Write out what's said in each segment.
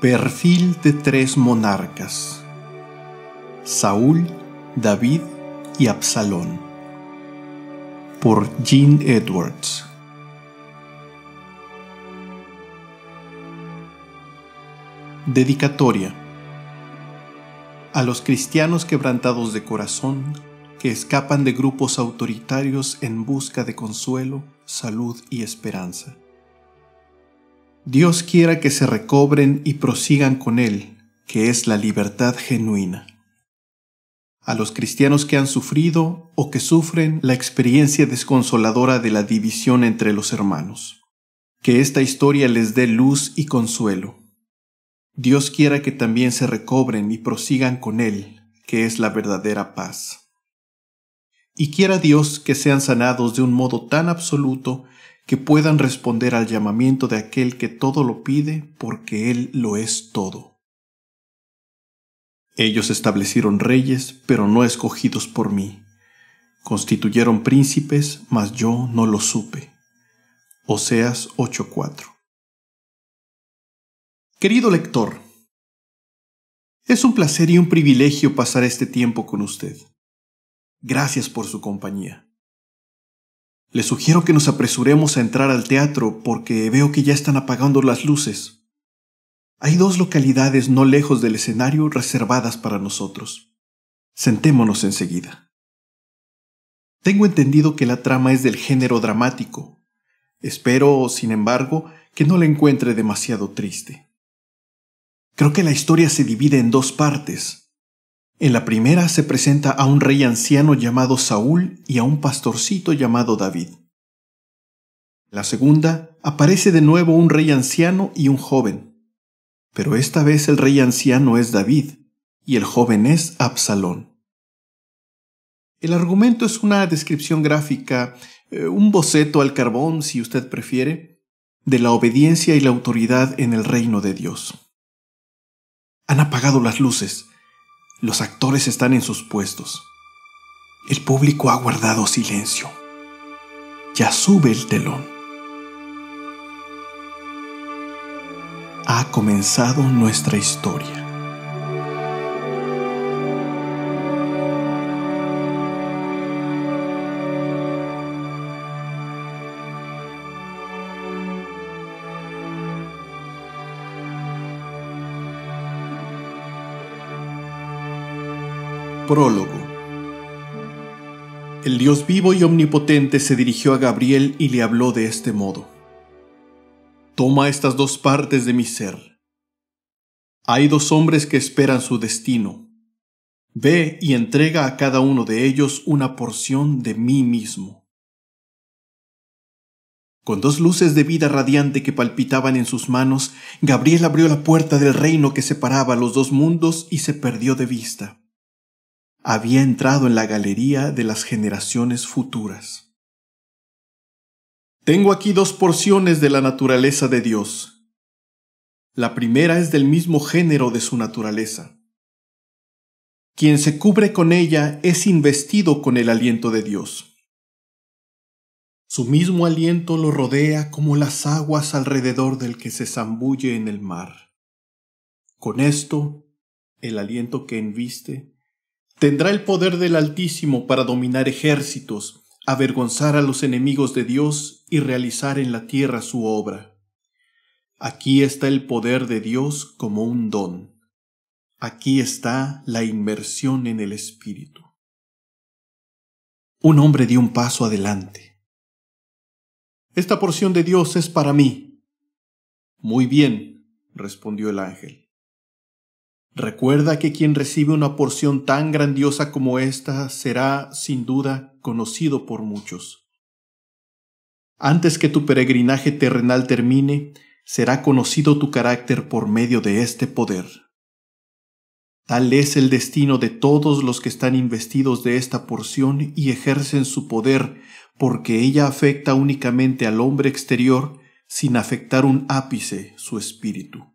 Perfil de tres monarcas. Saúl, David y Absalón. Por Jean Edwards. Dedicatoria. A los cristianos quebrantados de corazón que escapan de grupos autoritarios en busca de consuelo, salud y esperanza. Dios quiera que se recobren y prosigan con Él, que es la libertad genuina. A los cristianos que han sufrido o que sufren la experiencia desconsoladora de la división entre los hermanos, que esta historia les dé luz y consuelo. Dios quiera que también se recobren y prosigan con Él, que es la verdadera paz. Y quiera Dios que sean sanados de un modo tan absoluto que puedan responder al llamamiento de aquel que todo lo pide porque Él lo es todo. Ellos establecieron reyes, pero no escogidos por mí. Constituyeron príncipes, mas yo no lo supe. Oseas 8:4 Querido lector, es un placer y un privilegio pasar este tiempo con usted. Gracias por su compañía. Le sugiero que nos apresuremos a entrar al teatro porque veo que ya están apagando las luces. Hay dos localidades no lejos del escenario reservadas para nosotros. Sentémonos enseguida. Tengo entendido que la trama es del género dramático. Espero, sin embargo, que no la encuentre demasiado triste. Creo que la historia se divide en dos partes, en la primera se presenta a un rey anciano llamado Saúl y a un pastorcito llamado David. la segunda aparece de nuevo un rey anciano y un joven. Pero esta vez el rey anciano es David y el joven es Absalón. El argumento es una descripción gráfica, eh, un boceto al carbón, si usted prefiere, de la obediencia y la autoridad en el reino de Dios. Han apagado las luces, los actores están en sus puestos. El público ha guardado silencio. Ya sube el telón. Ha comenzado nuestra historia. Prólogo. El Dios vivo y omnipotente se dirigió a Gabriel y le habló de este modo. Toma estas dos partes de mi ser. Hay dos hombres que esperan su destino. Ve y entrega a cada uno de ellos una porción de mí mismo. Con dos luces de vida radiante que palpitaban en sus manos, Gabriel abrió la puerta del reino que separaba los dos mundos y se perdió de vista había entrado en la galería de las generaciones futuras. Tengo aquí dos porciones de la naturaleza de Dios. La primera es del mismo género de su naturaleza. Quien se cubre con ella es investido con el aliento de Dios. Su mismo aliento lo rodea como las aguas alrededor del que se zambulle en el mar. Con esto, el aliento que enviste Tendrá el poder del Altísimo para dominar ejércitos, avergonzar a los enemigos de Dios y realizar en la tierra su obra. Aquí está el poder de Dios como un don. Aquí está la inmersión en el Espíritu. Un hombre dio un paso adelante. Esta porción de Dios es para mí. Muy bien, respondió el ángel. Recuerda que quien recibe una porción tan grandiosa como esta será, sin duda, conocido por muchos. Antes que tu peregrinaje terrenal termine, será conocido tu carácter por medio de este poder. Tal es el destino de todos los que están investidos de esta porción y ejercen su poder, porque ella afecta únicamente al hombre exterior sin afectar un ápice su espíritu.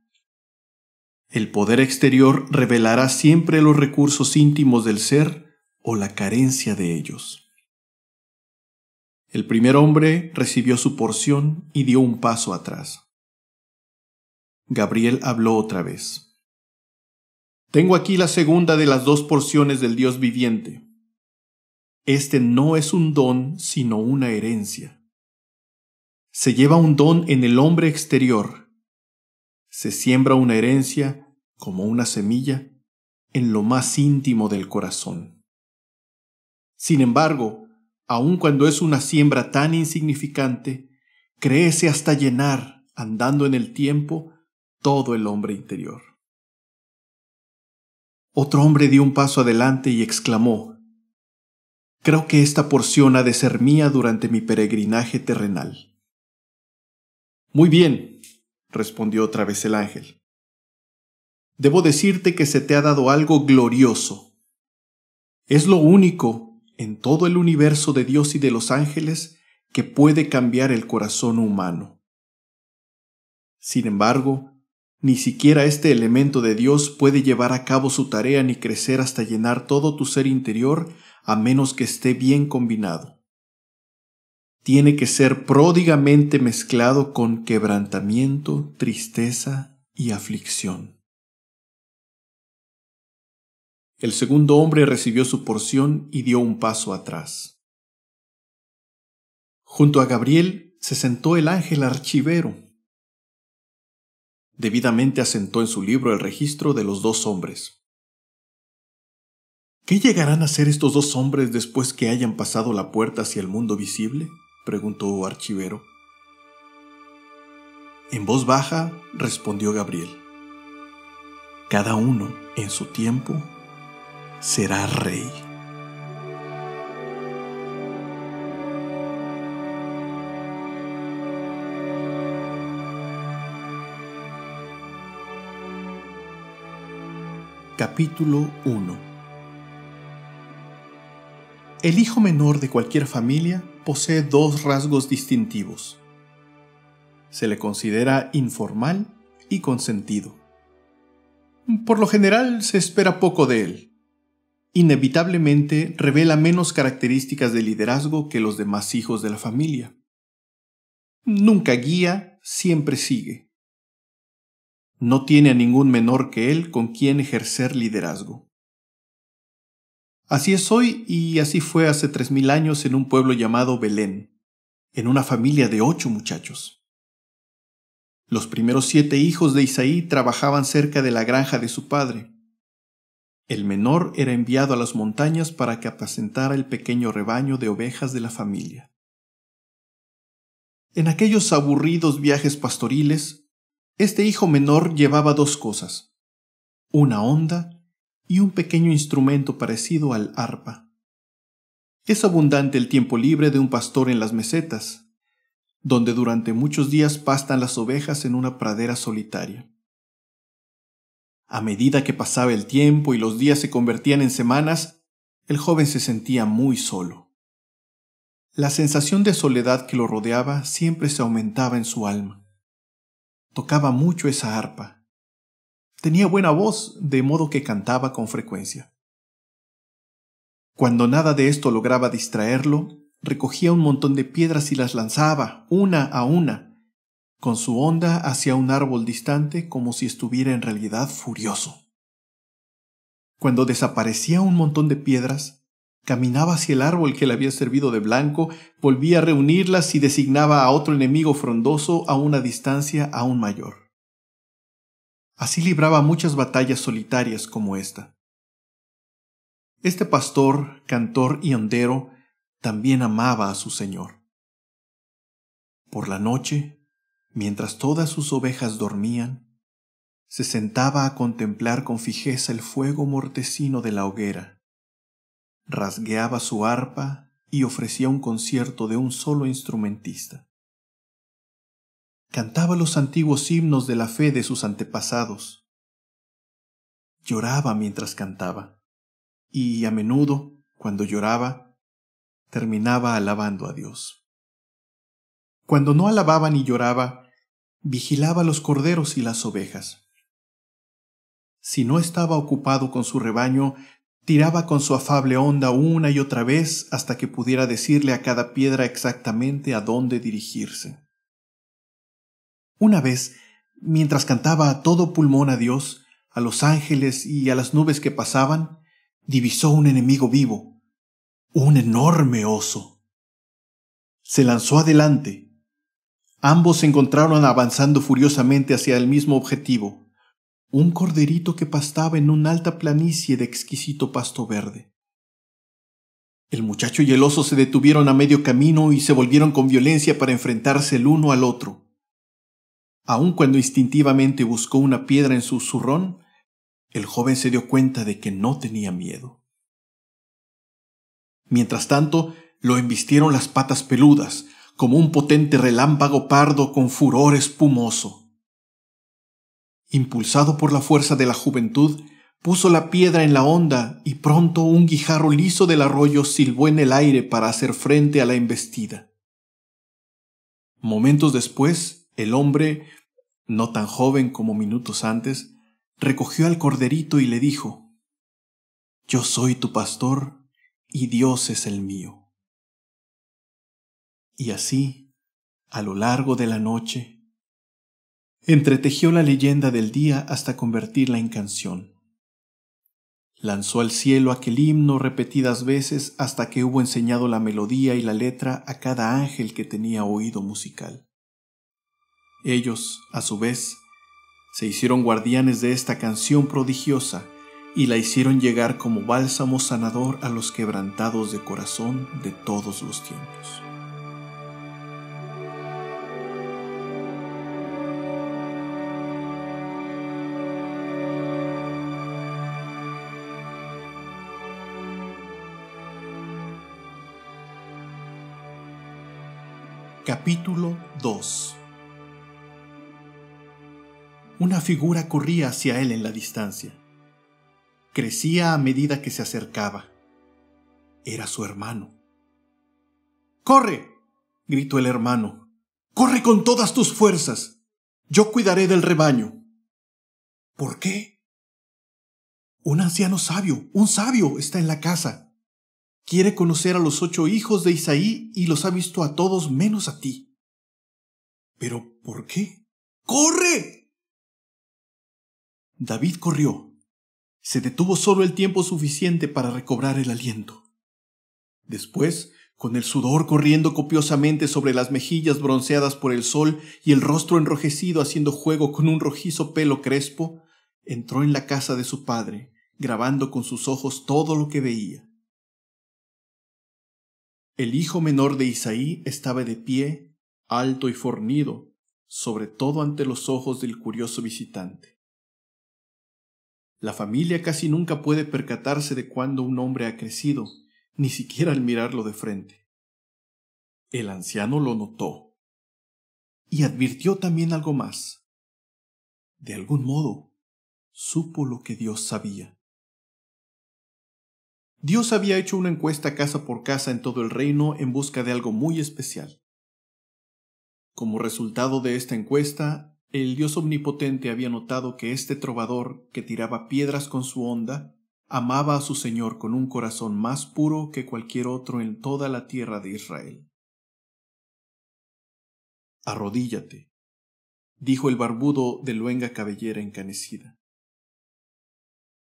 El poder exterior revelará siempre los recursos íntimos del ser o la carencia de ellos. El primer hombre recibió su porción y dio un paso atrás. Gabriel habló otra vez. Tengo aquí la segunda de las dos porciones del Dios viviente. Este no es un don, sino una herencia. Se lleva un don en el hombre exterior, se siembra una herencia, como una semilla, en lo más íntimo del corazón. Sin embargo, aun cuando es una siembra tan insignificante, crece hasta llenar, andando en el tiempo, todo el hombre interior. Otro hombre dio un paso adelante y exclamó, Creo que esta porción ha de ser mía durante mi peregrinaje terrenal. Muy bien, respondió otra vez el ángel. Debo decirte que se te ha dado algo glorioso. Es lo único en todo el universo de Dios y de los ángeles que puede cambiar el corazón humano. Sin embargo, ni siquiera este elemento de Dios puede llevar a cabo su tarea ni crecer hasta llenar todo tu ser interior a menos que esté bien combinado tiene que ser pródigamente mezclado con quebrantamiento, tristeza y aflicción. El segundo hombre recibió su porción y dio un paso atrás. Junto a Gabriel se sentó el ángel archivero. Debidamente asentó en su libro el registro de los dos hombres. ¿Qué llegarán a ser estos dos hombres después que hayan pasado la puerta hacia el mundo visible? preguntó Archivero. En voz baja respondió Gabriel. Cada uno en su tiempo será rey. Capítulo 1 el hijo menor de cualquier familia posee dos rasgos distintivos. Se le considera informal y consentido. Por lo general se espera poco de él. Inevitablemente revela menos características de liderazgo que los demás hijos de la familia. Nunca guía, siempre sigue. No tiene a ningún menor que él con quien ejercer liderazgo. Así es hoy y así fue hace tres mil años en un pueblo llamado Belén, en una familia de ocho muchachos. Los primeros siete hijos de Isaí trabajaban cerca de la granja de su padre. El menor era enviado a las montañas para que apacentara el pequeño rebaño de ovejas de la familia. En aquellos aburridos viajes pastoriles, este hijo menor llevaba dos cosas, una onda y un pequeño instrumento parecido al arpa. Es abundante el tiempo libre de un pastor en las mesetas, donde durante muchos días pastan las ovejas en una pradera solitaria. A medida que pasaba el tiempo y los días se convertían en semanas, el joven se sentía muy solo. La sensación de soledad que lo rodeaba siempre se aumentaba en su alma. Tocaba mucho esa arpa, Tenía buena voz, de modo que cantaba con frecuencia. Cuando nada de esto lograba distraerlo, recogía un montón de piedras y las lanzaba, una a una, con su onda hacia un árbol distante como si estuviera en realidad furioso. Cuando desaparecía un montón de piedras, caminaba hacia el árbol que le había servido de blanco, volvía a reunirlas y designaba a otro enemigo frondoso a una distancia aún mayor. Así libraba muchas batallas solitarias como esta. Este pastor, cantor y hondero también amaba a su Señor. Por la noche, mientras todas sus ovejas dormían, se sentaba a contemplar con fijeza el fuego mortecino de la hoguera. Rasgueaba su arpa y ofrecía un concierto de un solo instrumentista cantaba los antiguos himnos de la fe de sus antepasados. Lloraba mientras cantaba, y a menudo, cuando lloraba, terminaba alabando a Dios. Cuando no alababa ni lloraba, vigilaba los corderos y las ovejas. Si no estaba ocupado con su rebaño, tiraba con su afable onda una y otra vez hasta que pudiera decirle a cada piedra exactamente a dónde dirigirse. Una vez, mientras cantaba a todo pulmón a Dios, a los ángeles y a las nubes que pasaban, divisó un enemigo vivo, un enorme oso. Se lanzó adelante. Ambos se encontraron avanzando furiosamente hacia el mismo objetivo, un corderito que pastaba en una alta planicie de exquisito pasto verde. El muchacho y el oso se detuvieron a medio camino y se volvieron con violencia para enfrentarse el uno al otro. Aun cuando instintivamente buscó una piedra en su zurrón, el joven se dio cuenta de que no tenía miedo. Mientras tanto, lo embistieron las patas peludas, como un potente relámpago pardo con furor espumoso. Impulsado por la fuerza de la juventud, puso la piedra en la onda y pronto un guijarro liso del arroyo silbó en el aire para hacer frente a la embestida. Momentos después, el hombre, no tan joven como minutos antes, recogió al corderito y le dijo, Yo soy tu pastor y Dios es el mío. Y así, a lo largo de la noche, entretejió la leyenda del día hasta convertirla en canción. Lanzó al cielo aquel himno repetidas veces hasta que hubo enseñado la melodía y la letra a cada ángel que tenía oído musical. Ellos, a su vez, se hicieron guardianes de esta canción prodigiosa y la hicieron llegar como bálsamo sanador a los quebrantados de corazón de todos los tiempos. Capítulo 2 una figura corría hacia él en la distancia. Crecía a medida que se acercaba. Era su hermano. ¡Corre! gritó el hermano. ¡Corre con todas tus fuerzas! Yo cuidaré del rebaño. ¿Por qué? Un anciano sabio, un sabio, está en la casa. Quiere conocer a los ocho hijos de Isaí y los ha visto a todos menos a ti. ¿Pero por qué? ¡Corre! David corrió. Se detuvo solo el tiempo suficiente para recobrar el aliento. Después, con el sudor corriendo copiosamente sobre las mejillas bronceadas por el sol y el rostro enrojecido haciendo juego con un rojizo pelo crespo, entró en la casa de su padre, grabando con sus ojos todo lo que veía. El hijo menor de Isaí estaba de pie, alto y fornido, sobre todo ante los ojos del curioso visitante. La familia casi nunca puede percatarse de cuando un hombre ha crecido, ni siquiera al mirarlo de frente. El anciano lo notó. Y advirtió también algo más. De algún modo, supo lo que Dios sabía. Dios había hecho una encuesta casa por casa en todo el reino en busca de algo muy especial. Como resultado de esta encuesta, el Dios omnipotente había notado que este trovador, que tiraba piedras con su onda, amaba a su Señor con un corazón más puro que cualquier otro en toda la tierra de Israel. Arrodíllate, dijo el barbudo de luenga cabellera encanecida.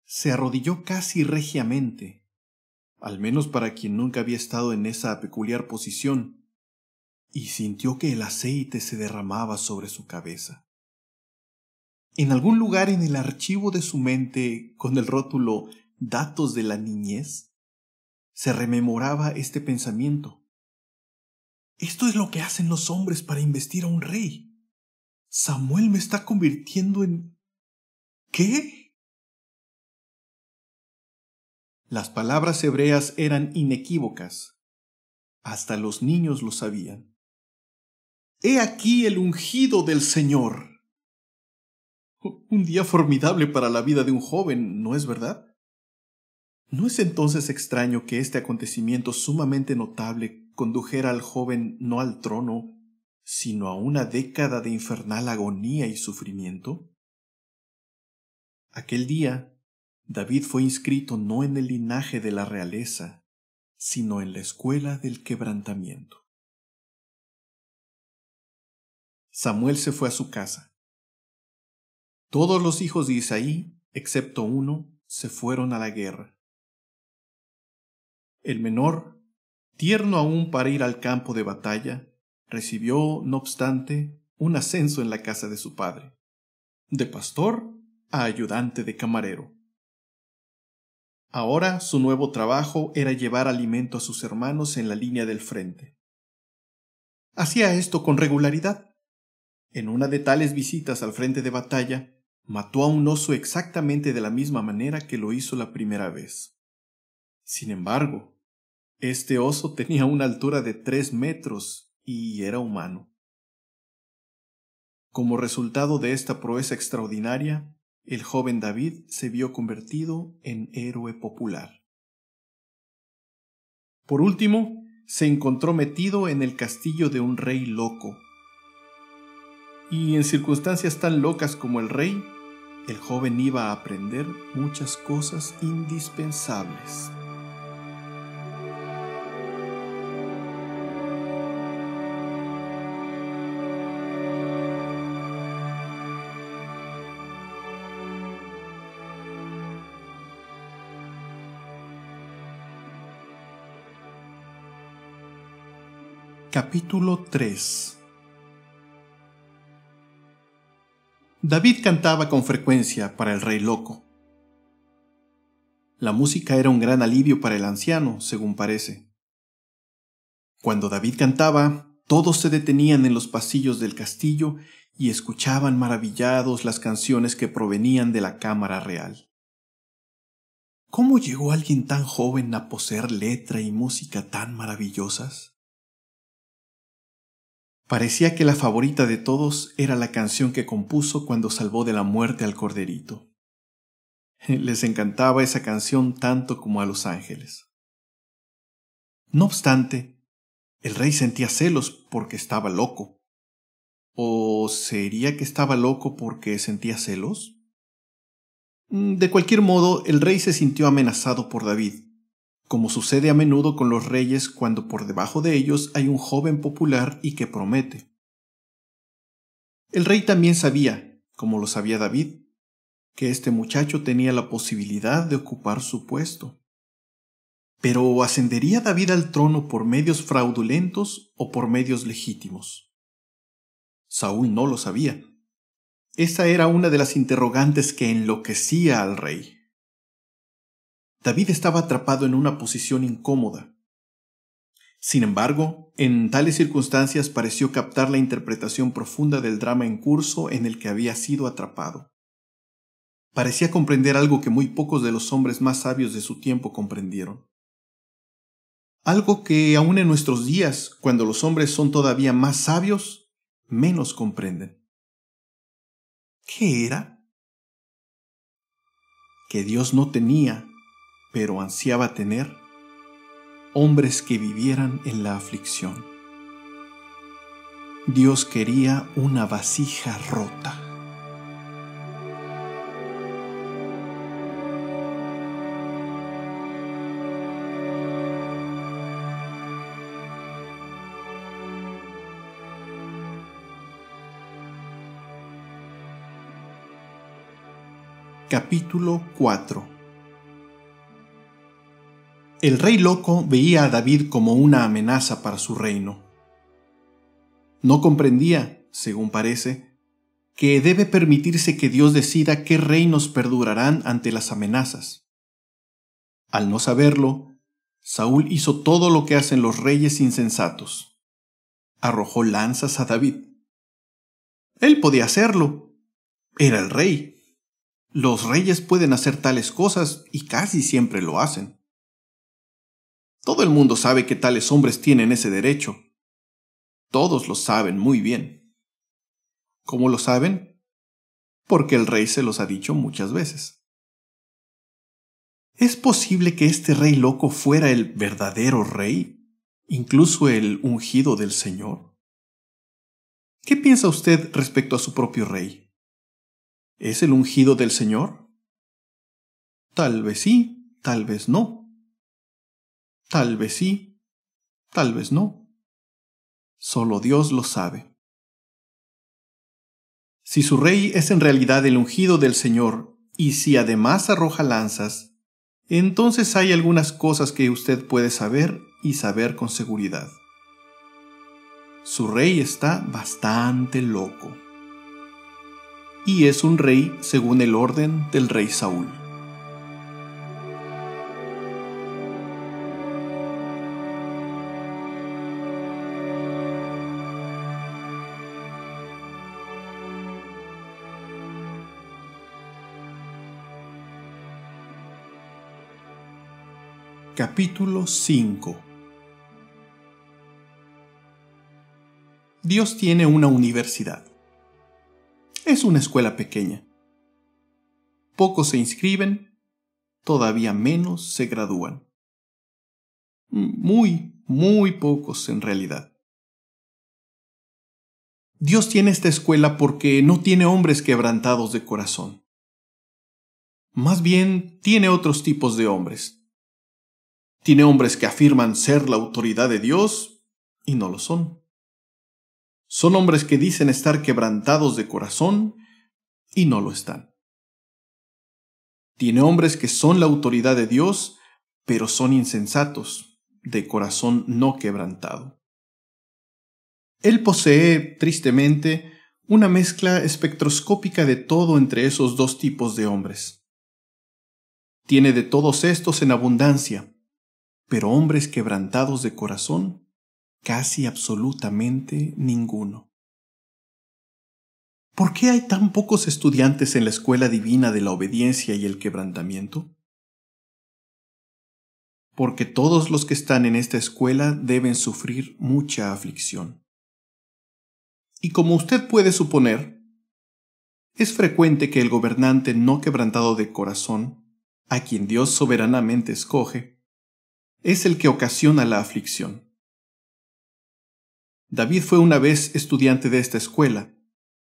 Se arrodilló casi regiamente, al menos para quien nunca había estado en esa peculiar posición, y sintió que el aceite se derramaba sobre su cabeza. En algún lugar en el archivo de su mente, con el rótulo Datos de la Niñez, se rememoraba este pensamiento. Esto es lo que hacen los hombres para investir a un rey. Samuel me está convirtiendo en... ¿Qué? Las palabras hebreas eran inequívocas. Hasta los niños lo sabían. He aquí el ungido del Señor. Un día formidable para la vida de un joven, ¿no es verdad? ¿No es entonces extraño que este acontecimiento sumamente notable condujera al joven no al trono, sino a una década de infernal agonía y sufrimiento? Aquel día, David fue inscrito no en el linaje de la realeza, sino en la escuela del quebrantamiento. Samuel se fue a su casa todos los hijos de Isaí, excepto uno, se fueron a la guerra. El menor, tierno aún para ir al campo de batalla, recibió, no obstante, un ascenso en la casa de su padre, de pastor a ayudante de camarero. Ahora su nuevo trabajo era llevar alimento a sus hermanos en la línea del frente. Hacía esto con regularidad. En una de tales visitas al frente de batalla, mató a un oso exactamente de la misma manera que lo hizo la primera vez. Sin embargo, este oso tenía una altura de tres metros y era humano. Como resultado de esta proeza extraordinaria, el joven David se vio convertido en héroe popular. Por último, se encontró metido en el castillo de un rey loco. Y en circunstancias tan locas como el rey, el joven iba a aprender muchas cosas indispensables. Capítulo 3 David cantaba con frecuencia para el rey loco. La música era un gran alivio para el anciano, según parece. Cuando David cantaba, todos se detenían en los pasillos del castillo y escuchaban maravillados las canciones que provenían de la Cámara Real. ¿Cómo llegó alguien tan joven a poseer letra y música tan maravillosas? Parecía que la favorita de todos era la canción que compuso cuando salvó de la muerte al corderito. Les encantaba esa canción tanto como a los ángeles. No obstante, el rey sentía celos porque estaba loco. ¿O sería que estaba loco porque sentía celos? Mm, de cualquier modo, el rey se sintió amenazado por David, como sucede a menudo con los reyes cuando por debajo de ellos hay un joven popular y que promete. El rey también sabía, como lo sabía David, que este muchacho tenía la posibilidad de ocupar su puesto. Pero ¿ascendería David al trono por medios fraudulentos o por medios legítimos? Saúl no lo sabía. Esa era una de las interrogantes que enloquecía al rey. David estaba atrapado en una posición incómoda. Sin embargo, en tales circunstancias pareció captar la interpretación profunda del drama en curso en el que había sido atrapado. Parecía comprender algo que muy pocos de los hombres más sabios de su tiempo comprendieron. Algo que aún en nuestros días, cuando los hombres son todavía más sabios, menos comprenden. ¿Qué era? Que Dios no tenía pero ansiaba tener hombres que vivieran en la aflicción. Dios quería una vasija rota. Capítulo 4 el rey loco veía a David como una amenaza para su reino. No comprendía, según parece, que debe permitirse que Dios decida qué reinos perdurarán ante las amenazas. Al no saberlo, Saúl hizo todo lo que hacen los reyes insensatos. Arrojó lanzas a David. Él podía hacerlo. Era el rey. Los reyes pueden hacer tales cosas y casi siempre lo hacen. Todo el mundo sabe que tales hombres tienen ese derecho. Todos lo saben muy bien. ¿Cómo lo saben? Porque el rey se los ha dicho muchas veces. ¿Es posible que este rey loco fuera el verdadero rey, incluso el ungido del Señor? ¿Qué piensa usted respecto a su propio rey? ¿Es el ungido del Señor? Tal vez sí, tal vez no. Tal vez sí, tal vez no. Solo Dios lo sabe. Si su rey es en realidad el ungido del Señor, y si además arroja lanzas, entonces hay algunas cosas que usted puede saber y saber con seguridad. Su rey está bastante loco. Y es un rey según el orden del rey Saúl. Capítulo 5 Dios tiene una universidad. Es una escuela pequeña. Pocos se inscriben, todavía menos se gradúan. Muy, muy pocos en realidad. Dios tiene esta escuela porque no tiene hombres quebrantados de corazón. Más bien, tiene otros tipos de hombres tiene hombres que afirman ser la autoridad de Dios y no lo son. Son hombres que dicen estar quebrantados de corazón y no lo están. Tiene hombres que son la autoridad de Dios, pero son insensatos, de corazón no quebrantado. Él posee, tristemente, una mezcla espectroscópica de todo entre esos dos tipos de hombres. Tiene de todos estos en abundancia, pero hombres quebrantados de corazón, casi absolutamente ninguno. ¿Por qué hay tan pocos estudiantes en la escuela divina de la obediencia y el quebrantamiento? Porque todos los que están en esta escuela deben sufrir mucha aflicción. Y como usted puede suponer, es frecuente que el gobernante no quebrantado de corazón, a quien Dios soberanamente escoge, es el que ocasiona la aflicción. David fue una vez estudiante de esta escuela,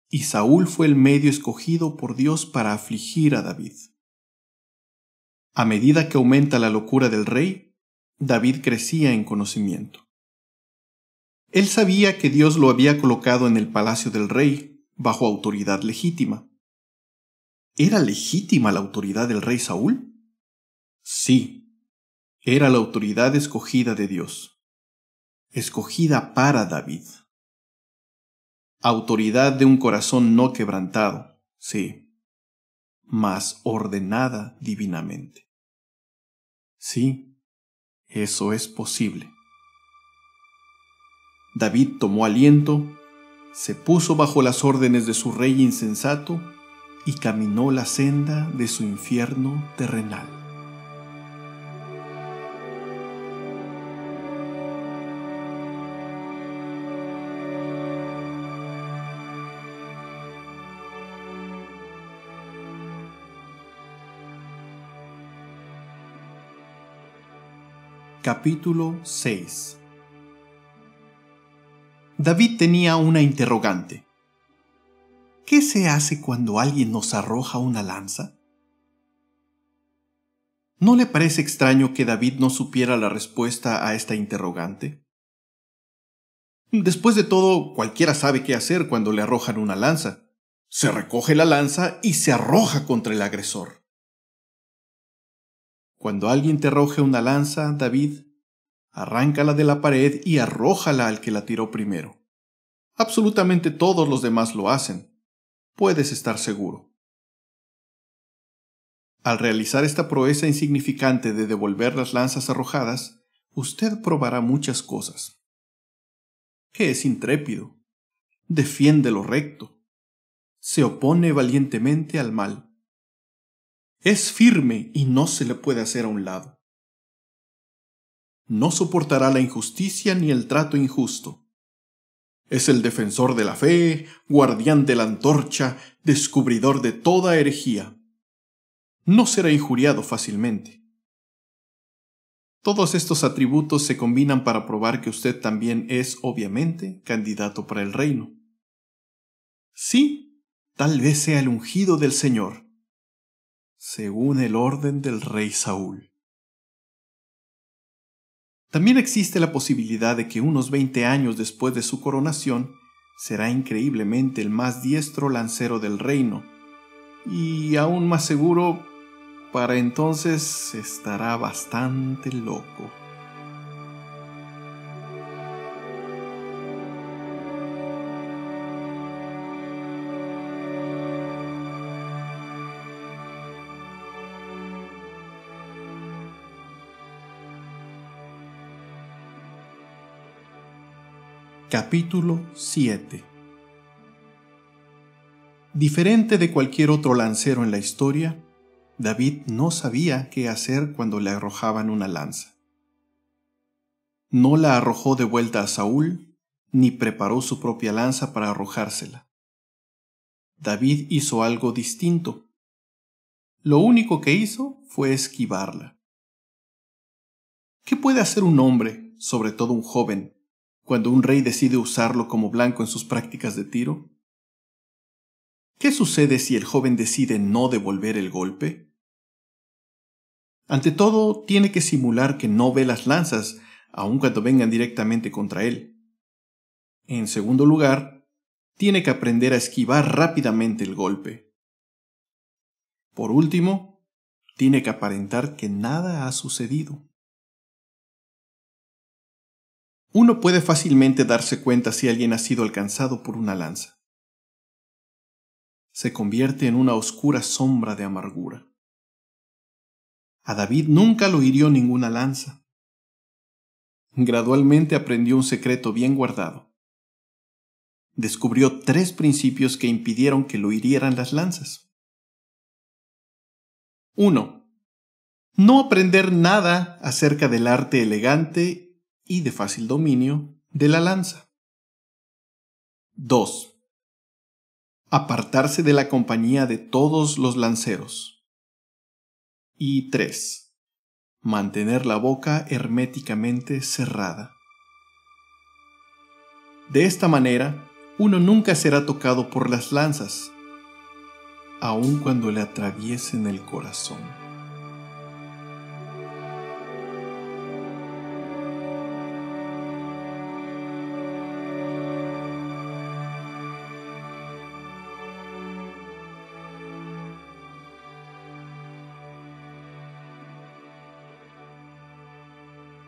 y Saúl fue el medio escogido por Dios para afligir a David. A medida que aumenta la locura del rey, David crecía en conocimiento. Él sabía que Dios lo había colocado en el palacio del rey, bajo autoridad legítima. ¿Era legítima la autoridad del rey Saúl? Sí, era la autoridad escogida de Dios, escogida para David. Autoridad de un corazón no quebrantado, sí, mas ordenada divinamente. Sí, eso es posible. David tomó aliento, se puso bajo las órdenes de su rey insensato y caminó la senda de su infierno terrenal. Capítulo 6 David tenía una interrogante. ¿Qué se hace cuando alguien nos arroja una lanza? ¿No le parece extraño que David no supiera la respuesta a esta interrogante? Después de todo, cualquiera sabe qué hacer cuando le arrojan una lanza. Se recoge la lanza y se arroja contra el agresor. Cuando alguien te arroje una lanza, David, arráncala de la pared y arrójala al que la tiró primero. Absolutamente todos los demás lo hacen. Puedes estar seguro. Al realizar esta proeza insignificante de devolver las lanzas arrojadas, usted probará muchas cosas. Que es intrépido, defiende lo recto, se opone valientemente al mal, es firme y no se le puede hacer a un lado. No soportará la injusticia ni el trato injusto. Es el defensor de la fe, guardián de la antorcha, descubridor de toda herejía. No será injuriado fácilmente. Todos estos atributos se combinan para probar que usted también es, obviamente, candidato para el reino. Sí, tal vez sea el ungido del Señor según el orden del rey Saúl. También existe la posibilidad de que unos 20 años después de su coronación, será increíblemente el más diestro lancero del reino, y aún más seguro, para entonces estará bastante loco. Capítulo 7 Diferente de cualquier otro lancero en la historia, David no sabía qué hacer cuando le arrojaban una lanza. No la arrojó de vuelta a Saúl, ni preparó su propia lanza para arrojársela. David hizo algo distinto. Lo único que hizo fue esquivarla. ¿Qué puede hacer un hombre, sobre todo un joven, cuando un rey decide usarlo como blanco en sus prácticas de tiro? ¿Qué sucede si el joven decide no devolver el golpe? Ante todo, tiene que simular que no ve las lanzas, aun cuando vengan directamente contra él. En segundo lugar, tiene que aprender a esquivar rápidamente el golpe. Por último, tiene que aparentar que nada ha sucedido. Uno puede fácilmente darse cuenta si alguien ha sido alcanzado por una lanza. Se convierte en una oscura sombra de amargura. A David nunca lo hirió ninguna lanza. Gradualmente aprendió un secreto bien guardado. Descubrió tres principios que impidieron que lo hirieran las lanzas. 1. No aprender nada acerca del arte elegante y de fácil dominio de la lanza. 2. Apartarse de la compañía de todos los lanceros. Y 3. Mantener la boca herméticamente cerrada. De esta manera, uno nunca será tocado por las lanzas, aun cuando le atraviesen el corazón.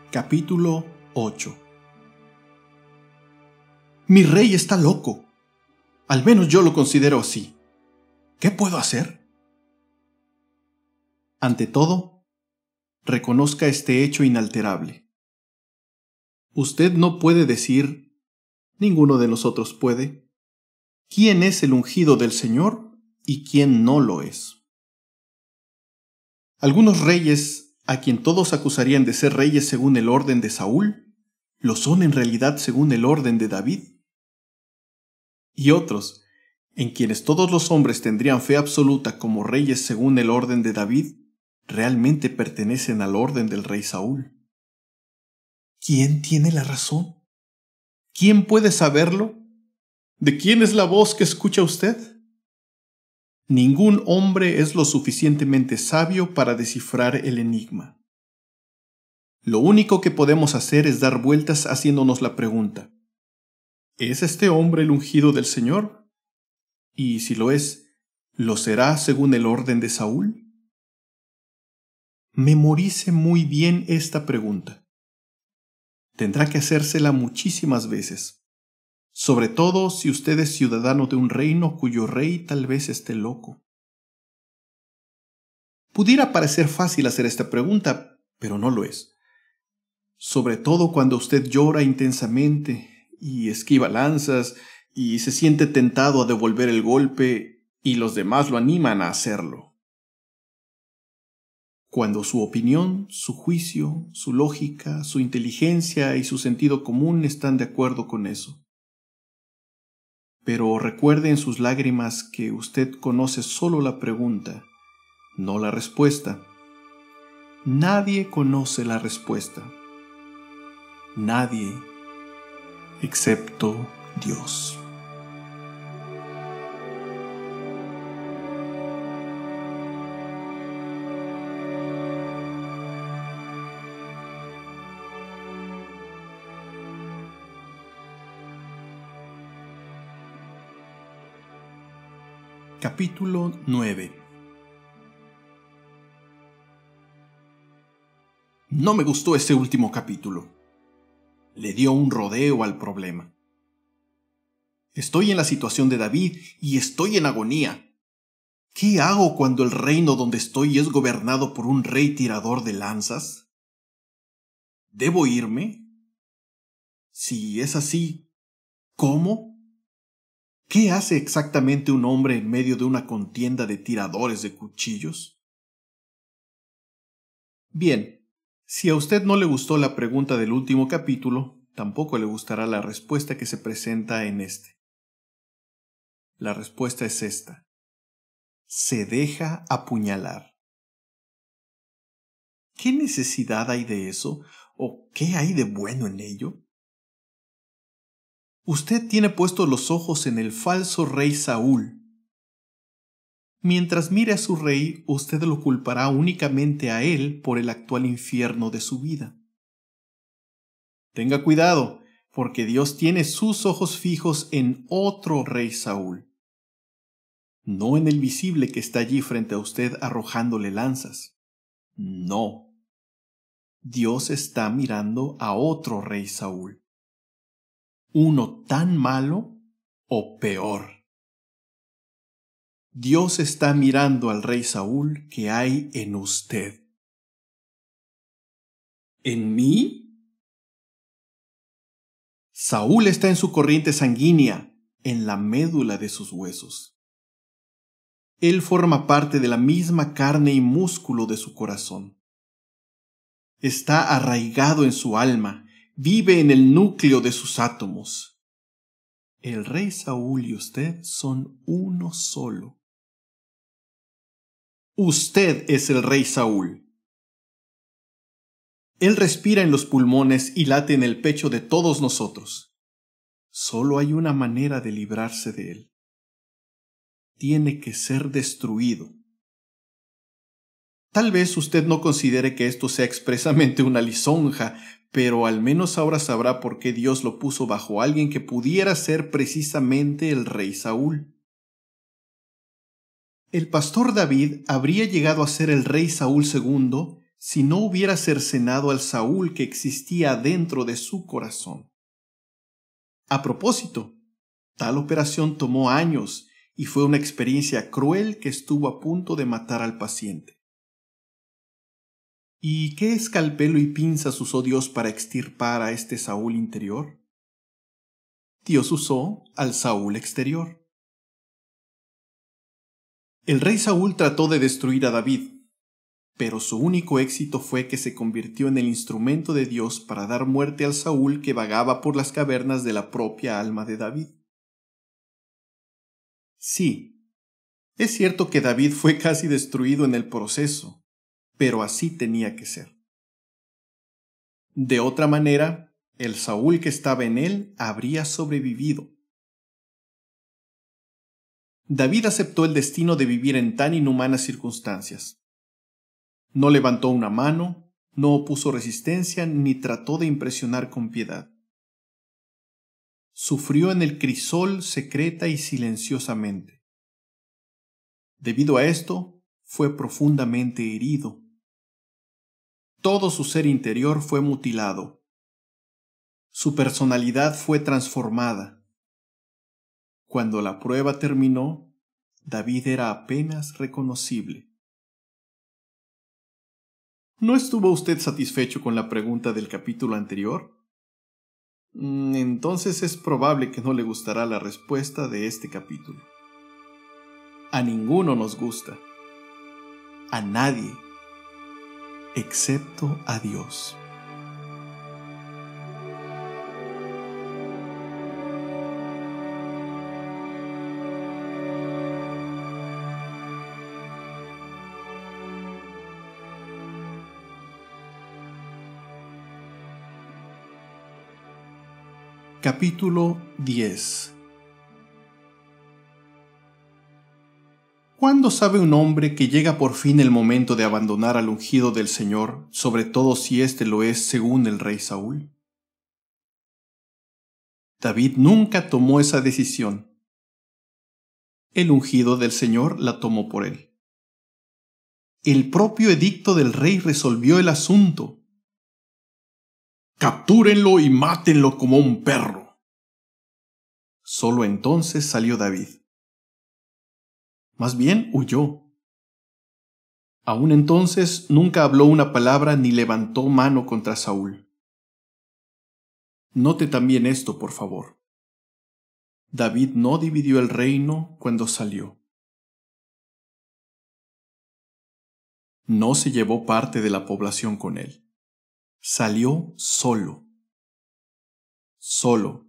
Capítulo 8 Mi rey está loco. Al menos yo lo considero así. ¿Qué puedo hacer? Ante todo, reconozca este hecho inalterable. Usted no puede decir, ninguno de nosotros puede, quién es el ungido del Señor y quién no lo es. Algunos reyes a quien todos acusarían de ser reyes según el orden de Saúl, lo son en realidad según el orden de David. Y otros, en quienes todos los hombres tendrían fe absoluta como reyes según el orden de David, realmente pertenecen al orden del rey Saúl. ¿Quién tiene la razón? ¿Quién puede saberlo? ¿De quién es la voz que escucha usted? Ningún hombre es lo suficientemente sabio para descifrar el enigma. Lo único que podemos hacer es dar vueltas haciéndonos la pregunta, ¿es este hombre el ungido del Señor? Y si lo es, ¿lo será según el orden de Saúl? Memorice muy bien esta pregunta. Tendrá que hacérsela muchísimas veces sobre todo si usted es ciudadano de un reino cuyo rey tal vez esté loco. Pudiera parecer fácil hacer esta pregunta, pero no lo es. Sobre todo cuando usted llora intensamente y esquiva lanzas y se siente tentado a devolver el golpe y los demás lo animan a hacerlo. Cuando su opinión, su juicio, su lógica, su inteligencia y su sentido común están de acuerdo con eso pero recuerde en sus lágrimas que usted conoce solo la pregunta, no la respuesta. Nadie conoce la respuesta. Nadie excepto Dios. Capítulo 9 No me gustó ese último capítulo. Le dio un rodeo al problema. Estoy en la situación de David y estoy en agonía. ¿Qué hago cuando el reino donde estoy es gobernado por un rey tirador de lanzas? ¿Debo irme? Si es así, ¿cómo? ¿Qué hace exactamente un hombre en medio de una contienda de tiradores de cuchillos? Bien, si a usted no le gustó la pregunta del último capítulo, tampoco le gustará la respuesta que se presenta en este. La respuesta es esta. Se deja apuñalar. ¿Qué necesidad hay de eso o qué hay de bueno en ello? Usted tiene puestos los ojos en el falso rey Saúl. Mientras mire a su rey, usted lo culpará únicamente a él por el actual infierno de su vida. Tenga cuidado, porque Dios tiene sus ojos fijos en otro rey Saúl, no en el visible que está allí frente a usted arrojándole lanzas. No. Dios está mirando a otro rey Saúl uno tan malo o peor. Dios está mirando al rey Saúl que hay en usted. ¿En mí? Saúl está en su corriente sanguínea, en la médula de sus huesos. Él forma parte de la misma carne y músculo de su corazón. Está arraigado en su alma, vive en el núcleo de sus átomos. El rey Saúl y usted son uno solo. Usted es el rey Saúl. Él respira en los pulmones y late en el pecho de todos nosotros. Solo hay una manera de librarse de él. Tiene que ser destruido. Tal vez usted no considere que esto sea expresamente una lisonja, pero al menos ahora sabrá por qué Dios lo puso bajo alguien que pudiera ser precisamente el rey Saúl. El pastor David habría llegado a ser el rey Saúl II si no hubiera cercenado al Saúl que existía dentro de su corazón. A propósito, tal operación tomó años y fue una experiencia cruel que estuvo a punto de matar al paciente. ¿Y qué escalpelo y pinzas usó Dios para extirpar a este Saúl interior? Dios usó al Saúl exterior. El rey Saúl trató de destruir a David, pero su único éxito fue que se convirtió en el instrumento de Dios para dar muerte al Saúl que vagaba por las cavernas de la propia alma de David. Sí, es cierto que David fue casi destruido en el proceso, pero así tenía que ser. De otra manera, el Saúl que estaba en él habría sobrevivido. David aceptó el destino de vivir en tan inhumanas circunstancias. No levantó una mano, no opuso resistencia ni trató de impresionar con piedad. Sufrió en el crisol secreta y silenciosamente. Debido a esto, fue profundamente herido todo su ser interior fue mutilado. Su personalidad fue transformada. Cuando la prueba terminó, David era apenas reconocible. ¿No estuvo usted satisfecho con la pregunta del capítulo anterior? Mm, entonces es probable que no le gustará la respuesta de este capítulo. A ninguno nos gusta. A nadie excepto a Dios. Capítulo 10 ¿Cuándo sabe un hombre que llega por fin el momento de abandonar al ungido del Señor, sobre todo si éste lo es según el rey Saúl? David nunca tomó esa decisión. El ungido del Señor la tomó por él. El propio edicto del rey resolvió el asunto. Captúrenlo y mátenlo como un perro. Solo entonces salió David más bien huyó. Aún entonces nunca habló una palabra ni levantó mano contra Saúl. Note también esto, por favor. David no dividió el reino cuando salió. No se llevó parte de la población con él. Salió solo. Solo.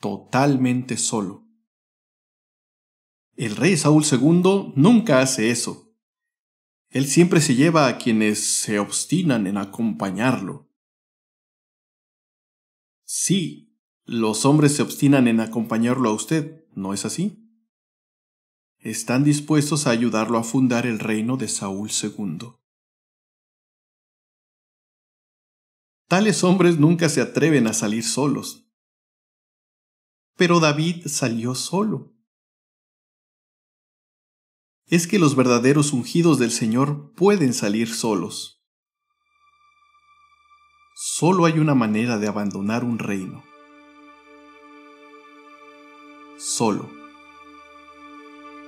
Totalmente solo. El rey Saúl II nunca hace eso. Él siempre se lleva a quienes se obstinan en acompañarlo. Sí, los hombres se obstinan en acompañarlo a usted, ¿no es así? Están dispuestos a ayudarlo a fundar el reino de Saúl II. Tales hombres nunca se atreven a salir solos. Pero David salió solo es que los verdaderos ungidos del Señor pueden salir solos. Solo hay una manera de abandonar un reino. Solo.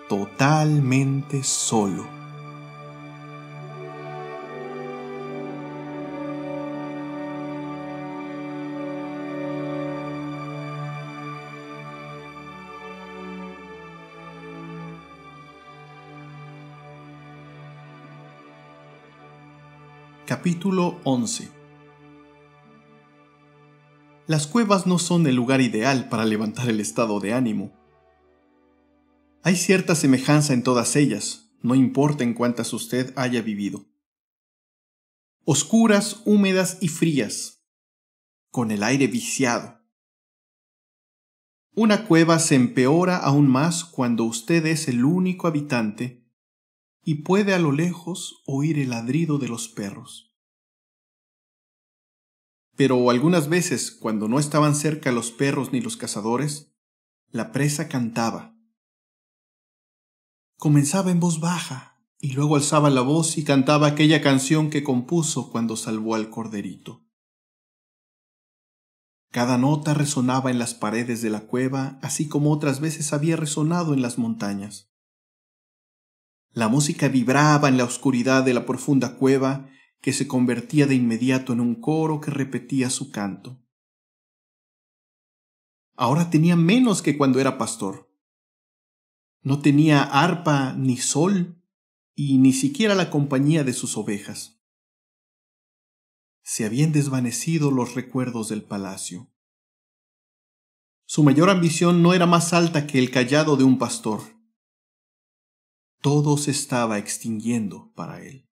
Totalmente solo. capítulo 11 Las cuevas no son el lugar ideal para levantar el estado de ánimo. Hay cierta semejanza en todas ellas, no importa en cuántas usted haya vivido. Oscuras, húmedas y frías, con el aire viciado. Una cueva se empeora aún más cuando usted es el único habitante y puede a lo lejos oír el ladrido de los perros. Pero algunas veces, cuando no estaban cerca los perros ni los cazadores, la presa cantaba. Comenzaba en voz baja y luego alzaba la voz y cantaba aquella canción que compuso cuando salvó al corderito. Cada nota resonaba en las paredes de la cueva, así como otras veces había resonado en las montañas. La música vibraba en la oscuridad de la profunda cueva que se convertía de inmediato en un coro que repetía su canto. Ahora tenía menos que cuando era pastor. No tenía arpa ni sol y ni siquiera la compañía de sus ovejas. Se habían desvanecido los recuerdos del palacio. Su mayor ambición no era más alta que el callado de un pastor. Todo se estaba extinguiendo para él.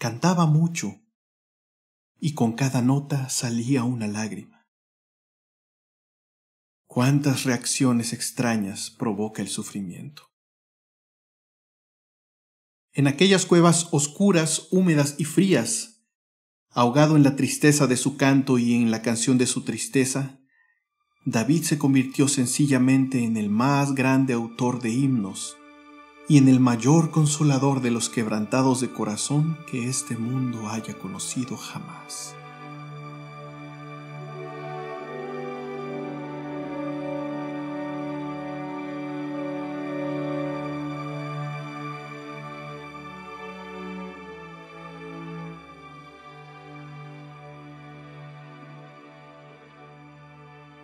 Cantaba mucho y con cada nota salía una lágrima. Cuántas reacciones extrañas provoca el sufrimiento. En aquellas cuevas oscuras, húmedas y frías, ahogado en la tristeza de su canto y en la canción de su tristeza, David se convirtió sencillamente en el más grande autor de himnos y en el mayor consolador de los quebrantados de corazón que este mundo haya conocido jamás.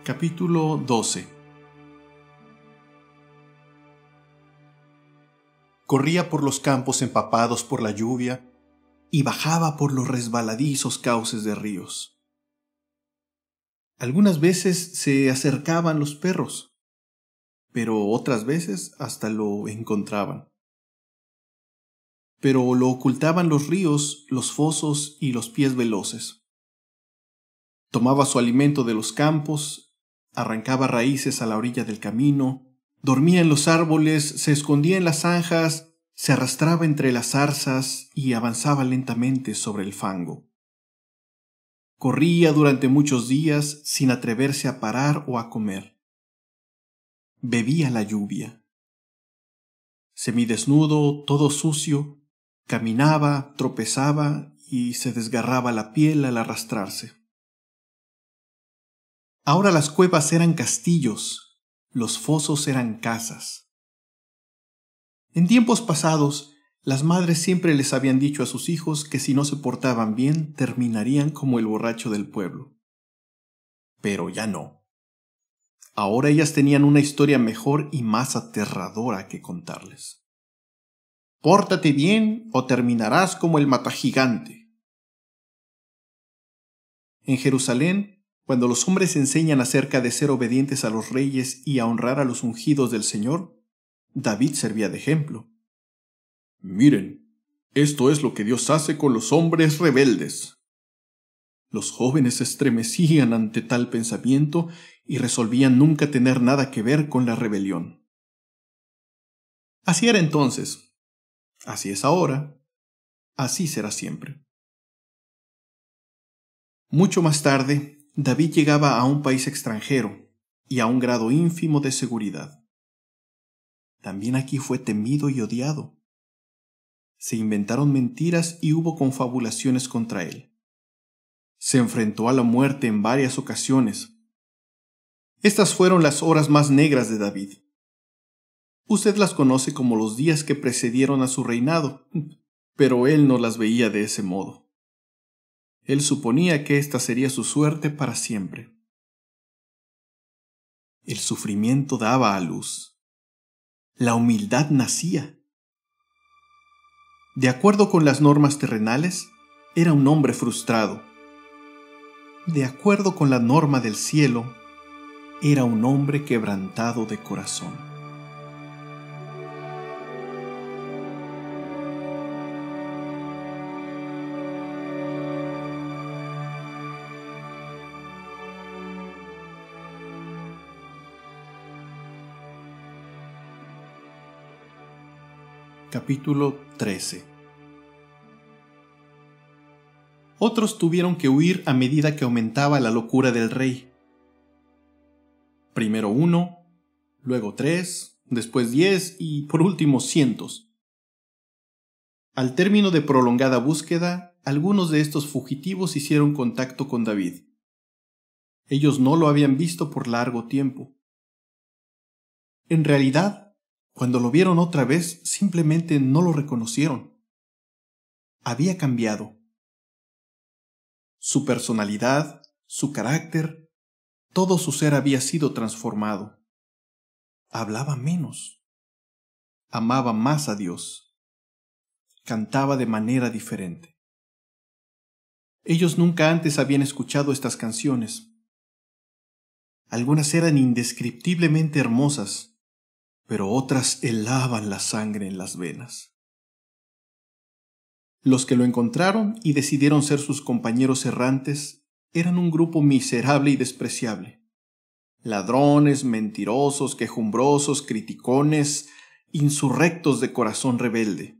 Capítulo 12 corría por los campos empapados por la lluvia y bajaba por los resbaladizos cauces de ríos. Algunas veces se acercaban los perros, pero otras veces hasta lo encontraban. Pero lo ocultaban los ríos, los fosos y los pies veloces. Tomaba su alimento de los campos, arrancaba raíces a la orilla del camino, Dormía en los árboles, se escondía en las zanjas, se arrastraba entre las zarzas y avanzaba lentamente sobre el fango. Corría durante muchos días sin atreverse a parar o a comer. Bebía la lluvia. Semidesnudo, todo sucio, caminaba, tropezaba y se desgarraba la piel al arrastrarse. Ahora las cuevas eran castillos, los fosos eran casas. En tiempos pasados, las madres siempre les habían dicho a sus hijos que si no se portaban bien terminarían como el borracho del pueblo. Pero ya no. Ahora ellas tenían una historia mejor y más aterradora que contarles. Pórtate bien o terminarás como el matagigante. En Jerusalén, cuando los hombres enseñan acerca de ser obedientes a los reyes y a honrar a los ungidos del Señor, David servía de ejemplo. Miren, esto es lo que Dios hace con los hombres rebeldes. Los jóvenes se estremecían ante tal pensamiento y resolvían nunca tener nada que ver con la rebelión. Así era entonces, así es ahora, así será siempre. Mucho más tarde, David llegaba a un país extranjero y a un grado ínfimo de seguridad. También aquí fue temido y odiado. Se inventaron mentiras y hubo confabulaciones contra él. Se enfrentó a la muerte en varias ocasiones. Estas fueron las horas más negras de David. Usted las conoce como los días que precedieron a su reinado, pero él no las veía de ese modo. Él suponía que esta sería su suerte para siempre. El sufrimiento daba a luz. La humildad nacía. De acuerdo con las normas terrenales, era un hombre frustrado. De acuerdo con la norma del cielo, era un hombre quebrantado de corazón. Capítulo 13 Otros tuvieron que huir a medida que aumentaba la locura del rey. Primero uno, luego tres, después diez y por último cientos. Al término de prolongada búsqueda, algunos de estos fugitivos hicieron contacto con David. Ellos no lo habían visto por largo tiempo. En realidad, cuando lo vieron otra vez, simplemente no lo reconocieron. Había cambiado. Su personalidad, su carácter, todo su ser había sido transformado. Hablaba menos. Amaba más a Dios. Cantaba de manera diferente. Ellos nunca antes habían escuchado estas canciones. Algunas eran indescriptiblemente hermosas pero otras helaban la sangre en las venas. Los que lo encontraron y decidieron ser sus compañeros errantes eran un grupo miserable y despreciable. Ladrones, mentirosos, quejumbrosos, criticones, insurrectos de corazón rebelde.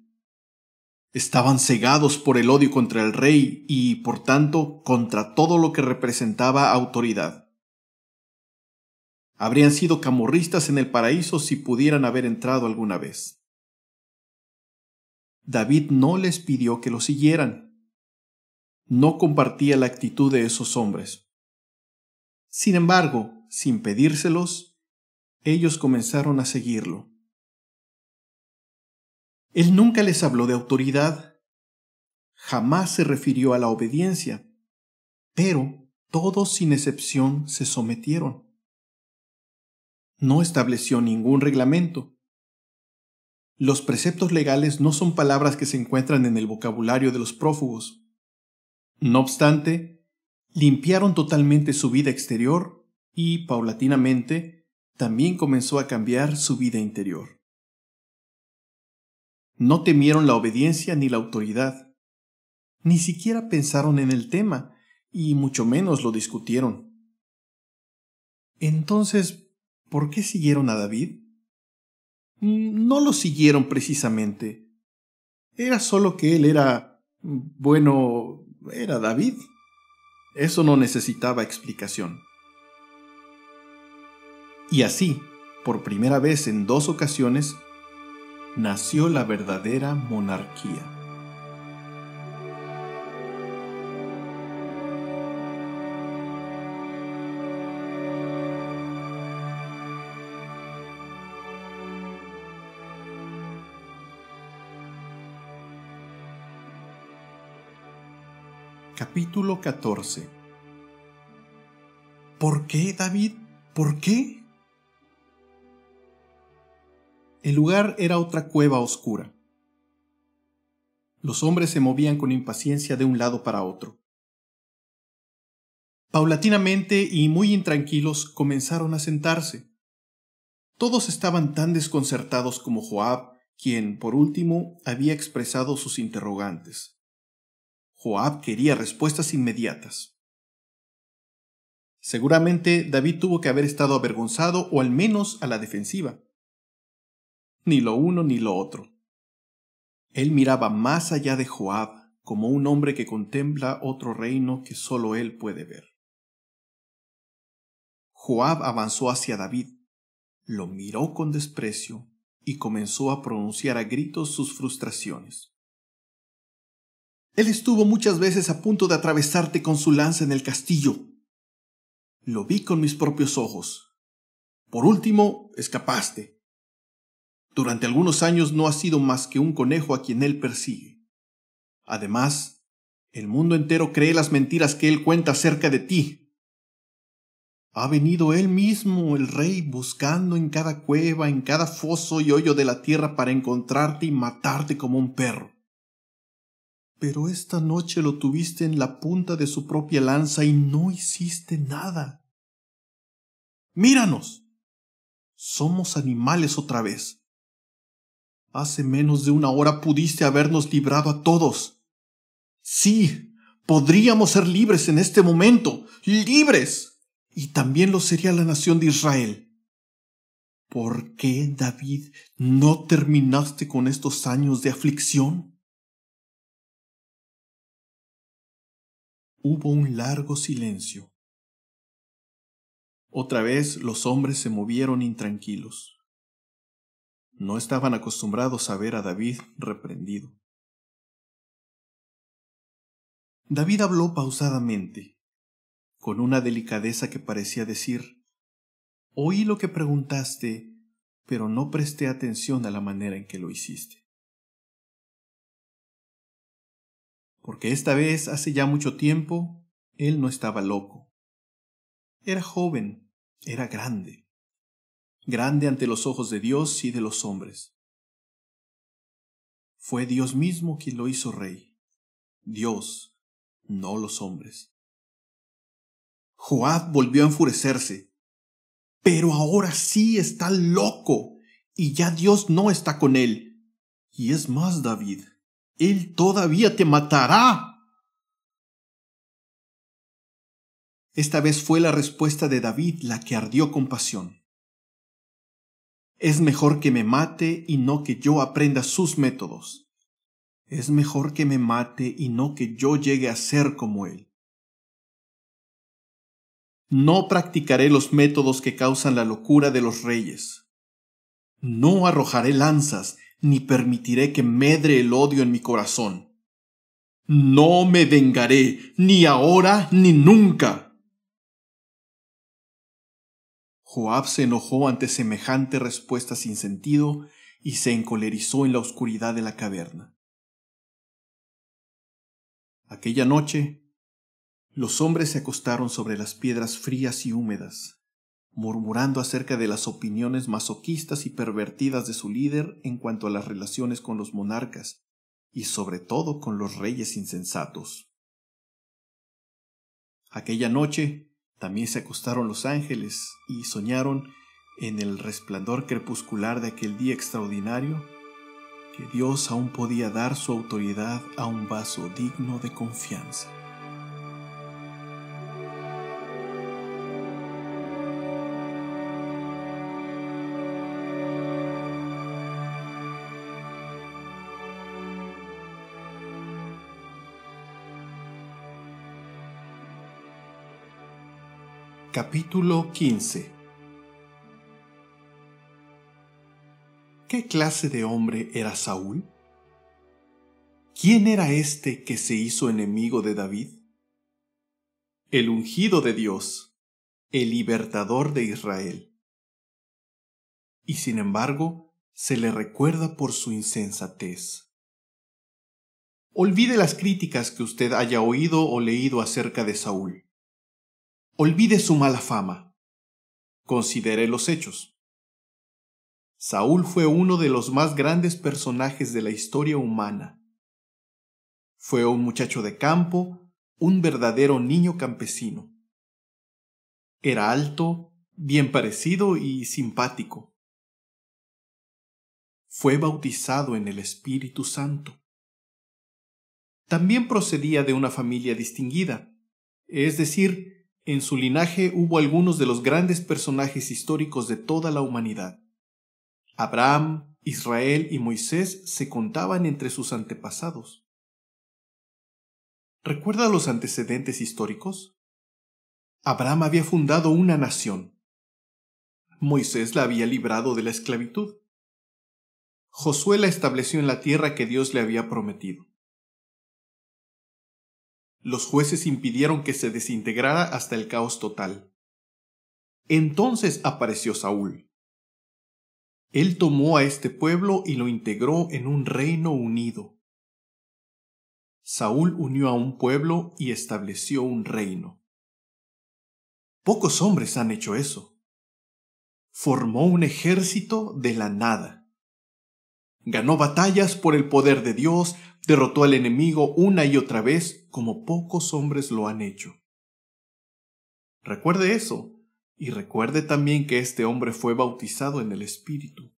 Estaban cegados por el odio contra el rey y, por tanto, contra todo lo que representaba autoridad. Habrían sido camorristas en el paraíso si pudieran haber entrado alguna vez. David no les pidió que lo siguieran. No compartía la actitud de esos hombres. Sin embargo, sin pedírselos, ellos comenzaron a seguirlo. Él nunca les habló de autoridad. Jamás se refirió a la obediencia. Pero todos sin excepción se sometieron no estableció ningún reglamento. Los preceptos legales no son palabras que se encuentran en el vocabulario de los prófugos. No obstante, limpiaron totalmente su vida exterior y, paulatinamente, también comenzó a cambiar su vida interior. No temieron la obediencia ni la autoridad. Ni siquiera pensaron en el tema, y mucho menos lo discutieron. Entonces, ¿Por qué siguieron a David? Mm, no lo siguieron precisamente. Era solo que él era... Mm, bueno, era David. Eso no necesitaba explicación. Y así, por primera vez en dos ocasiones, nació la verdadera monarquía. capítulo 14. ¿Por qué, David? ¿Por qué? El lugar era otra cueva oscura. Los hombres se movían con impaciencia de un lado para otro. Paulatinamente y muy intranquilos comenzaron a sentarse. Todos estaban tan desconcertados como Joab, quien, por último, había expresado sus interrogantes. Joab quería respuestas inmediatas. Seguramente David tuvo que haber estado avergonzado o al menos a la defensiva. Ni lo uno ni lo otro. Él miraba más allá de Joab como un hombre que contempla otro reino que solo él puede ver. Joab avanzó hacia David, lo miró con desprecio y comenzó a pronunciar a gritos sus frustraciones. Él estuvo muchas veces a punto de atravesarte con su lanza en el castillo. Lo vi con mis propios ojos. Por último, escapaste. Durante algunos años no ha sido más que un conejo a quien él persigue. Además, el mundo entero cree las mentiras que él cuenta acerca de ti. Ha venido él mismo, el rey, buscando en cada cueva, en cada foso y hoyo de la tierra para encontrarte y matarte como un perro. Pero esta noche lo tuviste en la punta de su propia lanza y no hiciste nada. Míranos. Somos animales otra vez. Hace menos de una hora pudiste habernos librado a todos. Sí, podríamos ser libres en este momento. Libres. Y también lo sería la nación de Israel. ¿Por qué, David, no terminaste con estos años de aflicción? Hubo un largo silencio. Otra vez los hombres se movieron intranquilos. No estaban acostumbrados a ver a David reprendido. David habló pausadamente, con una delicadeza que parecía decir, Oí lo que preguntaste, pero no presté atención a la manera en que lo hiciste. porque esta vez hace ya mucho tiempo él no estaba loco. Era joven, era grande, grande ante los ojos de Dios y de los hombres. Fue Dios mismo quien lo hizo rey, Dios, no los hombres. Joab volvió a enfurecerse, pero ahora sí está loco y ya Dios no está con él. Y es más, David, él todavía te matará. Esta vez fue la respuesta de David la que ardió con pasión. Es mejor que me mate y no que yo aprenda sus métodos. Es mejor que me mate y no que yo llegue a ser como él. No practicaré los métodos que causan la locura de los reyes. No arrojaré lanzas ni permitiré que medre el odio en mi corazón. No me vengaré, ni ahora ni nunca. Joab se enojó ante semejante respuesta sin sentido y se encolerizó en la oscuridad de la caverna. Aquella noche, los hombres se acostaron sobre las piedras frías y húmedas murmurando acerca de las opiniones masoquistas y pervertidas de su líder en cuanto a las relaciones con los monarcas, y sobre todo con los reyes insensatos. Aquella noche también se acostaron los ángeles y soñaron en el resplandor crepuscular de aquel día extraordinario que Dios aún podía dar su autoridad a un vaso digno de confianza. Capítulo 15 ¿Qué clase de hombre era Saúl? ¿Quién era este que se hizo enemigo de David? El ungido de Dios, el libertador de Israel. Y sin embargo, se le recuerda por su insensatez. Olvide las críticas que usted haya oído o leído acerca de Saúl. Olvide su mala fama. Considere los hechos. Saúl fue uno de los más grandes personajes de la historia humana. Fue un muchacho de campo, un verdadero niño campesino. Era alto, bien parecido y simpático. Fue bautizado en el Espíritu Santo. También procedía de una familia distinguida, es decir, en su linaje hubo algunos de los grandes personajes históricos de toda la humanidad. Abraham, Israel y Moisés se contaban entre sus antepasados. ¿Recuerda los antecedentes históricos? Abraham había fundado una nación. Moisés la había librado de la esclavitud. Josué la estableció en la tierra que Dios le había prometido los jueces impidieron que se desintegrara hasta el caos total. Entonces apareció Saúl. Él tomó a este pueblo y lo integró en un reino unido. Saúl unió a un pueblo y estableció un reino. Pocos hombres han hecho eso. Formó un ejército de la nada. Ganó batallas por el poder de Dios, Derrotó al enemigo una y otra vez como pocos hombres lo han hecho. Recuerde eso, y recuerde también que este hombre fue bautizado en el Espíritu.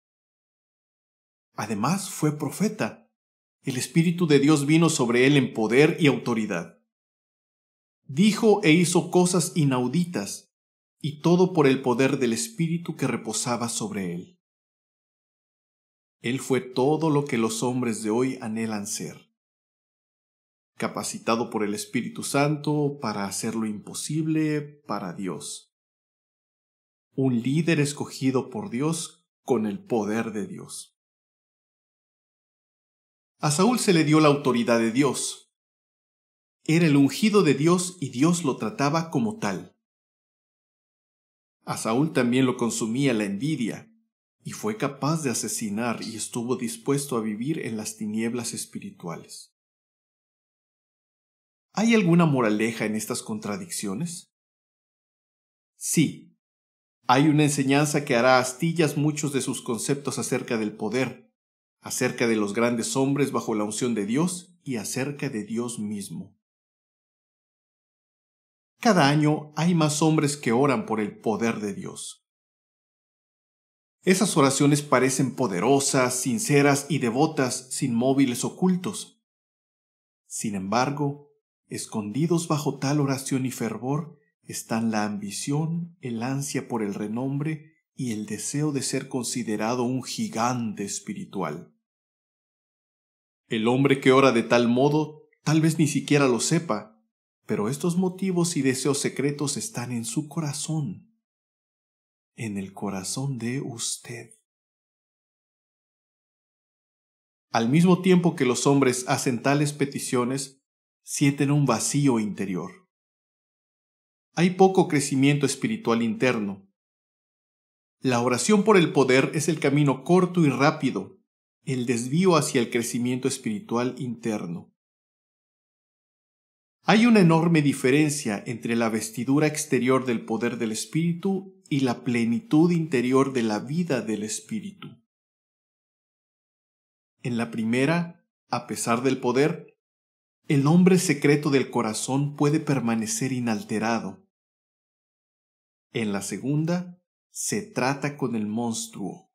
Además fue profeta. El Espíritu de Dios vino sobre él en poder y autoridad. Dijo e hizo cosas inauditas, y todo por el poder del Espíritu que reposaba sobre él. Él fue todo lo que los hombres de hoy anhelan ser. Capacitado por el Espíritu Santo para hacer lo imposible para Dios. Un líder escogido por Dios con el poder de Dios. A Saúl se le dio la autoridad de Dios. Era el ungido de Dios y Dios lo trataba como tal. A Saúl también lo consumía la envidia, y fue capaz de asesinar y estuvo dispuesto a vivir en las tinieblas espirituales. ¿Hay alguna moraleja en estas contradicciones? Sí, hay una enseñanza que hará astillas muchos de sus conceptos acerca del poder, acerca de los grandes hombres bajo la unción de Dios y acerca de Dios mismo. Cada año hay más hombres que oran por el poder de Dios. Esas oraciones parecen poderosas, sinceras y devotas, sin móviles ocultos. Sin embargo, escondidos bajo tal oración y fervor están la ambición, el ansia por el renombre y el deseo de ser considerado un gigante espiritual. El hombre que ora de tal modo tal vez ni siquiera lo sepa, pero estos motivos y deseos secretos están en su corazón en el corazón de usted. Al mismo tiempo que los hombres hacen tales peticiones, sienten un vacío interior. Hay poco crecimiento espiritual interno. La oración por el poder es el camino corto y rápido, el desvío hacia el crecimiento espiritual interno. Hay una enorme diferencia entre la vestidura exterior del poder del Espíritu y la plenitud interior de la vida del Espíritu. En la primera, a pesar del poder, el nombre secreto del corazón puede permanecer inalterado. En la segunda, se trata con el monstruo.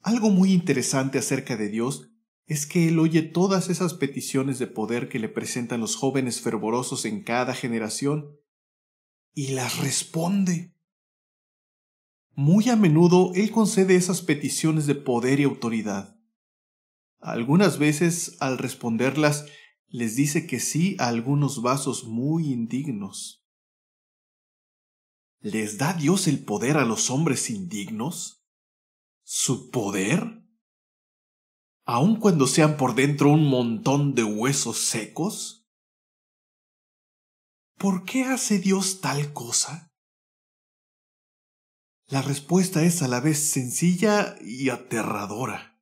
Algo muy interesante acerca de Dios es que Él oye todas esas peticiones de poder que le presentan los jóvenes fervorosos en cada generación y las responde. Muy a menudo Él concede esas peticiones de poder y autoridad. Algunas veces, al responderlas, les dice que sí a algunos vasos muy indignos. ¿Les da Dios el poder a los hombres indignos? ¿Su poder? ¿Aun cuando sean por dentro un montón de huesos secos? ¿por qué hace Dios tal cosa? La respuesta es a la vez sencilla y aterradora.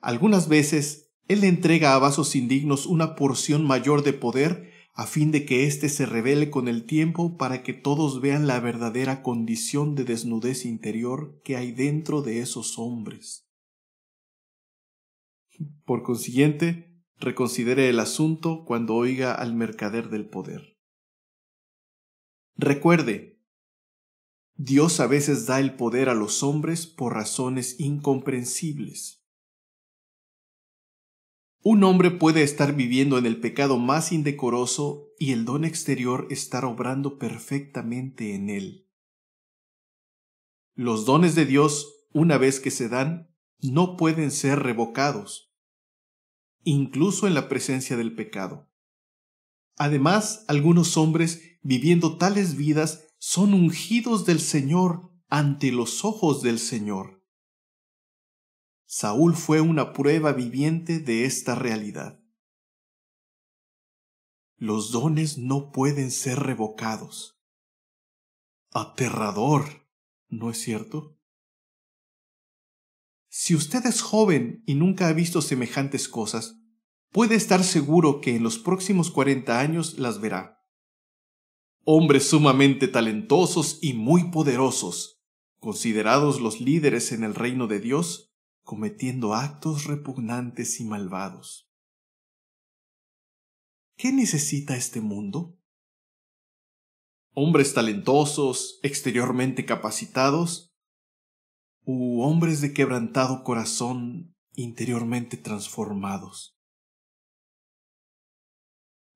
Algunas veces, Él entrega a vasos indignos una porción mayor de poder a fin de que éste se revele con el tiempo para que todos vean la verdadera condición de desnudez interior que hay dentro de esos hombres. Por consiguiente, Reconsidere el asunto cuando oiga al mercader del poder. Recuerde, Dios a veces da el poder a los hombres por razones incomprensibles. Un hombre puede estar viviendo en el pecado más indecoroso y el don exterior estar obrando perfectamente en él. Los dones de Dios, una vez que se dan, no pueden ser revocados incluso en la presencia del pecado. Además, algunos hombres viviendo tales vidas son ungidos del Señor ante los ojos del Señor. Saúl fue una prueba viviente de esta realidad. Los dones no pueden ser revocados. Aterrador, ¿no es cierto? Si usted es joven y nunca ha visto semejantes cosas, puede estar seguro que en los próximos 40 años las verá. Hombres sumamente talentosos y muy poderosos, considerados los líderes en el reino de Dios, cometiendo actos repugnantes y malvados. ¿Qué necesita este mundo? Hombres talentosos, exteriormente capacitados, u hombres de quebrantado corazón interiormente transformados.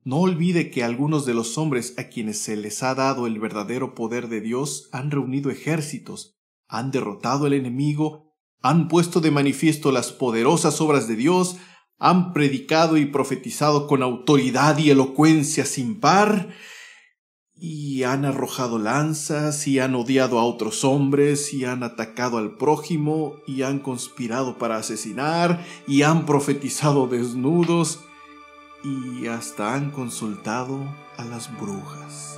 No olvide que algunos de los hombres a quienes se les ha dado el verdadero poder de Dios han reunido ejércitos, han derrotado al enemigo, han puesto de manifiesto las poderosas obras de Dios, han predicado y profetizado con autoridad y elocuencia sin par, y han arrojado lanzas, y han odiado a otros hombres, y han atacado al prójimo, y han conspirado para asesinar, y han profetizado desnudos, y hasta han consultado a las brujas.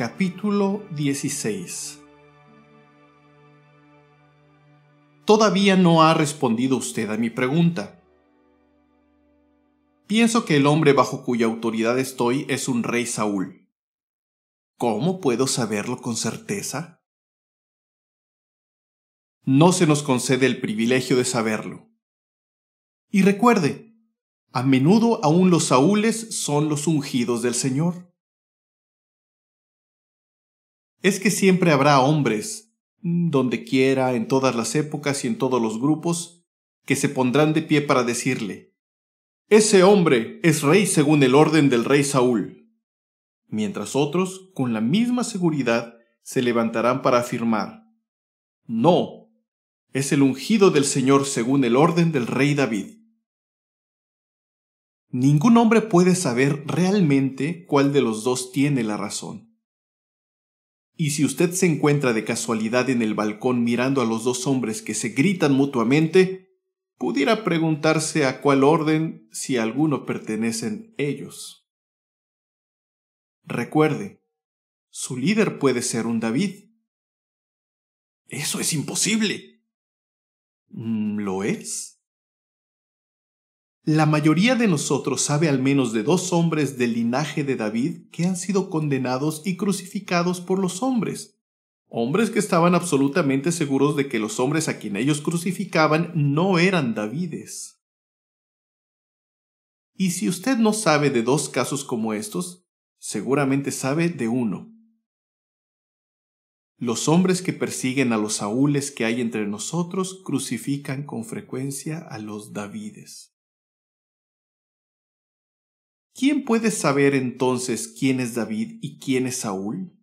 Capítulo 16 Todavía no ha respondido usted a mi pregunta. Pienso que el hombre bajo cuya autoridad estoy es un rey Saúl. ¿Cómo puedo saberlo con certeza? No se nos concede el privilegio de saberlo. Y recuerde, a menudo aún los Saúles son los ungidos del Señor es que siempre habrá hombres, mm, donde quiera, en todas las épocas y en todos los grupos, que se pondrán de pie para decirle, Ese hombre es rey según el orden del rey Saúl. Mientras otros, con la misma seguridad, se levantarán para afirmar, No, es el ungido del Señor según el orden del rey David. Ningún hombre puede saber realmente cuál de los dos tiene la razón. Y si usted se encuentra de casualidad en el balcón mirando a los dos hombres que se gritan mutuamente, pudiera preguntarse a cuál orden, si alguno pertenecen ellos. Recuerde, su líder puede ser un David. Eso es imposible. Mm, ¿Lo es? La mayoría de nosotros sabe al menos de dos hombres del linaje de David que han sido condenados y crucificados por los hombres. Hombres que estaban absolutamente seguros de que los hombres a quien ellos crucificaban no eran Davides. Y si usted no sabe de dos casos como estos, seguramente sabe de uno. Los hombres que persiguen a los Saúles que hay entre nosotros crucifican con frecuencia a los Davides. ¿quién puede saber entonces quién es David y quién es Saúl?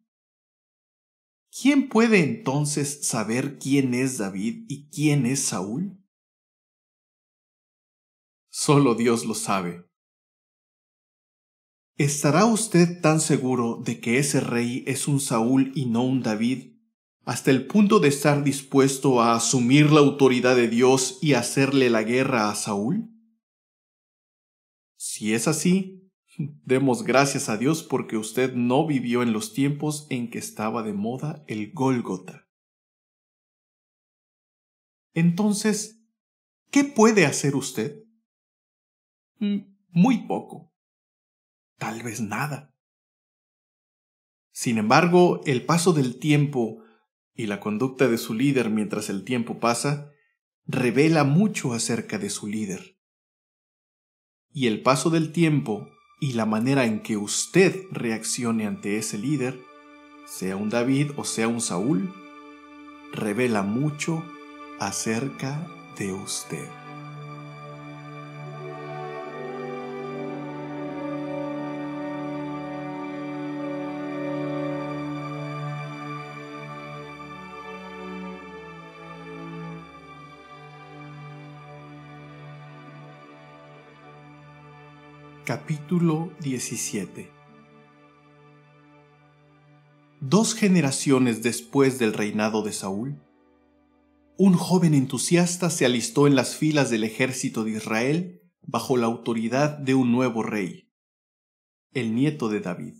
¿Quién puede entonces saber quién es David y quién es Saúl? Solo Dios lo sabe. ¿Estará usted tan seguro de que ese rey es un Saúl y no un David, hasta el punto de estar dispuesto a asumir la autoridad de Dios y hacerle la guerra a Saúl? Si es así, Demos gracias a Dios porque usted no vivió en los tiempos en que estaba de moda el Gólgota. Entonces, ¿qué puede hacer usted? Mm, muy poco. Tal vez nada. Sin embargo, el paso del tiempo y la conducta de su líder mientras el tiempo pasa revela mucho acerca de su líder. Y el paso del tiempo y la manera en que usted reaccione ante ese líder, sea un David o sea un Saúl, revela mucho acerca de usted. Capítulo 17 Dos generaciones después del reinado de Saúl, un joven entusiasta se alistó en las filas del ejército de Israel bajo la autoridad de un nuevo rey, el nieto de David.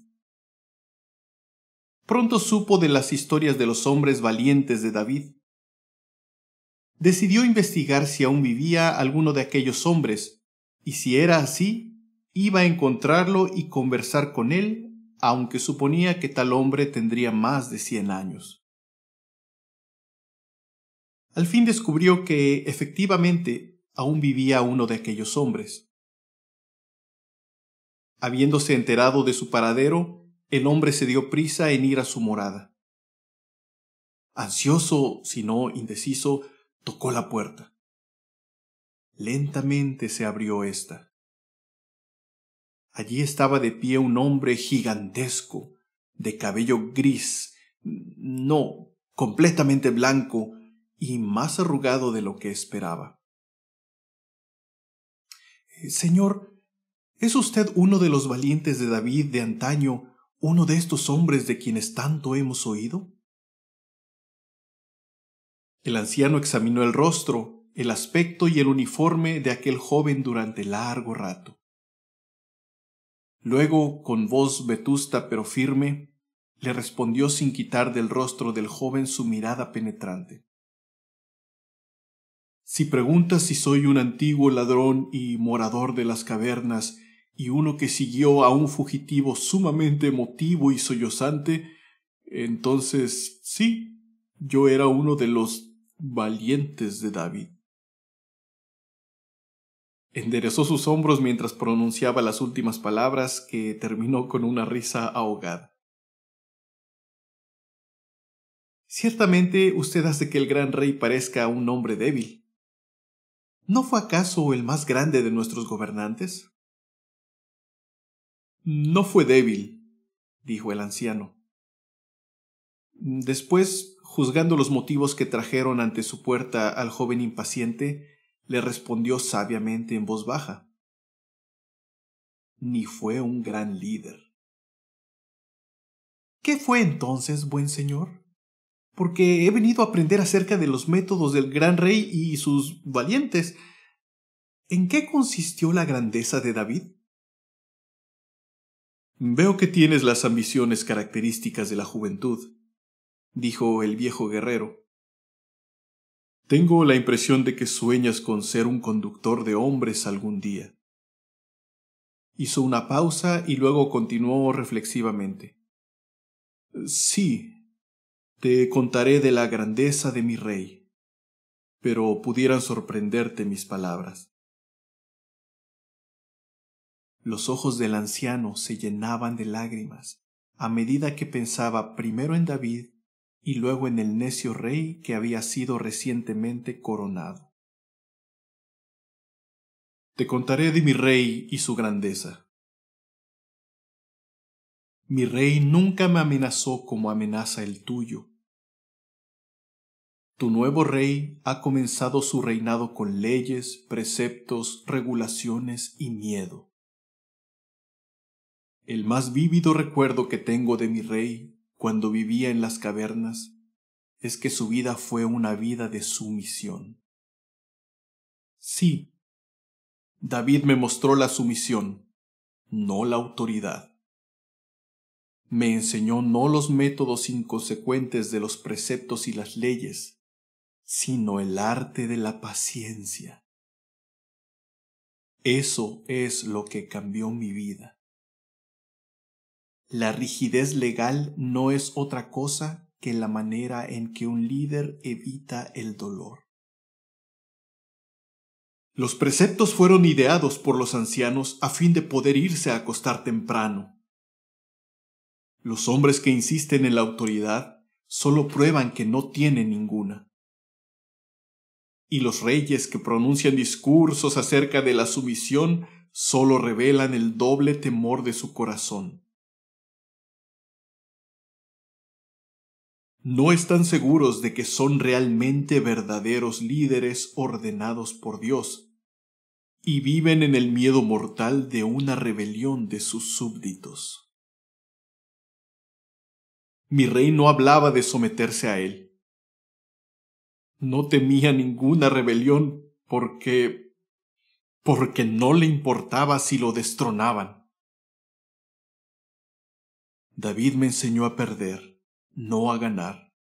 Pronto supo de las historias de los hombres valientes de David. Decidió investigar si aún vivía alguno de aquellos hombres, y si era así, Iba a encontrarlo y conversar con él, aunque suponía que tal hombre tendría más de cien años. Al fin descubrió que, efectivamente, aún vivía uno de aquellos hombres. Habiéndose enterado de su paradero, el hombre se dio prisa en ir a su morada. Ansioso, si no indeciso, tocó la puerta. Lentamente se abrió ésta. Allí estaba de pie un hombre gigantesco, de cabello gris, no, completamente blanco y más arrugado de lo que esperaba. Eh, señor, ¿es usted uno de los valientes de David de antaño, uno de estos hombres de quienes tanto hemos oído? El anciano examinó el rostro, el aspecto y el uniforme de aquel joven durante largo rato. Luego, con voz vetusta pero firme, le respondió sin quitar del rostro del joven su mirada penetrante. Si preguntas si soy un antiguo ladrón y morador de las cavernas y uno que siguió a un fugitivo sumamente emotivo y sollozante, entonces sí, yo era uno de los valientes de David. Enderezó sus hombros mientras pronunciaba las últimas palabras que terminó con una risa ahogada. Ciertamente usted hace que el gran rey parezca un hombre débil. ¿No fue acaso el más grande de nuestros gobernantes? No fue débil, dijo el anciano. Después, juzgando los motivos que trajeron ante su puerta al joven impaciente, le respondió sabiamente en voz baja. Ni fue un gran líder. ¿Qué fue entonces, buen señor? Porque he venido a aprender acerca de los métodos del gran rey y sus valientes. ¿En qué consistió la grandeza de David? Veo que tienes las ambiciones características de la juventud, dijo el viejo guerrero. Tengo la impresión de que sueñas con ser un conductor de hombres algún día. Hizo una pausa y luego continuó reflexivamente. Sí, te contaré de la grandeza de mi rey, pero pudieran sorprenderte mis palabras. Los ojos del anciano se llenaban de lágrimas a medida que pensaba primero en David y luego en el necio rey que había sido recientemente coronado. Te contaré de mi rey y su grandeza. Mi rey nunca me amenazó como amenaza el tuyo. Tu nuevo rey ha comenzado su reinado con leyes, preceptos, regulaciones y miedo. El más vívido recuerdo que tengo de mi rey cuando vivía en las cavernas es que su vida fue una vida de sumisión. Sí, David me mostró la sumisión, no la autoridad. Me enseñó no los métodos inconsecuentes de los preceptos y las leyes, sino el arte de la paciencia. Eso es lo que cambió mi vida. La rigidez legal no es otra cosa que la manera en que un líder evita el dolor. Los preceptos fueron ideados por los ancianos a fin de poder irse a acostar temprano. Los hombres que insisten en la autoridad solo prueban que no tienen ninguna. Y los reyes que pronuncian discursos acerca de la sumisión solo revelan el doble temor de su corazón. no están seguros de que son realmente verdaderos líderes ordenados por Dios, y viven en el miedo mortal de una rebelión de sus súbditos. Mi rey no hablaba de someterse a él. No temía ninguna rebelión porque... porque no le importaba si lo destronaban. David me enseñó a perder no a ganar,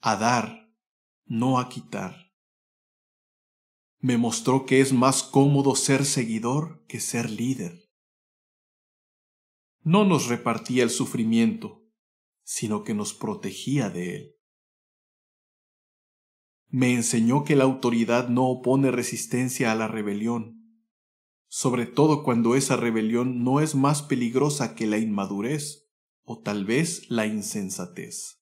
a dar, no a quitar. Me mostró que es más cómodo ser seguidor que ser líder. No nos repartía el sufrimiento, sino que nos protegía de él. Me enseñó que la autoridad no opone resistencia a la rebelión, sobre todo cuando esa rebelión no es más peligrosa que la inmadurez o tal vez la insensatez.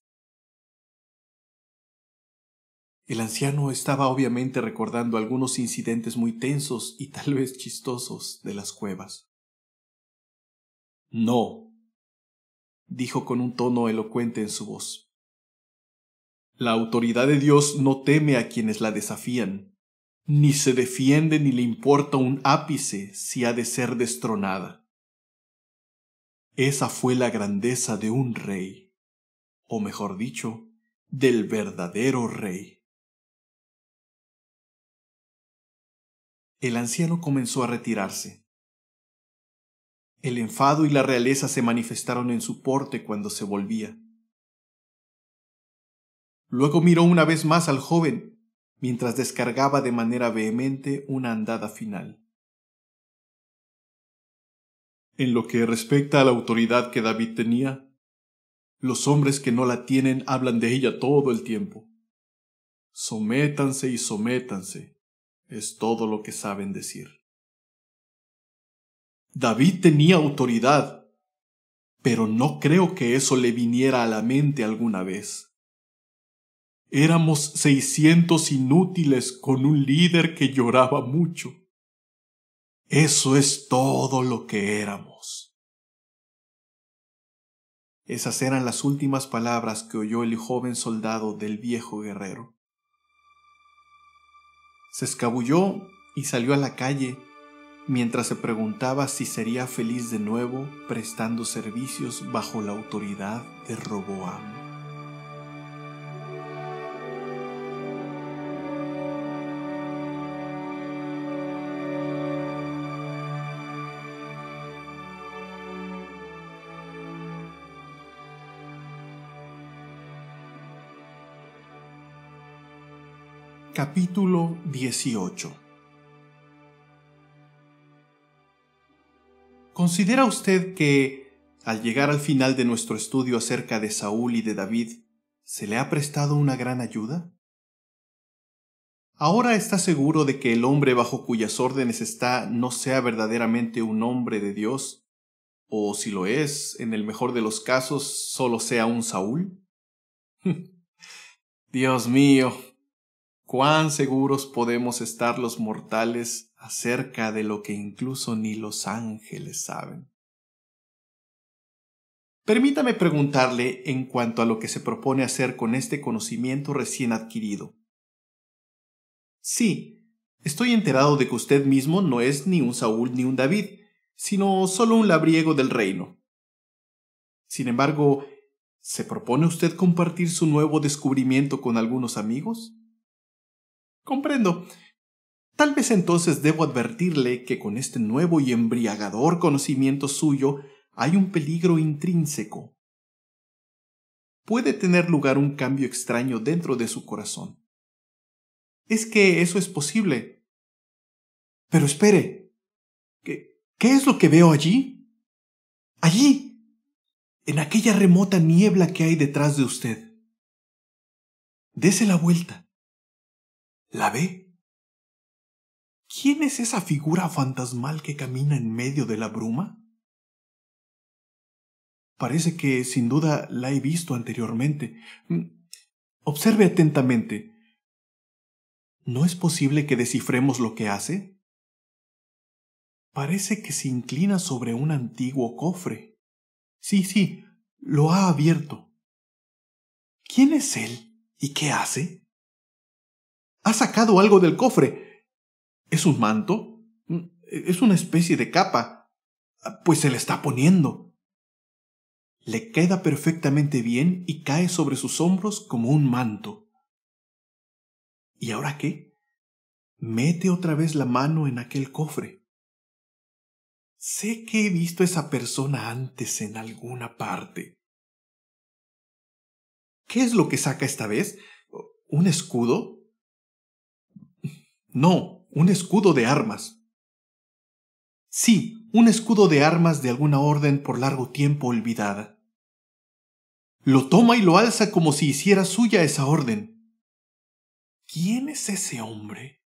El anciano estaba obviamente recordando algunos incidentes muy tensos y tal vez chistosos de las cuevas. No, dijo con un tono elocuente en su voz. La autoridad de Dios no teme a quienes la desafían, ni se defiende ni le importa un ápice si ha de ser destronada. Esa fue la grandeza de un rey, o mejor dicho, del verdadero rey. El anciano comenzó a retirarse. El enfado y la realeza se manifestaron en su porte cuando se volvía. Luego miró una vez más al joven, mientras descargaba de manera vehemente una andada final. En lo que respecta a la autoridad que David tenía, los hombres que no la tienen hablan de ella todo el tiempo. Sométanse y sométanse, es todo lo que saben decir. David tenía autoridad, pero no creo que eso le viniera a la mente alguna vez. Éramos seiscientos inútiles con un líder que lloraba mucho. Eso es todo lo que éramos. Esas eran las últimas palabras que oyó el joven soldado del viejo guerrero. Se escabulló y salió a la calle mientras se preguntaba si sería feliz de nuevo prestando servicios bajo la autoridad de Roboam. Capítulo 18 ¿Considera usted que, al llegar al final de nuestro estudio acerca de Saúl y de David, se le ha prestado una gran ayuda? Ahora está seguro de que el hombre bajo cuyas órdenes está no sea verdaderamente un hombre de Dios, o si lo es, en el mejor de los casos, solo sea un Saúl? Dios mío, cuán seguros podemos estar los mortales acerca de lo que incluso ni los ángeles saben. Permítame preguntarle en cuanto a lo que se propone hacer con este conocimiento recién adquirido. Sí, estoy enterado de que usted mismo no es ni un Saúl ni un David, sino solo un labriego del reino. Sin embargo, ¿se propone usted compartir su nuevo descubrimiento con algunos amigos? Comprendo. Tal vez entonces debo advertirle que con este nuevo y embriagador conocimiento suyo hay un peligro intrínseco. Puede tener lugar un cambio extraño dentro de su corazón. Es que eso es posible. Pero espere. ¿Qué, qué es lo que veo allí? Allí. En aquella remota niebla que hay detrás de usted. Dese la vuelta. ¿La ve? ¿Quién es esa figura fantasmal que camina en medio de la bruma? Parece que sin duda la he visto anteriormente. Mm, observe atentamente. ¿No es posible que descifremos lo que hace? Parece que se inclina sobre un antiguo cofre. Sí, sí, lo ha abierto. ¿Quién es él y qué hace? Ha sacado algo del cofre. ¿Es un manto? Mm, ¿Es una especie de capa? Ah, pues se le está poniendo. Le queda perfectamente bien y cae sobre sus hombros como un manto. ¿Y ahora qué? Mete otra vez la mano en aquel cofre. Sé que he visto a esa persona antes en alguna parte. ¿Qué es lo que saca esta vez? ¿Un escudo? No, un escudo de armas. Sí, un escudo de armas de alguna orden por largo tiempo olvidada. Lo toma y lo alza como si hiciera suya esa orden. ¿Quién es ese hombre?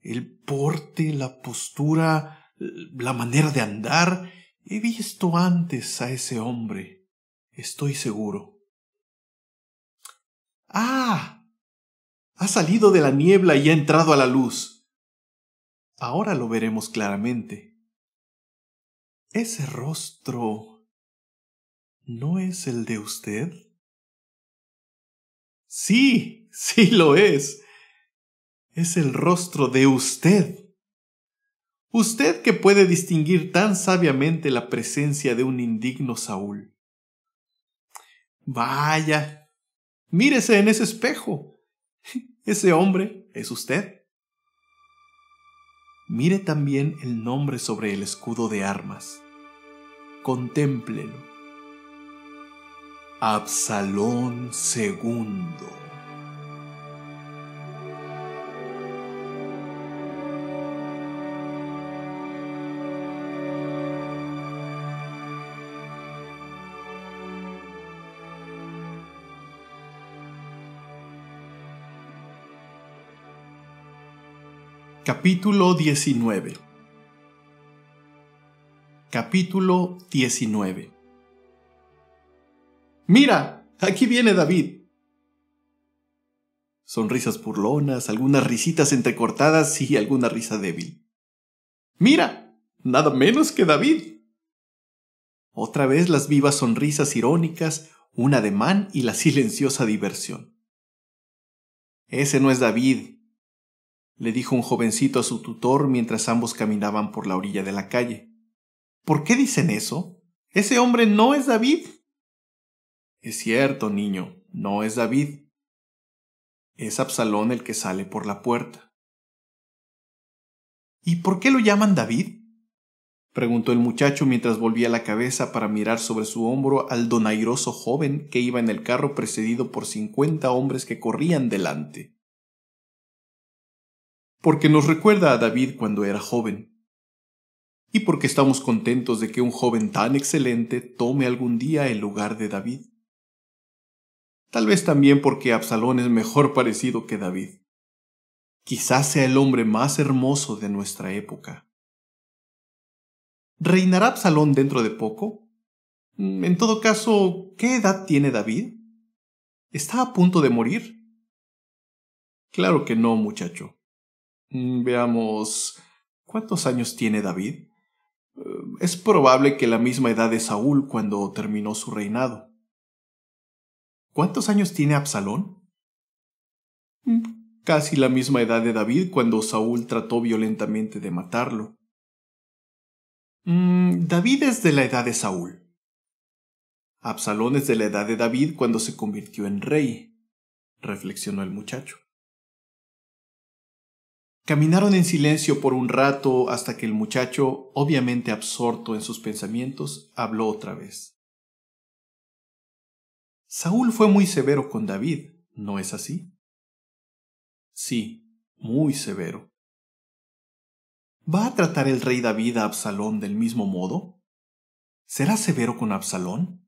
El porte, la postura, la manera de andar. He visto antes a ese hombre, estoy seguro. Ah, ha salido de la niebla y ha entrado a la luz. Ahora lo veremos claramente. Ese rostro no es el de usted. Sí, sí lo es. Es el rostro de usted. Usted que puede distinguir tan sabiamente la presencia de un indigno Saúl. Vaya, mírese en ese espejo. Ese hombre es usted. Mire también el nombre sobre el escudo de armas. Contémplelo. Absalón II. Capítulo 19 Capítulo 19 Mira, aquí viene David. Sonrisas burlonas, algunas risitas entrecortadas y alguna risa débil. Mira, nada menos que David. Otra vez las vivas sonrisas irónicas, un ademán y la silenciosa diversión. Ese no es David, le dijo un jovencito a su tutor mientras ambos caminaban por la orilla de la calle. ¿Por qué dicen eso? Ese hombre no es David. Es cierto, niño, no es David. Es Absalón el que sale por la puerta. ¿Y por qué lo llaman David? preguntó el muchacho mientras volvía la cabeza para mirar sobre su hombro al donairoso joven que iba en el carro precedido por cincuenta hombres que corrían delante porque nos recuerda a David cuando era joven, y porque estamos contentos de que un joven tan excelente tome algún día el lugar de David. Tal vez también porque Absalón es mejor parecido que David. Quizás sea el hombre más hermoso de nuestra época. ¿Reinará Absalón dentro de poco? Mm, en todo caso, ¿qué edad tiene David? ¿Está a punto de morir? Claro que no, muchacho. Mm, veamos. ¿Cuántos años tiene David? Eh, es probable que la misma edad de Saúl cuando terminó su reinado. ¿Cuántos años tiene Absalón? Mm. Casi la misma edad de David cuando Saúl trató violentamente de matarlo. Mm, David es de la edad de Saúl. Absalón es de la edad de David cuando se convirtió en rey, reflexionó el muchacho. Caminaron en silencio por un rato hasta que el muchacho, obviamente absorto en sus pensamientos, habló otra vez. Saúl fue muy severo con David, ¿no es así? Sí, muy severo. ¿Va a tratar el rey David a Absalón del mismo modo? ¿Será severo con Absalón?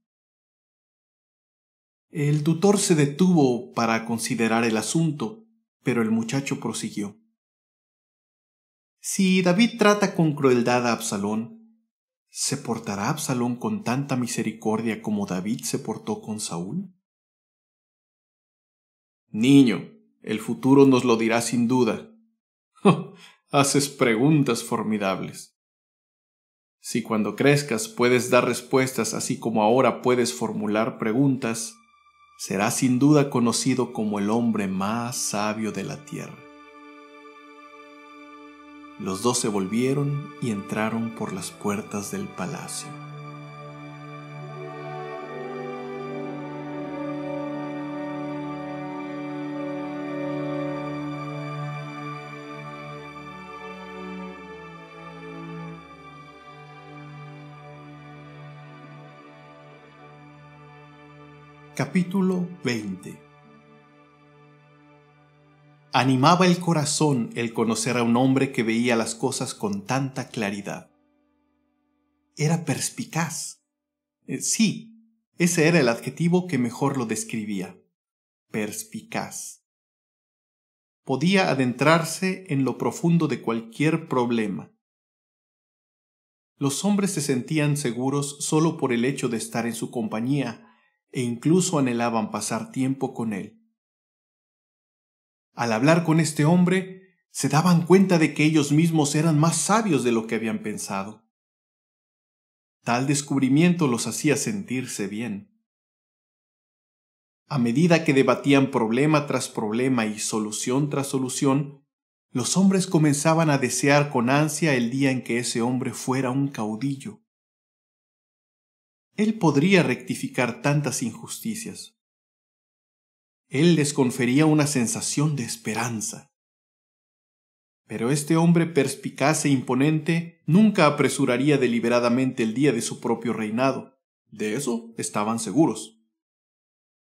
El tutor se detuvo para considerar el asunto, pero el muchacho prosiguió. Si David trata con crueldad a Absalón, ¿se portará Absalón con tanta misericordia como David se portó con Saúl? Niño, el futuro nos lo dirá sin duda. Haces preguntas formidables. Si cuando crezcas puedes dar respuestas así como ahora puedes formular preguntas, serás sin duda conocido como el hombre más sabio de la tierra. Los dos se volvieron y entraron por las puertas del palacio. Capítulo 20 Animaba el corazón el conocer a un hombre que veía las cosas con tanta claridad. Era perspicaz. Eh, sí, ese era el adjetivo que mejor lo describía. Perspicaz. Podía adentrarse en lo profundo de cualquier problema. Los hombres se sentían seguros solo por el hecho de estar en su compañía e incluso anhelaban pasar tiempo con él. Al hablar con este hombre, se daban cuenta de que ellos mismos eran más sabios de lo que habían pensado. Tal descubrimiento los hacía sentirse bien. A medida que debatían problema tras problema y solución tras solución, los hombres comenzaban a desear con ansia el día en que ese hombre fuera un caudillo. Él podría rectificar tantas injusticias. Él les confería una sensación de esperanza. Pero este hombre perspicaz e imponente nunca apresuraría deliberadamente el día de su propio reinado. De eso estaban seguros.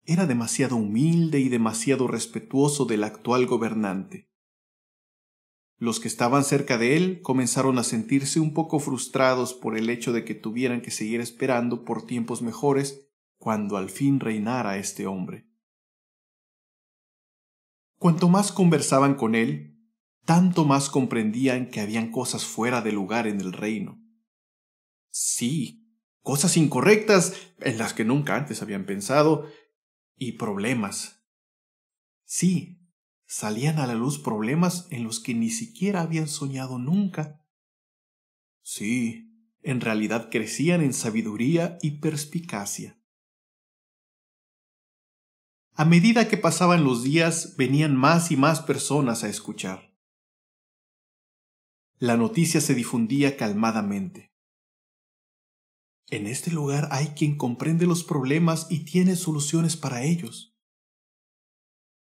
Era demasiado humilde y demasiado respetuoso del actual gobernante. Los que estaban cerca de él comenzaron a sentirse un poco frustrados por el hecho de que tuvieran que seguir esperando por tiempos mejores cuando al fin reinara este hombre. Cuanto más conversaban con él, tanto más comprendían que habían cosas fuera de lugar en el reino. Sí, cosas incorrectas en las que nunca antes habían pensado y problemas. Sí, salían a la luz problemas en los que ni siquiera habían soñado nunca. Sí, en realidad crecían en sabiduría y perspicacia. A medida que pasaban los días, venían más y más personas a escuchar. La noticia se difundía calmadamente. En este lugar hay quien comprende los problemas y tiene soluciones para ellos.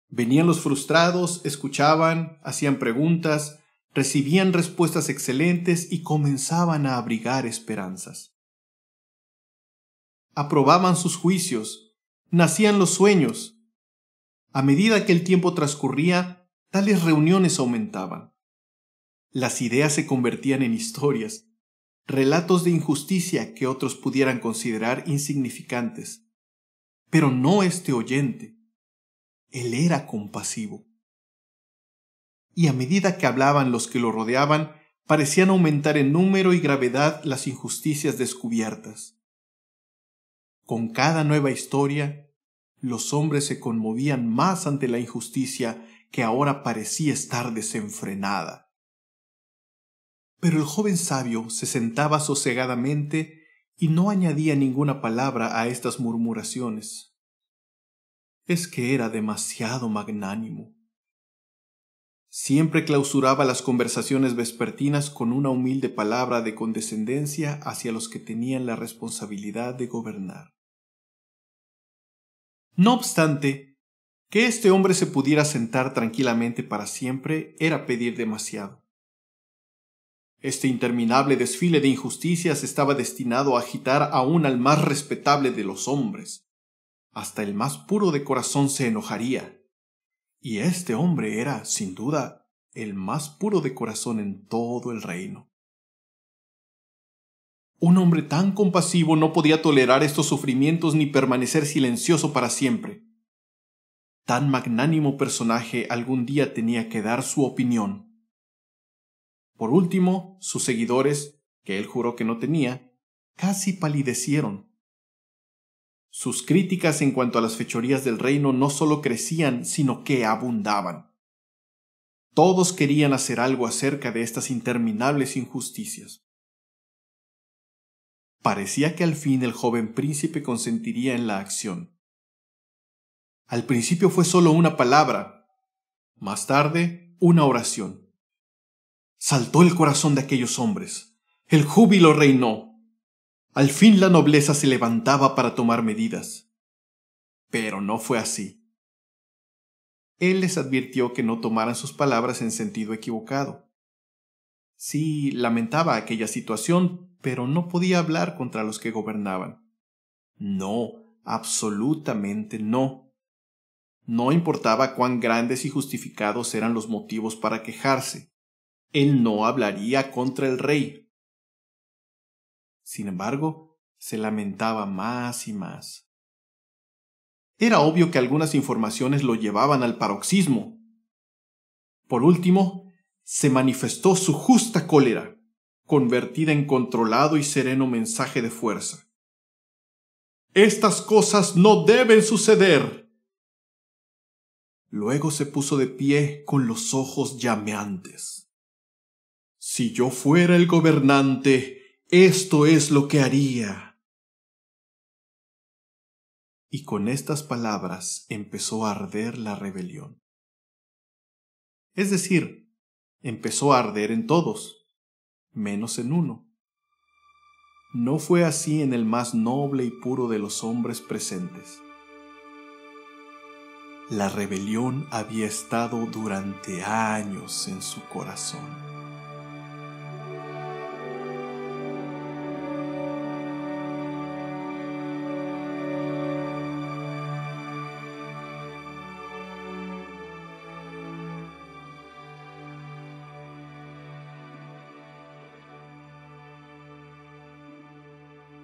Venían los frustrados, escuchaban, hacían preguntas, recibían respuestas excelentes y comenzaban a abrigar esperanzas. Aprobaban sus juicios, nacían los sueños. A medida que el tiempo transcurría, tales reuniones aumentaban. Las ideas se convertían en historias, relatos de injusticia que otros pudieran considerar insignificantes. Pero no este oyente. Él era compasivo. Y a medida que hablaban los que lo rodeaban, parecían aumentar en número y gravedad las injusticias descubiertas. Con cada nueva historia, los hombres se conmovían más ante la injusticia que ahora parecía estar desenfrenada. Pero el joven sabio se sentaba sosegadamente y no añadía ninguna palabra a estas murmuraciones. Es que era demasiado magnánimo. Siempre clausuraba las conversaciones vespertinas con una humilde palabra de condescendencia hacia los que tenían la responsabilidad de gobernar. No obstante, que este hombre se pudiera sentar tranquilamente para siempre era pedir demasiado. Este interminable desfile de injusticias estaba destinado a agitar aún al más respetable de los hombres. Hasta el más puro de corazón se enojaría. Y este hombre era, sin duda, el más puro de corazón en todo el reino. Un hombre tan compasivo no podía tolerar estos sufrimientos ni permanecer silencioso para siempre. Tan magnánimo personaje algún día tenía que dar su opinión. Por último, sus seguidores, que él juró que no tenía, casi palidecieron. Sus críticas en cuanto a las fechorías del reino no solo crecían, sino que abundaban. Todos querían hacer algo acerca de estas interminables injusticias. Parecía que al fin el joven príncipe consentiría en la acción. Al principio fue solo una palabra, más tarde una oración. Saltó el corazón de aquellos hombres. El júbilo reinó. Al fin la nobleza se levantaba para tomar medidas. Pero no fue así. Él les advirtió que no tomaran sus palabras en sentido equivocado. Sí, lamentaba aquella situación, pero no podía hablar contra los que gobernaban. No, absolutamente no. No importaba cuán grandes y justificados eran los motivos para quejarse. Él no hablaría contra el rey. Sin embargo, se lamentaba más y más. Era obvio que algunas informaciones lo llevaban al paroxismo. Por último, se manifestó su justa cólera convertida en controlado y sereno mensaje de fuerza. Estas cosas no deben suceder. Luego se puso de pie con los ojos llameantes. Si yo fuera el gobernante, esto es lo que haría. Y con estas palabras empezó a arder la rebelión. Es decir, empezó a arder en todos menos en uno. No fue así en el más noble y puro de los hombres presentes. La rebelión había estado durante años en su corazón.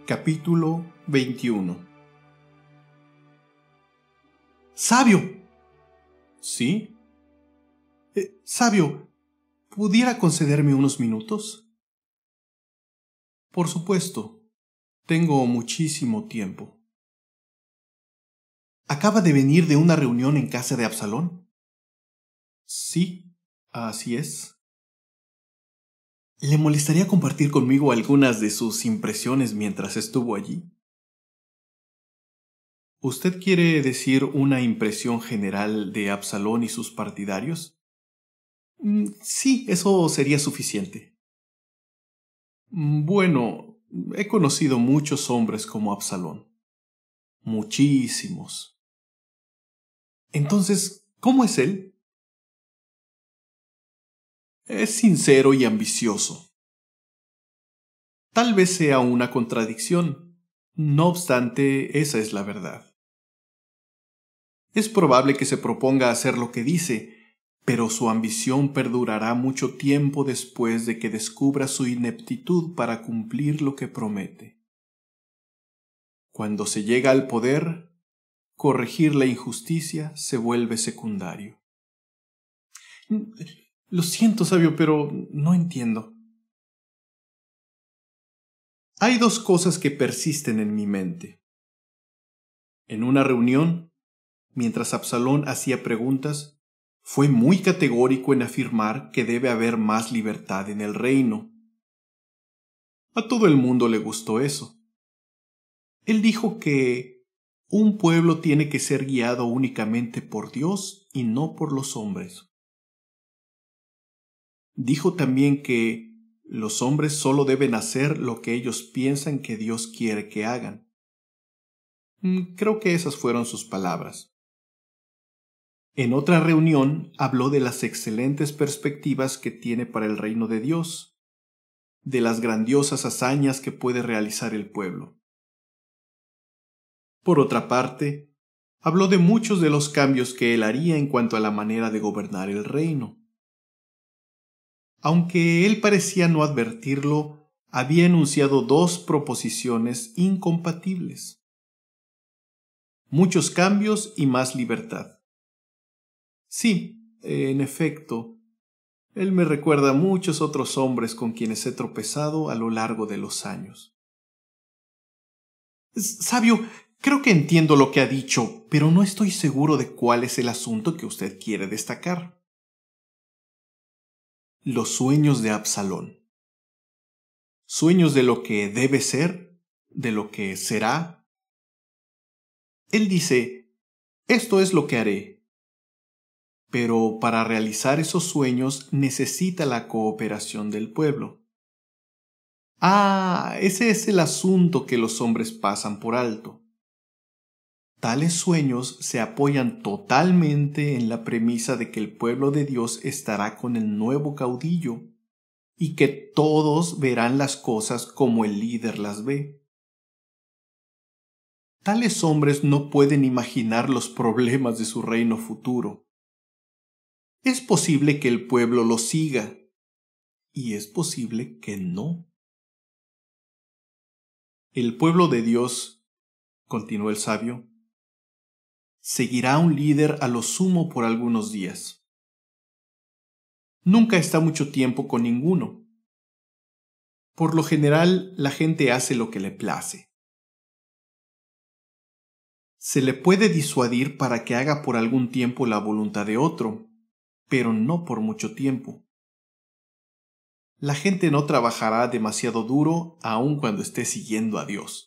Capítulo 21 Sabio. ¿Sí? Eh, sabio, ¿pudiera concederme unos minutos? Por supuesto, tengo muchísimo tiempo. ¿Acaba de venir de una reunión en casa de Absalón? Sí, así es. ¿Le molestaría compartir conmigo algunas de sus impresiones mientras estuvo allí? ¿Usted quiere decir una impresión general de Absalón y sus partidarios? Mm, sí, eso sería suficiente. Bueno, he conocido muchos hombres como Absalón. Muchísimos. Entonces, ¿cómo es él? Es sincero y ambicioso. Tal vez sea una contradicción, no obstante, esa es la verdad. Es probable que se proponga hacer lo que dice, pero su ambición perdurará mucho tiempo después de que descubra su ineptitud para cumplir lo que promete. Cuando se llega al poder, corregir la injusticia se vuelve secundario. Lo siento, sabio, pero no entiendo. Hay dos cosas que persisten en mi mente. En una reunión, mientras Absalón hacía preguntas, fue muy categórico en afirmar que debe haber más libertad en el reino. A todo el mundo le gustó eso. Él dijo que un pueblo tiene que ser guiado únicamente por Dios y no por los hombres. Dijo también que los hombres solo deben hacer lo que ellos piensan que Dios quiere que hagan. Mm, creo que esas fueron sus palabras. En otra reunión habló de las excelentes perspectivas que tiene para el reino de Dios, de las grandiosas hazañas que puede realizar el pueblo. Por otra parte, habló de muchos de los cambios que él haría en cuanto a la manera de gobernar el reino aunque él parecía no advertirlo, había enunciado dos proposiciones incompatibles. Muchos cambios y más libertad. Sí, en efecto, él me recuerda a muchos otros hombres con quienes he tropezado a lo largo de los años. Sabio, creo que entiendo lo que ha dicho, pero no estoy seguro de cuál es el asunto que usted quiere destacar. Los sueños de Absalón. Sueños de lo que debe ser, de lo que será. Él dice, esto es lo que haré. Pero para realizar esos sueños necesita la cooperación del pueblo. Ah, ese es el asunto que los hombres pasan por alto. Tales sueños se apoyan totalmente en la premisa de que el pueblo de Dios estará con el nuevo caudillo y que todos verán las cosas como el líder las ve. Tales hombres no pueden imaginar los problemas de su reino futuro. Es posible que el pueblo lo siga y es posible que no. El pueblo de Dios, continuó el sabio, seguirá un líder a lo sumo por algunos días. Nunca está mucho tiempo con ninguno. Por lo general, la gente hace lo que le place. Se le puede disuadir para que haga por algún tiempo la voluntad de otro, pero no por mucho tiempo. La gente no trabajará demasiado duro aun cuando esté siguiendo a Dios.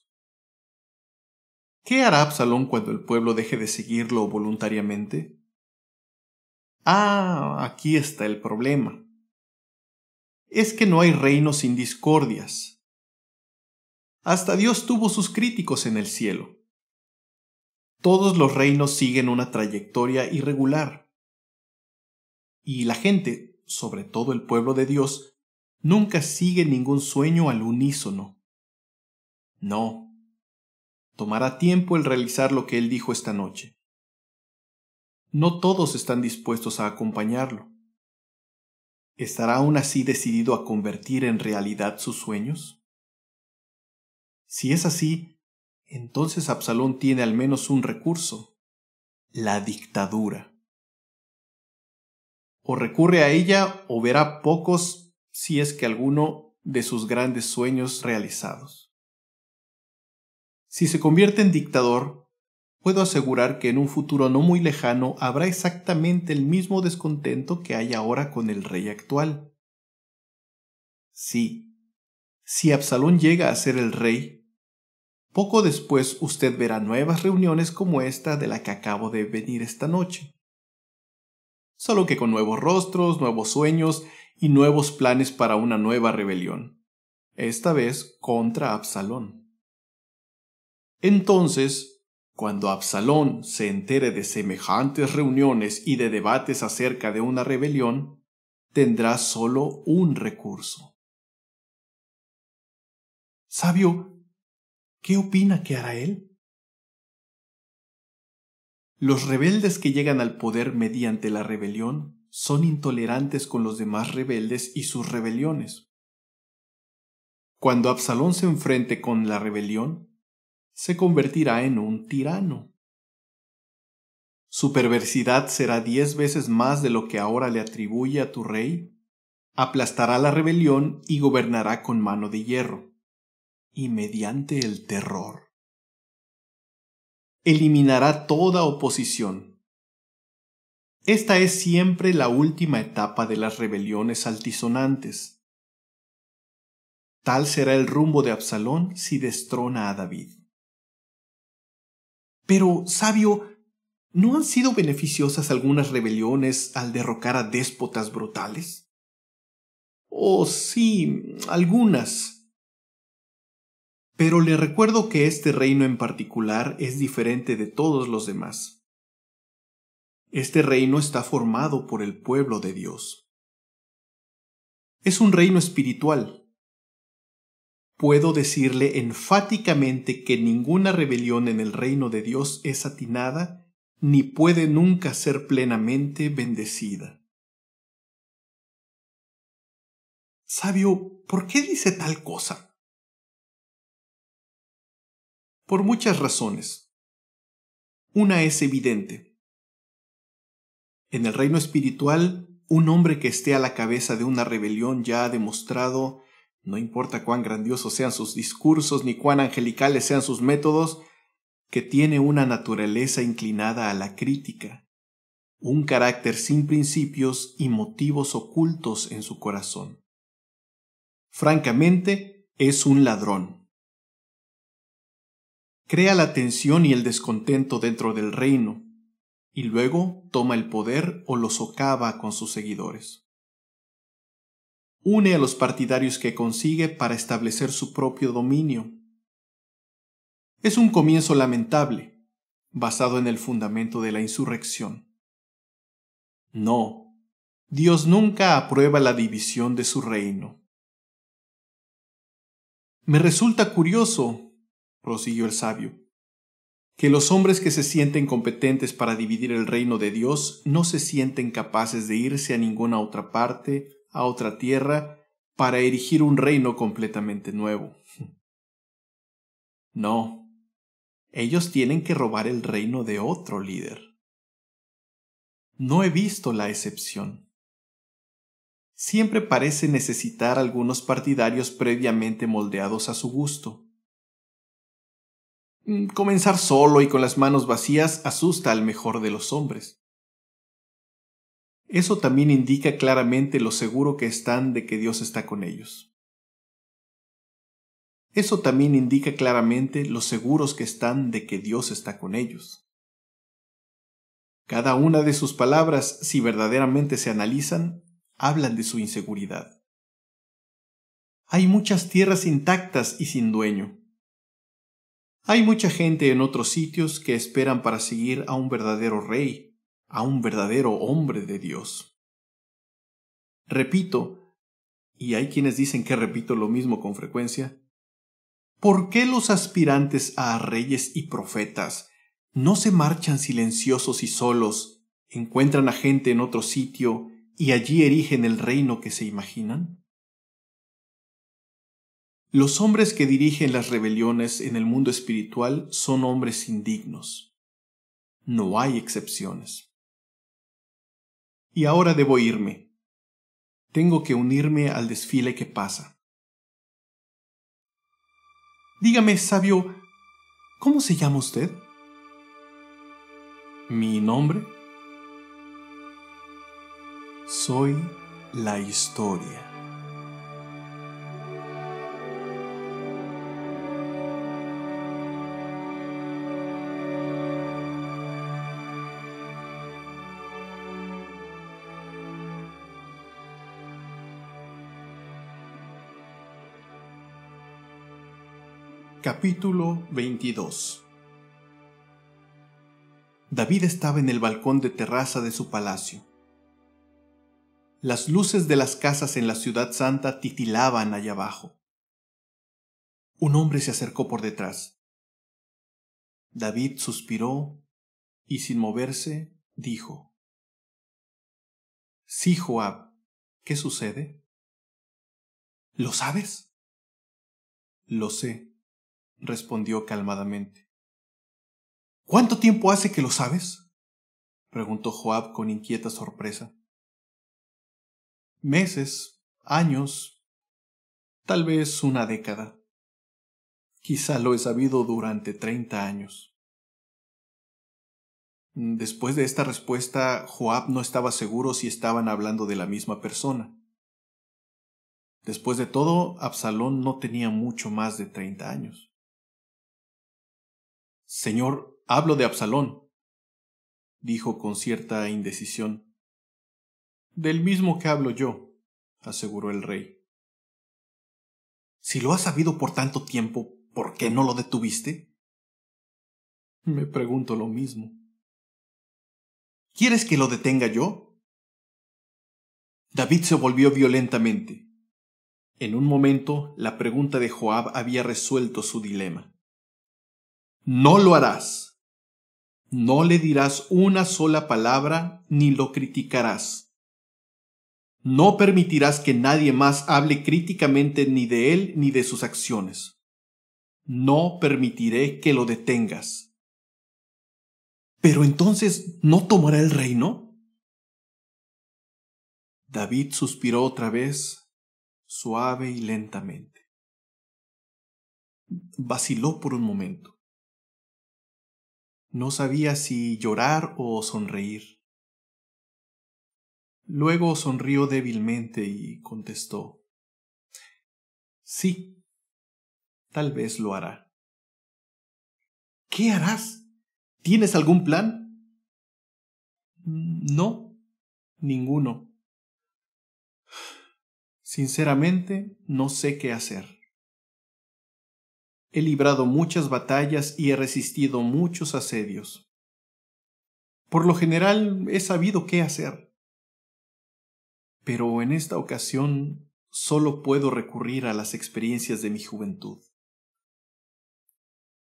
¿Qué hará Absalón cuando el pueblo deje de seguirlo voluntariamente? Ah, aquí está el problema. Es que no hay reino sin discordias. Hasta Dios tuvo sus críticos en el cielo. Todos los reinos siguen una trayectoria irregular. Y la gente, sobre todo el pueblo de Dios, nunca sigue ningún sueño al unísono. No, Tomará tiempo el realizar lo que Él dijo esta noche. No todos están dispuestos a acompañarlo. ¿Estará aún así decidido a convertir en realidad sus sueños? Si es así, entonces Absalón tiene al menos un recurso, la dictadura. O recurre a ella o verá pocos, si es que alguno, de sus grandes sueños realizados. Si se convierte en dictador, puedo asegurar que en un futuro no muy lejano habrá exactamente el mismo descontento que hay ahora con el rey actual. Sí, si Absalón llega a ser el rey, poco después usted verá nuevas reuniones como esta de la que acabo de venir esta noche. Solo que con nuevos rostros, nuevos sueños y nuevos planes para una nueva rebelión, esta vez contra Absalón. Entonces, cuando Absalón se entere de semejantes reuniones y de debates acerca de una rebelión, tendrá solo un recurso. Sabio, ¿qué opina que hará él? Los rebeldes que llegan al poder mediante la rebelión son intolerantes con los demás rebeldes y sus rebeliones. Cuando Absalón se enfrente con la rebelión, se convertirá en un tirano. Su perversidad será diez veces más de lo que ahora le atribuye a tu rey, aplastará la rebelión y gobernará con mano de hierro, y mediante el terror. Eliminará toda oposición. Esta es siempre la última etapa de las rebeliones altisonantes. Tal será el rumbo de Absalón si destrona a David. Pero, sabio, ¿no han sido beneficiosas algunas rebeliones al derrocar a déspotas brutales? Oh, sí, algunas. Pero le recuerdo que este reino en particular es diferente de todos los demás. Este reino está formado por el pueblo de Dios. Es un reino espiritual, puedo decirle enfáticamente que ninguna rebelión en el reino de Dios es atinada ni puede nunca ser plenamente bendecida. Sabio, ¿por qué dice tal cosa? Por muchas razones. Una es evidente. En el reino espiritual, un hombre que esté a la cabeza de una rebelión ya ha demostrado no importa cuán grandiosos sean sus discursos ni cuán angelicales sean sus métodos, que tiene una naturaleza inclinada a la crítica, un carácter sin principios y motivos ocultos en su corazón. Francamente, es un ladrón. Crea la tensión y el descontento dentro del reino, y luego toma el poder o lo socava con sus seguidores une a los partidarios que consigue para establecer su propio dominio. Es un comienzo lamentable, basado en el fundamento de la insurrección. No, Dios nunca aprueba la división de su reino. Me resulta curioso, prosiguió el sabio, que los hombres que se sienten competentes para dividir el reino de Dios no se sienten capaces de irse a ninguna otra parte a otra tierra para erigir un reino completamente nuevo. No, ellos tienen que robar el reino de otro líder. No he visto la excepción. Siempre parece necesitar algunos partidarios previamente moldeados a su gusto. Mm, comenzar solo y con las manos vacías asusta al mejor de los hombres. Eso también indica claramente lo seguro que están de que Dios está con ellos. Eso también indica claramente lo seguros que están de que Dios está con ellos. Cada una de sus palabras, si verdaderamente se analizan, hablan de su inseguridad. Hay muchas tierras intactas y sin dueño. Hay mucha gente en otros sitios que esperan para seguir a un verdadero rey, a un verdadero hombre de Dios. Repito, y hay quienes dicen que repito lo mismo con frecuencia, ¿por qué los aspirantes a reyes y profetas no se marchan silenciosos y solos, encuentran a gente en otro sitio y allí erigen el reino que se imaginan? Los hombres que dirigen las rebeliones en el mundo espiritual son hombres indignos. No hay excepciones. Y ahora debo irme. Tengo que unirme al desfile que pasa. Dígame, sabio, ¿cómo se llama usted? ¿Mi nombre? Soy la historia. Capítulo 22 David estaba en el balcón de terraza de su palacio. Las luces de las casas en la ciudad santa titilaban allá abajo. Un hombre se acercó por detrás. David suspiró y sin moverse dijo, Sí, Joab, ¿qué sucede? ¿Lo sabes? Lo sé, respondió calmadamente. ¿Cuánto tiempo hace que lo sabes? preguntó Joab con inquieta sorpresa. Meses, años, tal vez una década. Quizá lo he sabido durante treinta años. Después de esta respuesta, Joab no estaba seguro si estaban hablando de la misma persona. Después de todo, Absalón no tenía mucho más de treinta años. Señor, hablo de Absalón, dijo con cierta indecisión. Del mismo que hablo yo, aseguró el rey. Si lo has sabido por tanto tiempo, ¿por qué no lo detuviste? Me pregunto lo mismo. ¿Quieres que lo detenga yo? David se volvió violentamente. En un momento, la pregunta de Joab había resuelto su dilema no lo harás. No le dirás una sola palabra ni lo criticarás. No permitirás que nadie más hable críticamente ni de él ni de sus acciones. No permitiré que lo detengas. Pero entonces, ¿no tomará el reino? David suspiró otra vez, suave y lentamente. Vaciló por un momento. No sabía si llorar o sonreír. Luego sonrió débilmente y contestó. Sí, tal vez lo hará. ¿Qué harás? ¿Tienes algún plan? No, ninguno. Sinceramente, no sé qué hacer. He librado muchas batallas y he resistido muchos asedios. Por lo general he sabido qué hacer. Pero en esta ocasión solo puedo recurrir a las experiencias de mi juventud.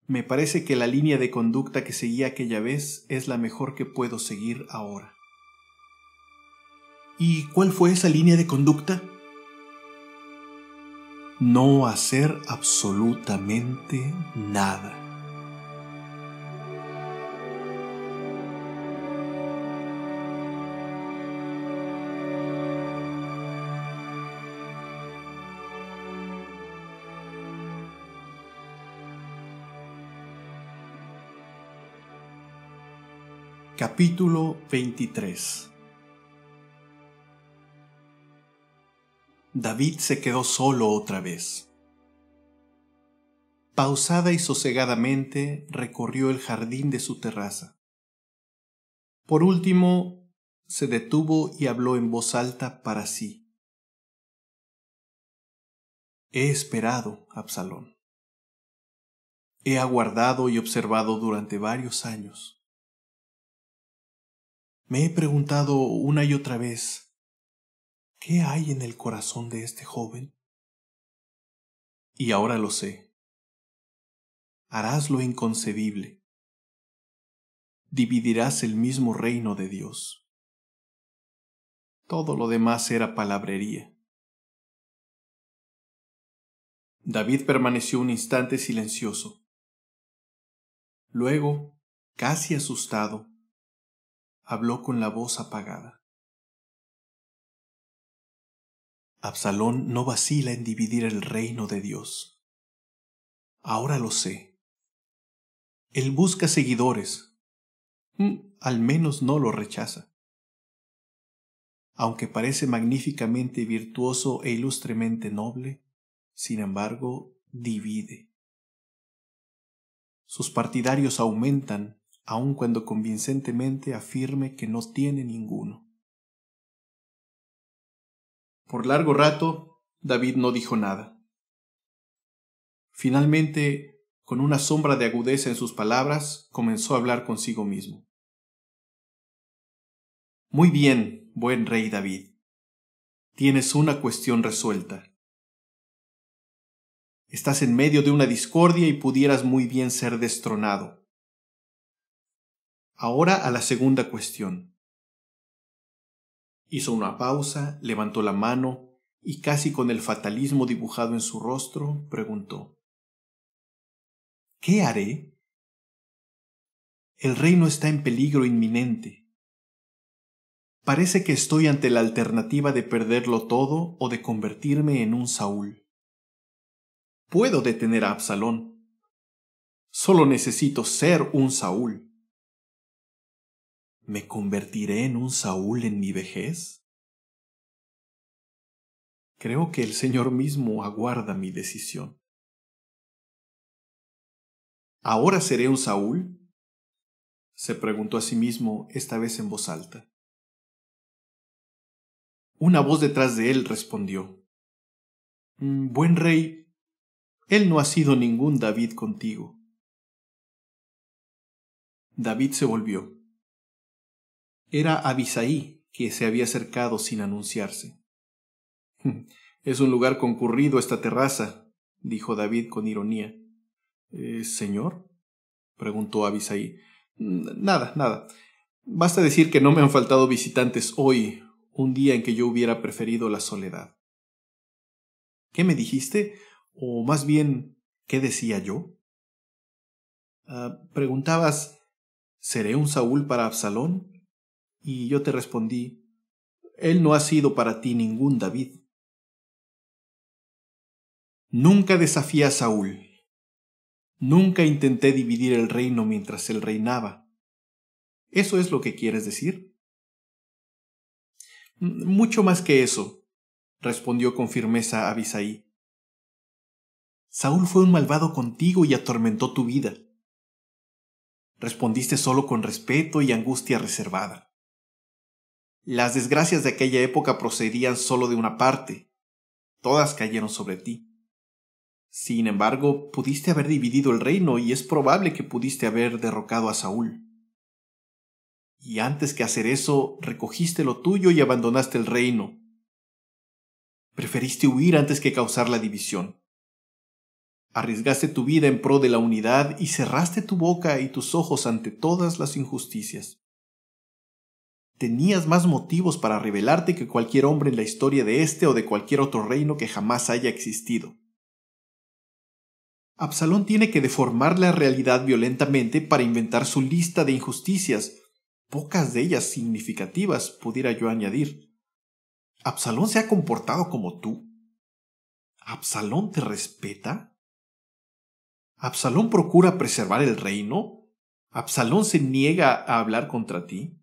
Me parece que la línea de conducta que seguí aquella vez es la mejor que puedo seguir ahora. ¿Y cuál fue esa línea de conducta? no hacer absolutamente nada. Capítulo 23 David se quedó solo otra vez. Pausada y sosegadamente recorrió el jardín de su terraza. Por último, se detuvo y habló en voz alta para sí. He esperado, Absalón. He aguardado y observado durante varios años. Me he preguntado una y otra vez, ¿Qué hay en el corazón de este joven? Y ahora lo sé. Harás lo inconcebible. Dividirás el mismo reino de Dios. Todo lo demás era palabrería. David permaneció un instante silencioso. Luego, casi asustado, habló con la voz apagada. Absalón no vacila en dividir el reino de Dios. Ahora lo sé. Él busca seguidores. Mm, al menos no lo rechaza. Aunque parece magníficamente virtuoso e ilustremente noble, sin embargo, divide. Sus partidarios aumentan, aun cuando convincentemente afirme que no tiene ninguno. Por largo rato, David no dijo nada. Finalmente, con una sombra de agudeza en sus palabras, comenzó a hablar consigo mismo. Muy bien, buen rey David. Tienes una cuestión resuelta. Estás en medio de una discordia y pudieras muy bien ser destronado. Ahora a la segunda cuestión. Hizo una pausa, levantó la mano y casi con el fatalismo dibujado en su rostro, preguntó ¿Qué haré? El reino está en peligro inminente. Parece que estoy ante la alternativa de perderlo todo o de convertirme en un Saúl. Puedo detener a Absalón. Solo necesito ser un Saúl. ¿Me convertiré en un Saúl en mi vejez? Creo que el Señor mismo aguarda mi decisión. ¿Ahora seré un Saúl? se preguntó a sí mismo, esta vez en voz alta. Una voz detrás de él respondió, mm, Buen rey, él no ha sido ningún David contigo. David se volvió. Era Abisaí, que se había acercado sin anunciarse. Es un lugar concurrido esta terraza, dijo David con ironía. Eh, ¿Señor? preguntó Abisaí. Mm, nada, nada. Basta decir que no me han faltado visitantes hoy, un día en que yo hubiera preferido la soledad. ¿Qué me dijiste? O más bien, ¿qué decía yo? Ah, preguntabas, ¿seré un Saúl para Absalón? Y yo te respondí, Él no ha sido para ti ningún David. Nunca desafía a Saúl. Nunca intenté dividir el reino mientras él reinaba. ¿Eso es lo que quieres decir? Mucho más que eso, respondió con firmeza Abisaí. Saúl fue un malvado contigo y atormentó tu vida. Respondiste solo con respeto y angustia reservada. Las desgracias de aquella época procedían solo de una parte. Todas cayeron sobre ti. Sin embargo, pudiste haber dividido el reino y es probable que pudiste haber derrocado a Saúl. Y antes que hacer eso, recogiste lo tuyo y abandonaste el reino. Preferiste huir antes que causar la división. Arriesgaste tu vida en pro de la unidad y cerraste tu boca y tus ojos ante todas las injusticias. Tenías más motivos para revelarte que cualquier hombre en la historia de este o de cualquier otro reino que jamás haya existido. Absalón tiene que deformar la realidad violentamente para inventar su lista de injusticias, pocas de ellas significativas, pudiera yo añadir. ¿Absalón se ha comportado como tú? ¿Absalón te respeta? ¿Absalón procura preservar el reino? ¿Absalón se niega a hablar contra ti?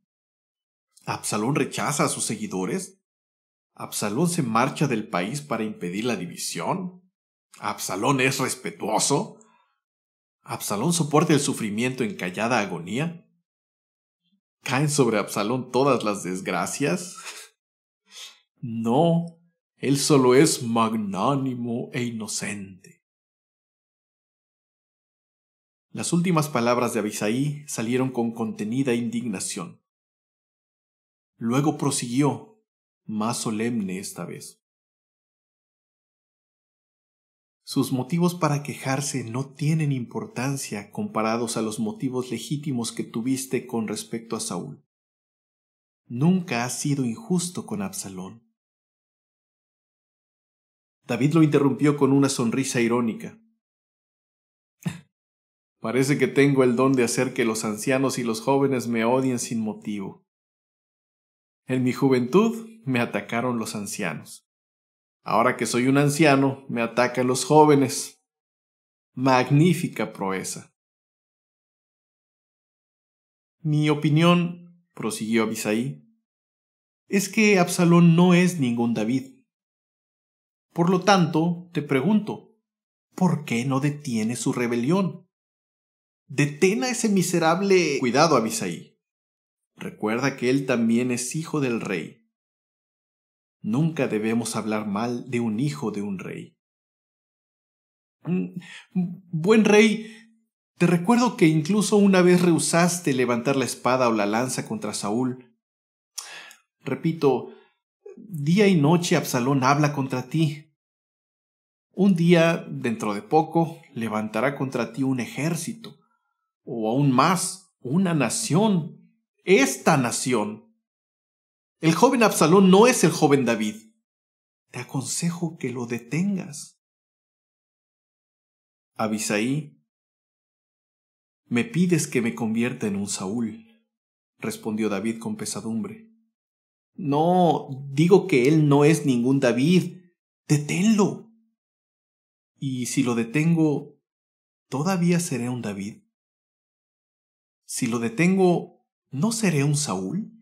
Absalón rechaza a sus seguidores. Absalón se marcha del país para impedir la división. Absalón es respetuoso. Absalón soporta el sufrimiento en callada agonía. ¿Caen sobre Absalón todas las desgracias? No, él solo es magnánimo e inocente. Las últimas palabras de Abisaí salieron con contenida indignación. Luego prosiguió, más solemne esta vez. Sus motivos para quejarse no tienen importancia comparados a los motivos legítimos que tuviste con respecto a Saúl. Nunca has sido injusto con Absalón. David lo interrumpió con una sonrisa irónica. Parece que tengo el don de hacer que los ancianos y los jóvenes me odien sin motivo. En mi juventud me atacaron los ancianos. Ahora que soy un anciano, me atacan los jóvenes. Magnífica proeza. Mi opinión, prosiguió Abisai, es que Absalón no es ningún David. Por lo tanto, te pregunto, ¿por qué no detiene su rebelión? Detena ese miserable. Cuidado, Abisai. Recuerda que Él también es hijo del rey. Nunca debemos hablar mal de un hijo de un rey. Mm, mm, buen rey, te recuerdo que incluso una vez rehusaste levantar la espada o la lanza contra Saúl. Repito, día y noche Absalón habla contra ti. Un día, dentro de poco, levantará contra ti un ejército, o aún más, una nación esta nación. El joven Absalón no es el joven David. Te aconsejo que lo detengas. Abisaí, me pides que me convierta en un Saúl, respondió David con pesadumbre. No, digo que él no es ningún David. Deténlo. Y si lo detengo, ¿todavía seré un David? Si lo detengo, ¿No seré un Saúl?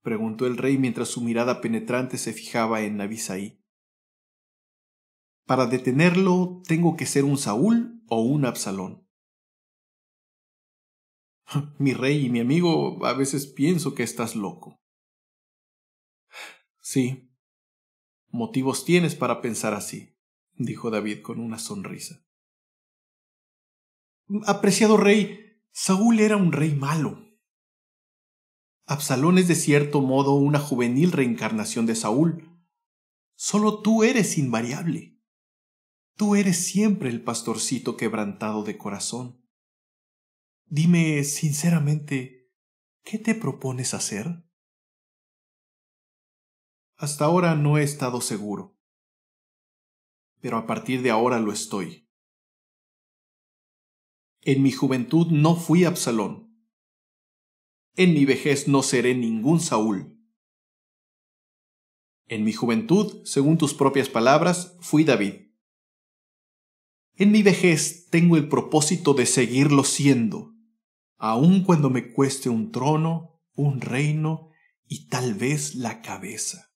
preguntó el rey mientras su mirada penetrante se fijaba en Abisaí. Para detenerlo, ¿tengo que ser un Saúl o un Absalón? Mi rey y mi amigo, a veces pienso que estás loco. Sí, motivos tienes para pensar así, dijo David con una sonrisa. Apreciado rey, Saúl era un rey malo, Absalón es de cierto modo una juvenil reencarnación de Saúl. Solo tú eres invariable. Tú eres siempre el pastorcito quebrantado de corazón. Dime sinceramente, ¿qué te propones hacer? Hasta ahora no he estado seguro, pero a partir de ahora lo estoy. En mi juventud no fui Absalón, en mi vejez no seré ningún Saúl. En mi juventud, según tus propias palabras, fui David. En mi vejez tengo el propósito de seguirlo siendo, aun cuando me cueste un trono, un reino y tal vez la cabeza.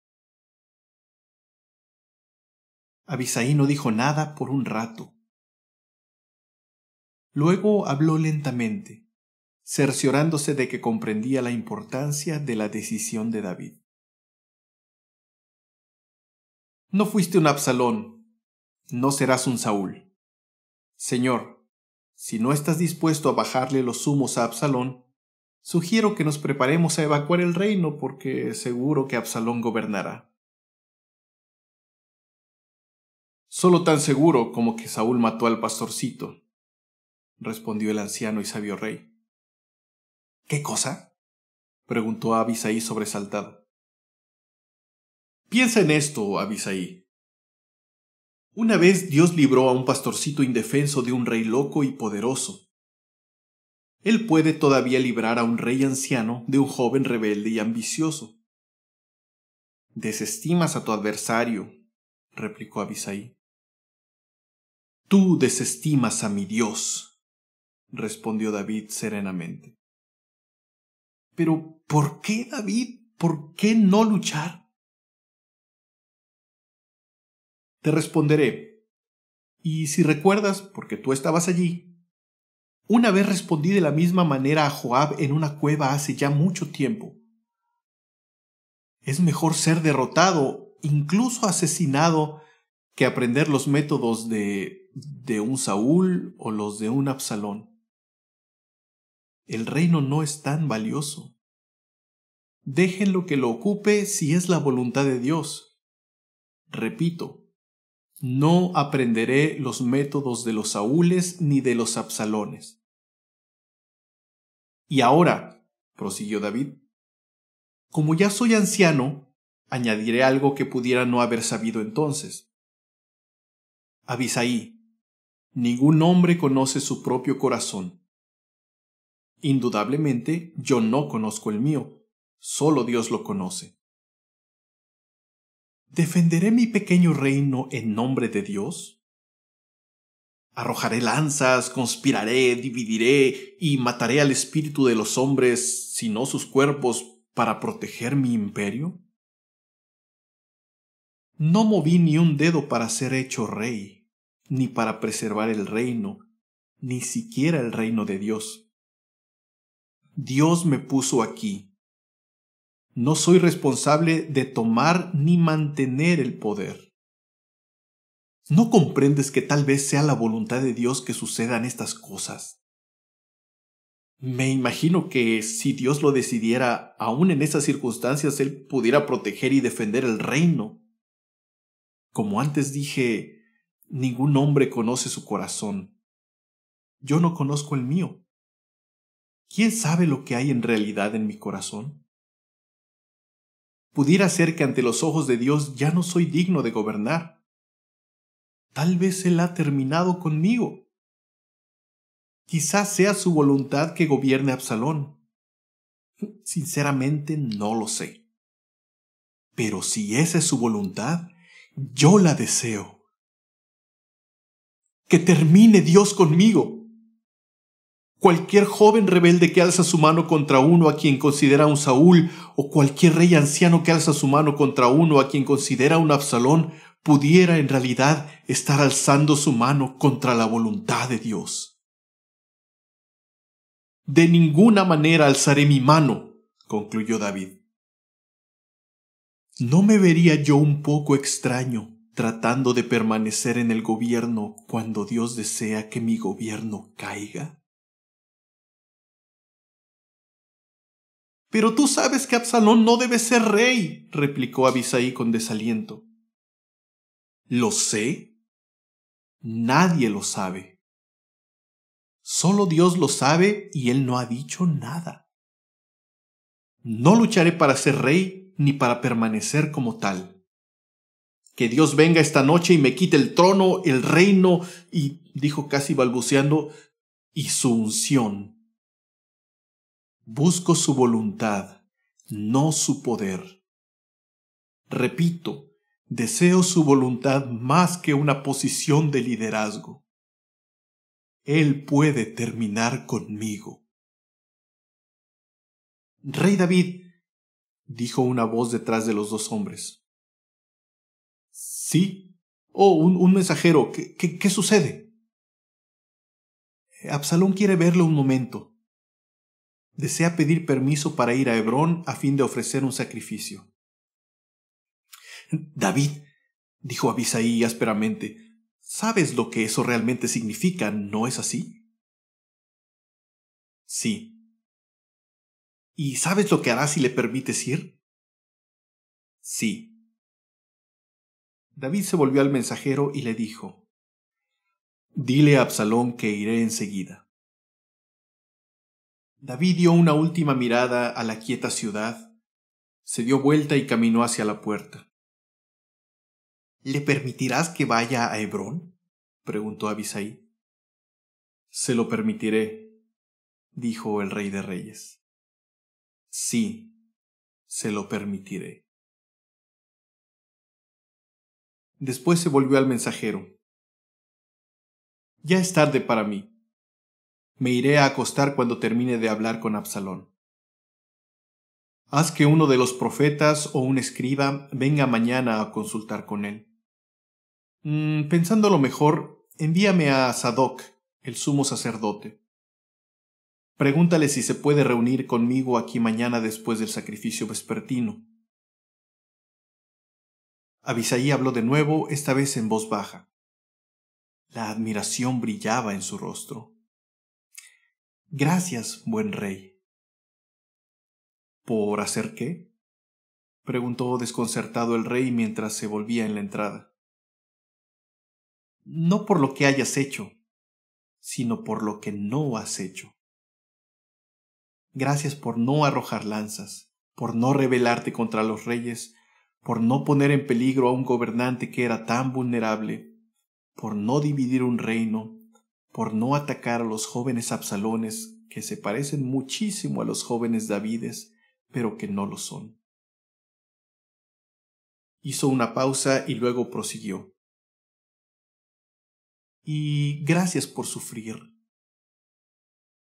Abisaí no dijo nada por un rato. Luego habló lentamente cerciorándose de que comprendía la importancia de la decisión de David. No fuiste un Absalón, no serás un Saúl. Señor, si no estás dispuesto a bajarle los humos a Absalón, sugiero que nos preparemos a evacuar el reino porque seguro que Absalón gobernará. Solo tan seguro como que Saúl mató al pastorcito, respondió el anciano y sabio rey. ¿Qué cosa? preguntó Abisai sobresaltado. Piensa en esto, Abisai. Una vez Dios libró a un pastorcito indefenso de un rey loco y poderoso. Él puede todavía librar a un rey anciano de un joven rebelde y ambicioso. Desestimas a tu adversario, replicó Abisai. Tú desestimas a mi Dios, respondió David serenamente. Pero ¿por qué David? ¿Por qué no luchar? Te responderé. Y si recuerdas, porque tú estabas allí, una vez respondí de la misma manera a Joab en una cueva hace ya mucho tiempo. Es mejor ser derrotado, incluso asesinado, que aprender los métodos de, de un Saúl o los de un Absalón. El reino no es tan valioso. Déjenlo que lo ocupe si es la voluntad de Dios. Repito, no aprenderé los métodos de los Saúles ni de los Absalones. Y ahora, prosiguió David, como ya soy anciano, añadiré algo que pudiera no haber sabido entonces. Avisaí, ningún hombre conoce su propio corazón, Indudablemente yo no conozco el mío, solo Dios lo conoce. ¿Defenderé mi pequeño reino en nombre de Dios? Arrojaré lanzas, conspiraré, dividiré y mataré al espíritu de los hombres, si no sus cuerpos, para proteger mi imperio? No moví ni un dedo para ser hecho rey, ni para preservar el reino, ni siquiera el reino de Dios. Dios me puso aquí. No soy responsable de tomar ni mantener el poder. ¿No comprendes que tal vez sea la voluntad de Dios que sucedan estas cosas? Me imagino que si Dios lo decidiera, aún en esas circunstancias Él pudiera proteger y defender el reino. Como antes dije, ningún hombre conoce su corazón. Yo no conozco el mío. ¿Quién sabe lo que hay en realidad en mi corazón? Pudiera ser que ante los ojos de Dios ya no soy digno de gobernar. Tal vez Él ha terminado conmigo. Quizás sea su voluntad que gobierne Absalón. Sinceramente no lo sé. Pero si esa es su voluntad, yo la deseo. Que termine Dios conmigo cualquier joven rebelde que alza su mano contra uno a quien considera un Saúl, o cualquier rey anciano que alza su mano contra uno a quien considera un Absalón, pudiera en realidad estar alzando su mano contra la voluntad de Dios. De ninguna manera alzaré mi mano, concluyó David. ¿No me vería yo un poco extraño tratando de permanecer en el gobierno cuando Dios desea que mi gobierno caiga? Pero tú sabes que Absalón no debe ser rey, replicó Abisaí con desaliento. ¿Lo sé? Nadie lo sabe. Solo Dios lo sabe y él no ha dicho nada. No lucharé para ser rey ni para permanecer como tal. Que Dios venga esta noche y me quite el trono, el reino y, dijo casi balbuceando, y su unción. Busco su voluntad, no su poder. Repito, deseo su voluntad más que una posición de liderazgo. Él puede terminar conmigo. Rey David, dijo una voz detrás de los dos hombres. Sí. Oh, un, un mensajero. qué sucede? Absalón quiere verlo un momento, desea pedir permiso para ir a Hebrón a fin de ofrecer un sacrificio. David, dijo Abisaí ásperamente, ¿sabes lo que eso realmente significa, no es así? Sí. ¿Y sabes lo que hará si le permites ir? Sí. David se volvió al mensajero y le dijo, Dile a Absalón que iré enseguida. David dio una última mirada a la quieta ciudad, se dio vuelta y caminó hacia la puerta. ¿Le permitirás que vaya a Hebrón? preguntó Abisai. Se lo permitiré, dijo el rey de reyes. Sí, se lo permitiré. Después se volvió al mensajero. Ya es tarde para mí. Me iré a acostar cuando termine de hablar con Absalón. Haz que uno de los profetas o un escriba venga mañana a consultar con él. Mm, pensándolo mejor, envíame a Sadoc, el sumo sacerdote. Pregúntale si se puede reunir conmigo aquí mañana después del sacrificio vespertino. Abisaí habló de nuevo, esta vez en voz baja. La admiración brillaba en su rostro. Gracias, buen rey. ¿Por hacer qué? preguntó desconcertado el rey mientras se volvía en la entrada. No por lo que hayas hecho, sino por lo que no has hecho. Gracias por no arrojar lanzas, por no rebelarte contra los reyes, por no poner en peligro a un gobernante que era tan vulnerable, por no dividir un reino, por no atacar a los jóvenes Absalones, que se parecen muchísimo a los jóvenes Davides, pero que no lo son. Hizo una pausa y luego prosiguió. Y gracias por sufrir,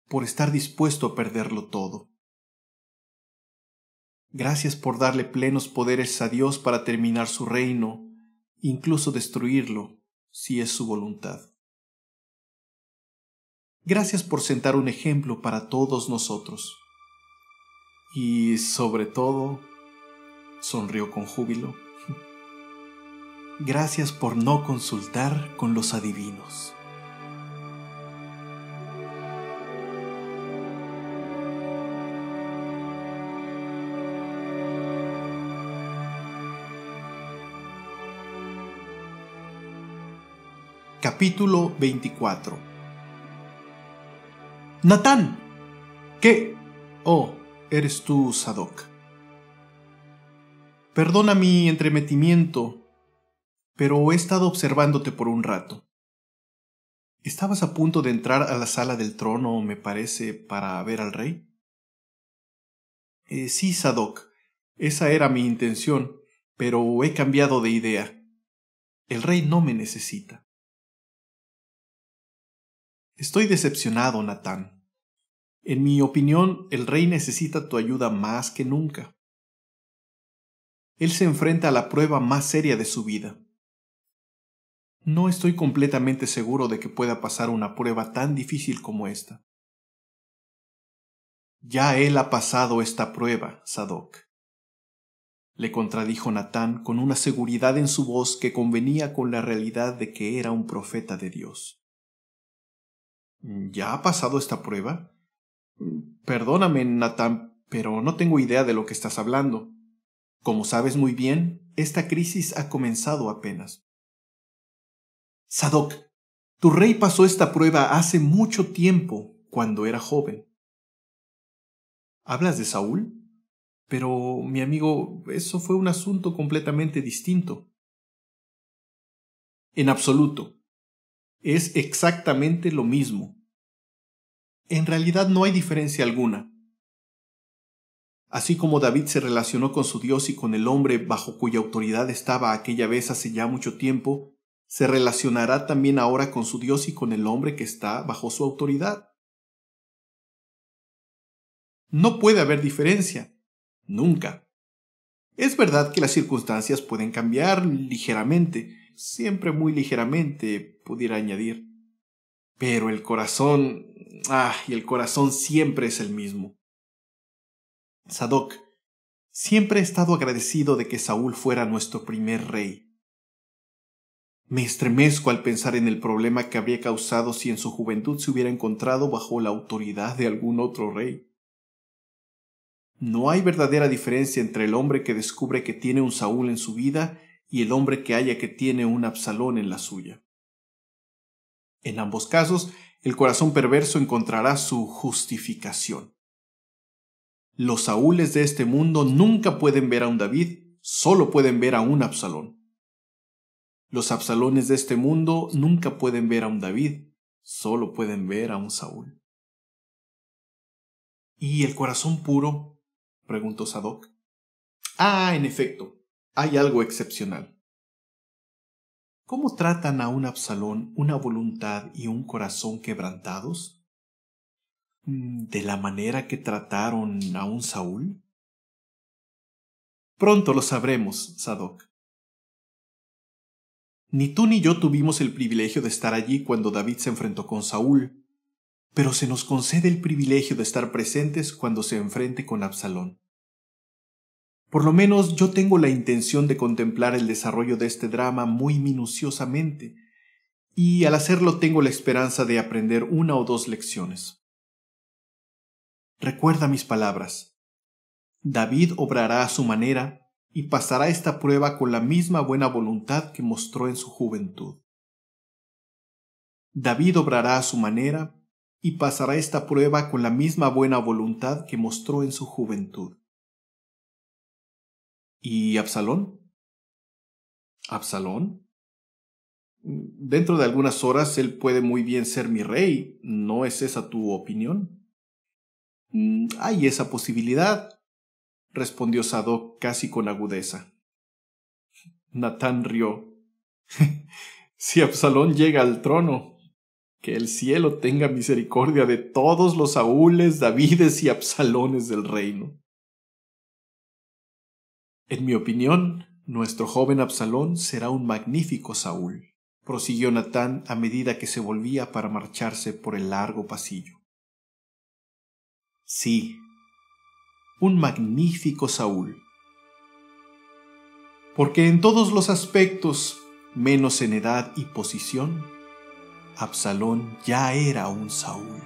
por estar dispuesto a perderlo todo. Gracias por darle plenos poderes a Dios para terminar su reino, incluso destruirlo, si es su voluntad. Gracias por sentar un ejemplo para todos nosotros. Y sobre todo, sonrió con júbilo, gracias por no consultar con los adivinos. Capítulo 24 Natán. ¿Qué? Oh, eres tú, Sadok. Perdona mi entremetimiento, pero he estado observándote por un rato. ¿Estabas a punto de entrar a la sala del trono, me parece, para ver al rey? Eh, sí, Sadok, esa era mi intención, pero he cambiado de idea. El rey no me necesita. Estoy decepcionado, Natán. En mi opinión, el rey necesita tu ayuda más que nunca. Él se enfrenta a la prueba más seria de su vida. No estoy completamente seguro de que pueda pasar una prueba tan difícil como esta. Ya él ha pasado esta prueba, Sadoc. Le contradijo Natán con una seguridad en su voz que convenía con la realidad de que era un profeta de Dios. ¿Ya ha pasado esta prueba? Perdóname, Nathan, pero no tengo idea de lo que estás hablando. Como sabes muy bien, esta crisis ha comenzado apenas. Sadoc, tu rey pasó esta prueba hace mucho tiempo, cuando era joven. ¿Hablas de Saúl? Pero, mi amigo, eso fue un asunto completamente distinto. En absoluto. Es exactamente lo mismo en realidad no hay diferencia alguna. Así como David se relacionó con su Dios y con el hombre bajo cuya autoridad estaba aquella vez hace ya mucho tiempo, se relacionará también ahora con su Dios y con el hombre que está bajo su autoridad. No puede haber diferencia. Nunca. Es verdad que las circunstancias pueden cambiar ligeramente, siempre muy ligeramente, pudiera añadir. Pero el corazón Ah, y el corazón siempre es el mismo. Sadoc, siempre he estado agradecido de que Saúl fuera nuestro primer rey. Me estremezco al pensar en el problema que habría causado si en su juventud se hubiera encontrado bajo la autoridad de algún otro rey. No hay verdadera diferencia entre el hombre que descubre que tiene un Saúl en su vida y el hombre que haya que tiene un Absalón en la suya. En ambos casos, el corazón perverso encontrará su justificación. Los saúles de este mundo nunca pueden ver a un David, solo pueden ver a un Absalón. Los Absalones de este mundo nunca pueden ver a un David, solo pueden ver a un Saúl. ¿Y el corazón puro? preguntó Sadoc. Ah, en efecto, hay algo excepcional. ¿Cómo tratan a un Absalón una voluntad y un corazón quebrantados? Mm, ¿De la manera que trataron a un Saúl? Pronto lo sabremos, Sadoc. Ni tú ni yo tuvimos el privilegio de estar allí cuando David se enfrentó con Saúl, pero se nos concede el privilegio de estar presentes cuando se enfrente con Absalón. Por lo menos yo tengo la intención de contemplar el desarrollo de este drama muy minuciosamente, y al hacerlo tengo la esperanza de aprender una o dos lecciones. Recuerda mis palabras. David obrará a su manera y pasará esta prueba con la misma buena voluntad que mostró en su juventud. David obrará a su manera y pasará esta prueba con la misma buena voluntad que mostró en su juventud. ¿Y Absalón? ¿Absalón? Dentro de algunas horas él puede muy bien ser mi rey, ¿no es esa tu opinión? Mm, hay esa posibilidad, respondió Sadoc casi con agudeza. Natán rió. si Absalón llega al trono, que el cielo tenga misericordia de todos los Saúles, Davides y Absalones del reino. En mi opinión, nuestro joven Absalón será un magnífico Saúl, prosiguió Natán a medida que se volvía para marcharse por el largo pasillo. Sí, un magnífico Saúl. Porque en todos los aspectos, menos en edad y posición, Absalón ya era un Saúl.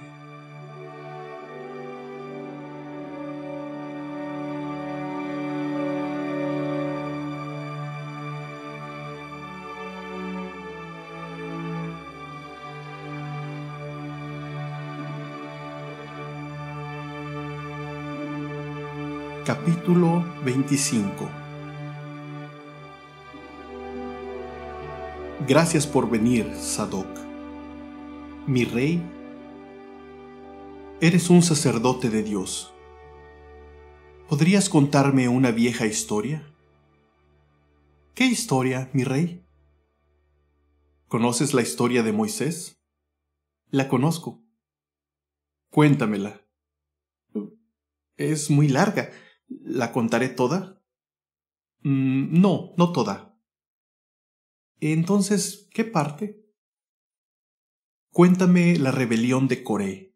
capítulo 25. Gracias por venir, Sadok. Mi rey, eres un sacerdote de Dios. ¿Podrías contarme una vieja historia? ¿Qué historia, mi rey? ¿Conoces la historia de Moisés? La conozco. Cuéntamela. Es muy larga. ¿La contaré toda? Mm, no, no toda. Entonces, ¿qué parte? Cuéntame la rebelión de Coré.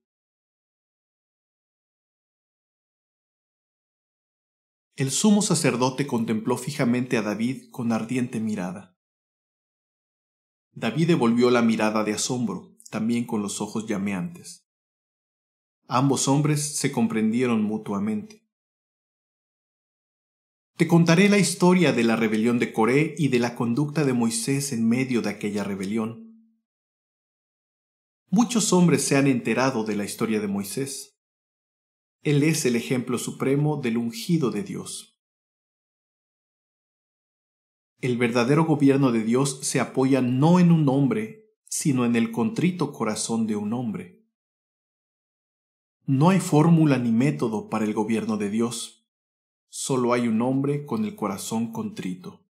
El sumo sacerdote contempló fijamente a David con ardiente mirada. David devolvió la mirada de asombro, también con los ojos llameantes. Ambos hombres se comprendieron mutuamente. Te contaré la historia de la rebelión de Coré y de la conducta de Moisés en medio de aquella rebelión. Muchos hombres se han enterado de la historia de Moisés. Él es el ejemplo supremo del ungido de Dios. El verdadero gobierno de Dios se apoya no en un hombre, sino en el contrito corazón de un hombre. No hay fórmula ni método para el gobierno de Dios, solo hay un hombre con el corazón contrito.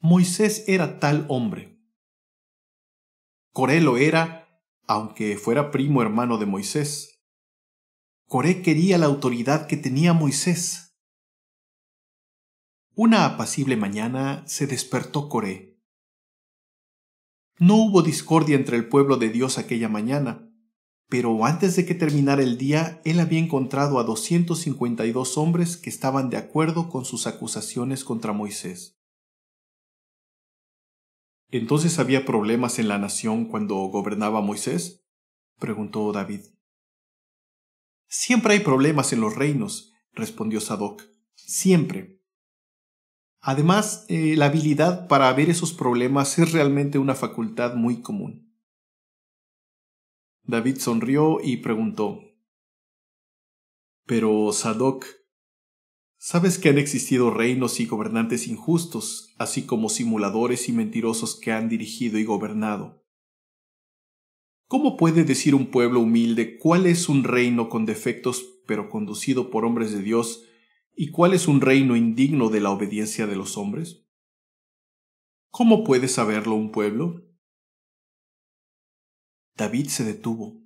Moisés era tal hombre. Coré lo era, aunque fuera primo hermano de Moisés. Coré quería la autoridad que tenía Moisés. Una apacible mañana se despertó Coré. No hubo discordia entre el pueblo de Dios aquella mañana, pero antes de que terminara el día, él había encontrado a 252 hombres que estaban de acuerdo con sus acusaciones contra Moisés. ¿Entonces había problemas en la nación cuando gobernaba Moisés? preguntó David. Siempre hay problemas en los reinos, respondió Sadoc. Siempre. Además, eh, la habilidad para ver esos problemas es realmente una facultad muy común. David sonrió y preguntó, Pero, Sadoc, ¿sabes que han existido reinos y gobernantes injustos, así como simuladores y mentirosos que han dirigido y gobernado? ¿Cómo puede decir un pueblo humilde cuál es un reino con defectos pero conducido por hombres de Dios y cuál es un reino indigno de la obediencia de los hombres? ¿Cómo puede saberlo un pueblo? David se detuvo.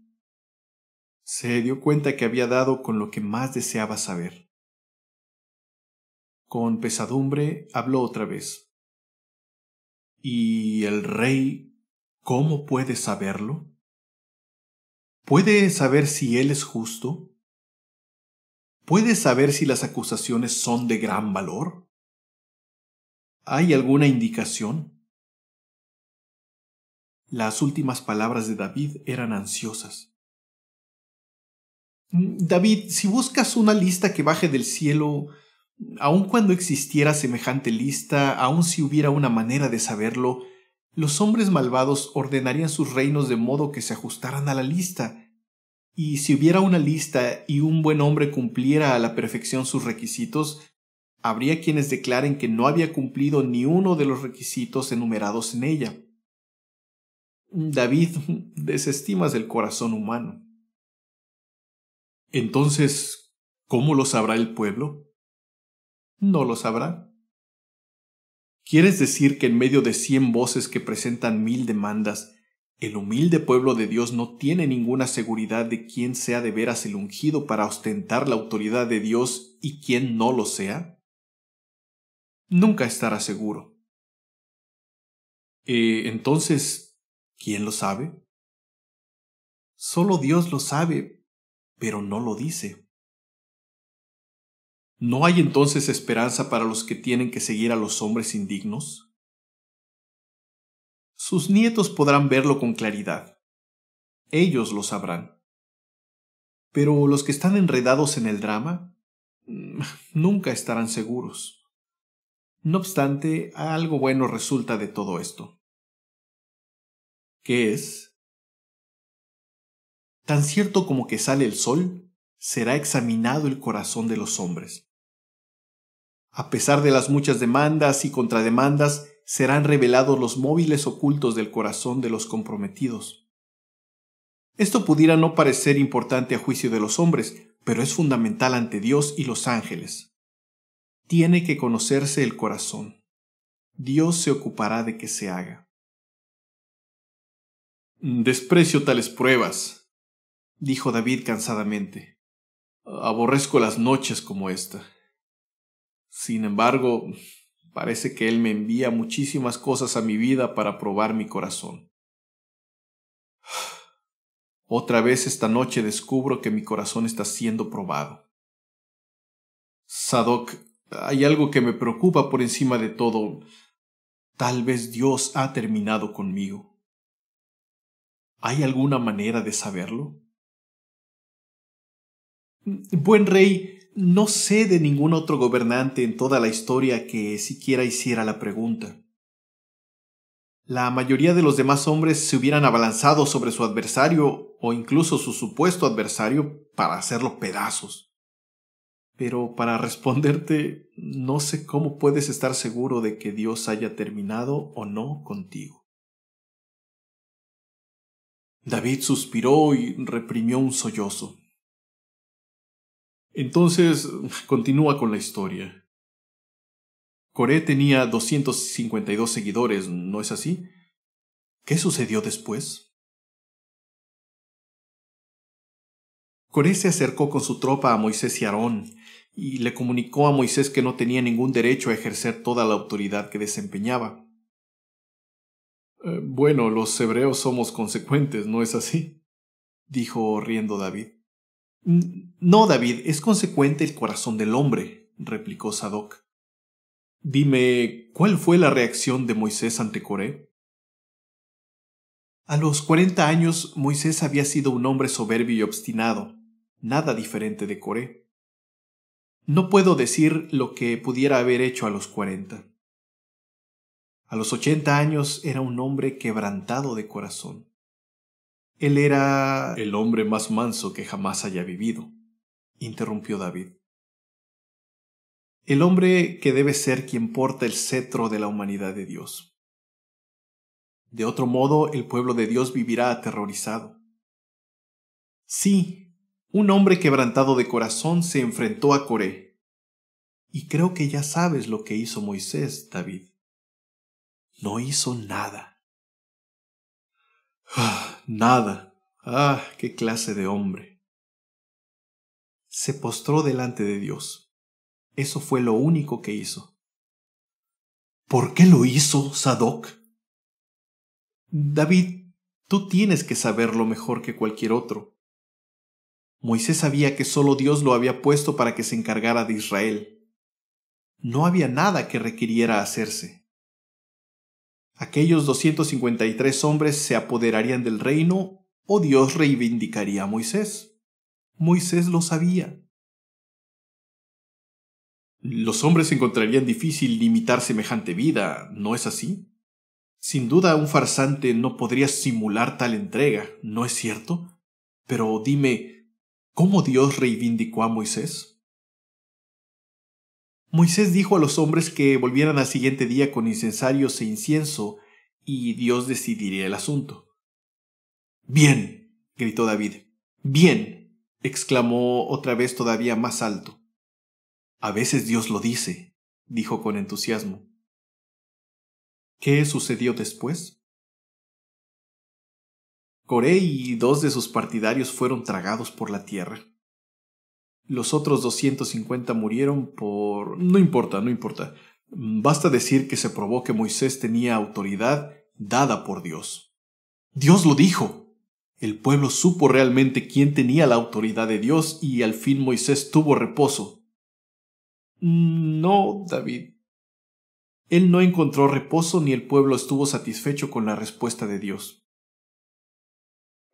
Se dio cuenta que había dado con lo que más deseaba saber. Con pesadumbre habló otra vez. ¿Y el rey cómo puede saberlo? ¿Puede saber si él es justo? ¿Puede saber si las acusaciones son de gran valor? ¿Hay alguna indicación? Las últimas palabras de David eran ansiosas. Mm, David, si buscas una lista que baje del cielo, aun cuando existiera semejante lista, aun si hubiera una manera de saberlo, los hombres malvados ordenarían sus reinos de modo que se ajustaran a la lista, y si hubiera una lista y un buen hombre cumpliera a la perfección sus requisitos, habría quienes declaren que no había cumplido ni uno de los requisitos enumerados en ella. David desestimas el corazón humano. Entonces, ¿cómo lo sabrá el pueblo? No lo sabrá. ¿Quieres decir que en medio de cien voces que presentan mil demandas, el humilde pueblo de Dios no tiene ninguna seguridad de quién sea de veras el ungido para ostentar la autoridad de Dios y quién no lo sea? Nunca estará seguro. Eh, entonces, ¿Quién lo sabe? Solo Dios lo sabe, pero no lo dice. ¿No hay entonces esperanza para los que tienen que seguir a los hombres indignos? Sus nietos podrán verlo con claridad. Ellos lo sabrán. Pero los que están enredados en el drama mm, nunca estarán seguros. No obstante, algo bueno resulta de todo esto. ¿Qué es, Tan cierto como que sale el sol, será examinado el corazón de los hombres. A pesar de las muchas demandas y contrademandas, serán revelados los móviles ocultos del corazón de los comprometidos. Esto pudiera no parecer importante a juicio de los hombres, pero es fundamental ante Dios y los ángeles. Tiene que conocerse el corazón. Dios se ocupará de que se haga. Desprecio tales pruebas, dijo David cansadamente. Aborrezco las noches como esta. Sin embargo, parece que Él me envía muchísimas cosas a mi vida para probar mi corazón. Otra vez esta noche descubro que mi corazón está siendo probado. Sadok, hay algo que me preocupa por encima de todo. Tal vez Dios ha terminado conmigo. ¿Hay alguna manera de saberlo? Buen rey, no sé de ningún otro gobernante en toda la historia que siquiera hiciera la pregunta. La mayoría de los demás hombres se hubieran abalanzado sobre su adversario o incluso su supuesto adversario para hacerlo pedazos. Pero para responderte, no sé cómo puedes estar seguro de que Dios haya terminado o no contigo. David suspiró y reprimió un sollozo. Entonces continúa con la historia. Coré tenía 252 seguidores, ¿no es así? ¿Qué sucedió después? Coré se acercó con su tropa a Moisés y Aarón, y le comunicó a Moisés que no tenía ningún derecho a ejercer toda la autoridad que desempeñaba. Eh, bueno, los hebreos somos consecuentes, ¿no es así? dijo riendo David. No, David, es consecuente el corazón del hombre, replicó Sadoc. Dime, ¿cuál fue la reacción de Moisés ante Coré? A los cuarenta años Moisés había sido un hombre soberbio y obstinado, nada diferente de Coré. No puedo decir lo que pudiera haber hecho a los cuarenta. A los ochenta años era un hombre quebrantado de corazón. Él era el hombre más manso que jamás haya vivido, interrumpió David. El hombre que debe ser quien porta el cetro de la humanidad de Dios. De otro modo, el pueblo de Dios vivirá aterrorizado. Sí, un hombre quebrantado de corazón se enfrentó a Coré. Y creo que ya sabes lo que hizo Moisés, David no hizo nada. Ah, nada. Ah, qué clase de hombre. Se postró delante de Dios. Eso fue lo único que hizo. ¿Por qué lo hizo Sadoc? David, tú tienes que saberlo mejor que cualquier otro. Moisés sabía que solo Dios lo había puesto para que se encargara de Israel. No había nada que requiriera hacerse. Aquellos 253 hombres se apoderarían del reino o Dios reivindicaría a Moisés. Moisés lo sabía. Los hombres encontrarían difícil limitar semejante vida, ¿no es así? Sin duda un farsante no podría simular tal entrega, ¿no es cierto? Pero dime, ¿cómo Dios reivindicó a Moisés? Moisés dijo a los hombres que volvieran al siguiente día con incensarios e incienso, y Dios decidiría el asunto. Bien, gritó David. Bien, exclamó otra vez todavía más alto. A veces Dios lo dice, dijo con entusiasmo. ¿Qué sucedió después? Coré y dos de sus partidarios fueron tragados por la tierra. Los otros 250 murieron por... No importa, no importa. Basta decir que se probó que Moisés tenía autoridad dada por Dios. Dios lo dijo. El pueblo supo realmente quién tenía la autoridad de Dios y al fin Moisés tuvo reposo. No, David. Él no encontró reposo ni el pueblo estuvo satisfecho con la respuesta de Dios.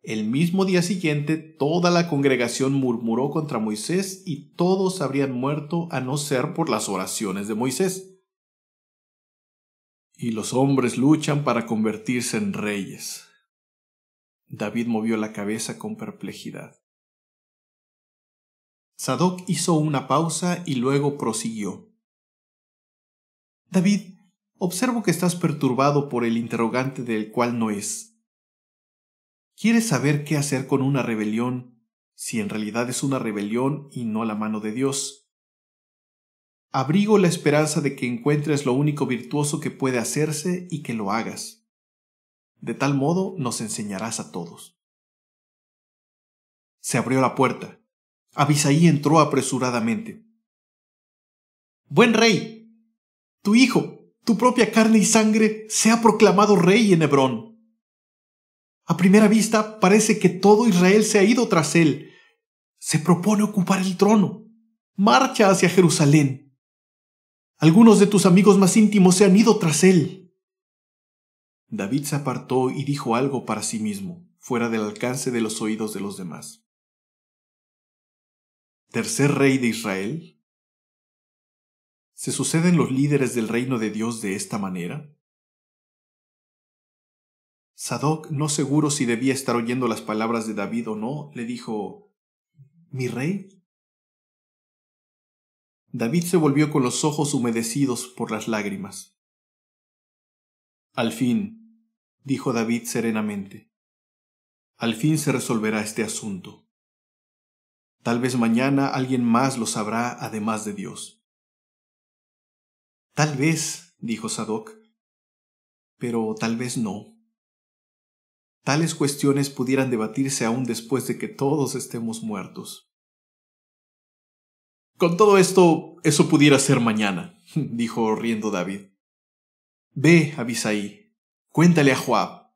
El mismo día siguiente toda la congregación murmuró contra Moisés y todos habrían muerto a no ser por las oraciones de Moisés. Y los hombres luchan para convertirse en reyes. David movió la cabeza con perplejidad. Sadoc hizo una pausa y luego prosiguió. David, observo que estás perturbado por el interrogante del cual no es. ¿Quieres saber qué hacer con una rebelión si en realidad es una rebelión y no la mano de Dios? Abrigo la esperanza de que encuentres lo único virtuoso que puede hacerse y que lo hagas. De tal modo nos enseñarás a todos. Se abrió la puerta. Abisaí entró apresuradamente. Buen rey, tu hijo, tu propia carne y sangre, se ha proclamado rey en Hebrón. A primera vista parece que todo Israel se ha ido tras él. Se propone ocupar el trono. Marcha hacia Jerusalén. Algunos de tus amigos más íntimos se han ido tras él. David se apartó y dijo algo para sí mismo, fuera del alcance de los oídos de los demás. Tercer rey de Israel. ¿Se suceden los líderes del reino de Dios de esta manera? Sadoc, no seguro si debía estar oyendo las palabras de David o no, le dijo ¿Mi rey? David se volvió con los ojos humedecidos por las lágrimas. Al fin, dijo David serenamente, al fin se resolverá este asunto. Tal vez mañana alguien más lo sabrá además de Dios. Tal vez, dijo Sadoc, pero tal vez no. Tales cuestiones pudieran debatirse aún después de que todos estemos muertos. Con todo esto, eso pudiera ser mañana, dijo riendo David. Ve, Abisaí, cuéntale a Joab.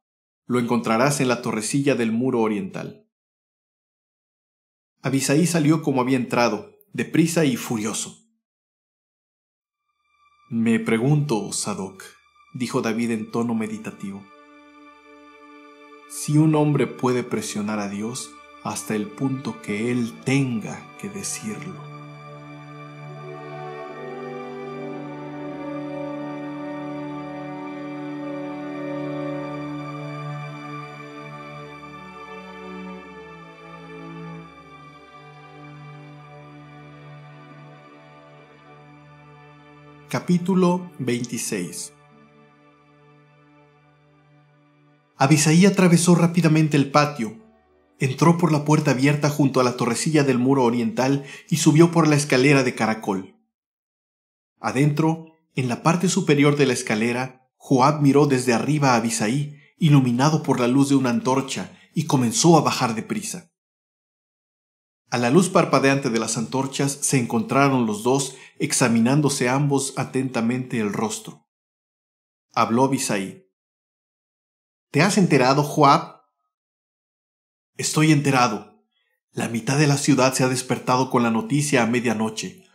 Lo encontrarás en la torrecilla del muro oriental. Abisaí salió como había entrado, deprisa y furioso. Me pregunto, Sadoc, dijo David en tono meditativo, si un hombre puede presionar a Dios hasta el punto que Él tenga que decirlo. Capítulo 26 Abisaí atravesó rápidamente el patio, entró por la puerta abierta junto a la torrecilla del muro oriental y subió por la escalera de caracol. Adentro, en la parte superior de la escalera, Joab miró desde arriba a Abisaí, iluminado por la luz de una antorcha, y comenzó a bajar deprisa. A la luz parpadeante de las antorchas se encontraron los dos, examinándose ambos atentamente el rostro. Habló Abisaí. ¿Te has enterado, Joab? Estoy enterado. La mitad de la ciudad se ha despertado con la noticia a medianoche.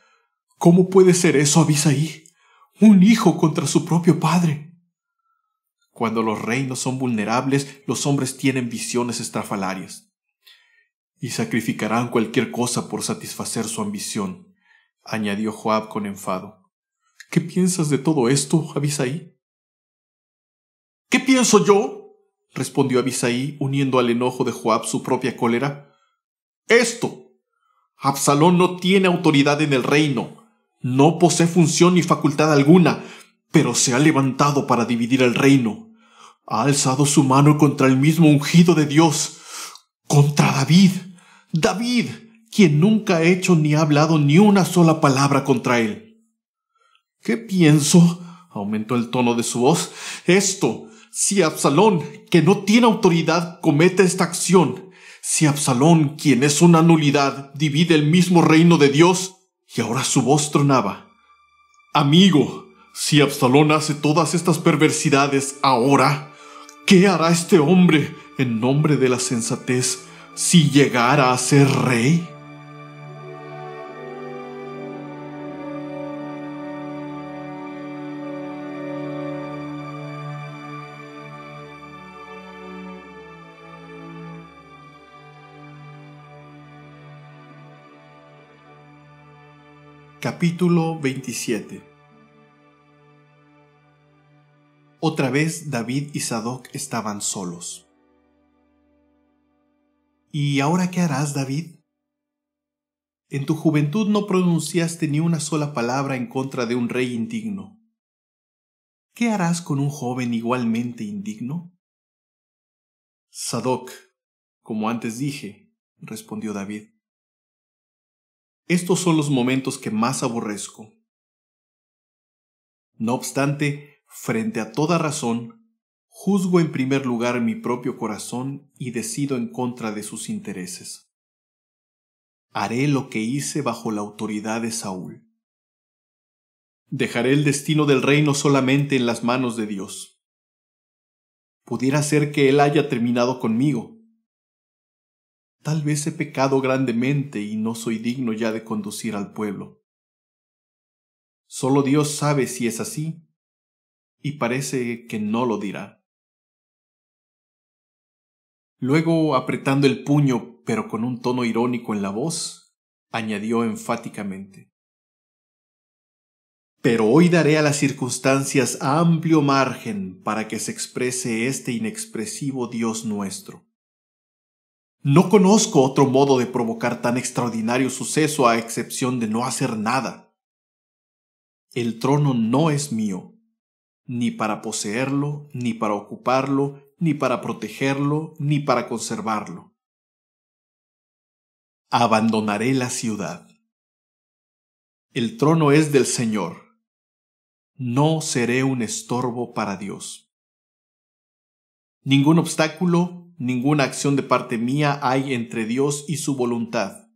¿Cómo puede ser eso, Abisaí? Un hijo contra su propio padre. Cuando los reinos son vulnerables, los hombres tienen visiones estrafalarias y sacrificarán cualquier cosa por satisfacer su ambición, añadió Joab con enfado. ¿Qué piensas de todo esto, Abisaí? ¿Qué pienso yo? respondió Abisaí, uniendo al enojo de Joab su propia cólera. Esto. Absalón no tiene autoridad en el reino, no posee función ni facultad alguna, pero se ha levantado para dividir el reino. Ha alzado su mano contra el mismo ungido de Dios, contra David. David, quien nunca ha hecho ni ha hablado ni una sola palabra contra él. ¿Qué pienso? aumentó el tono de su voz. Esto, si Absalón, que no tiene autoridad, comete esta acción, si Absalón, quien es una nulidad, divide el mismo reino de Dios, y ahora su voz tronaba. Amigo, si Absalón hace todas estas perversidades ahora, ¿qué hará este hombre en nombre de la sensatez si llegara a ser rey? Capítulo 27 Otra vez David y Sadoc estaban solos. ¿Y ahora qué harás, David? En tu juventud no pronunciaste ni una sola palabra en contra de un rey indigno. ¿Qué harás con un joven igualmente indigno? Sadoc, como antes dije, respondió David estos son los momentos que más aborrezco. No obstante, frente a toda razón, juzgo en primer lugar mi propio corazón y decido en contra de sus intereses. Haré lo que hice bajo la autoridad de Saúl. Dejaré el destino del reino solamente en las manos de Dios. Pudiera ser que Él haya terminado conmigo, Tal vez he pecado grandemente y no soy digno ya de conducir al pueblo. Solo Dios sabe si es así, y parece que no lo dirá. Luego, apretando el puño, pero con un tono irónico en la voz, añadió enfáticamente. Pero hoy daré a las circunstancias amplio margen para que se exprese este inexpresivo Dios nuestro. No conozco otro modo de provocar tan extraordinario suceso a excepción de no hacer nada. El trono no es mío, ni para poseerlo, ni para ocuparlo, ni para protegerlo, ni para conservarlo. Abandonaré la ciudad. El trono es del Señor. No seré un estorbo para Dios. Ningún obstáculo Ninguna acción de parte mía hay entre Dios y su voluntad.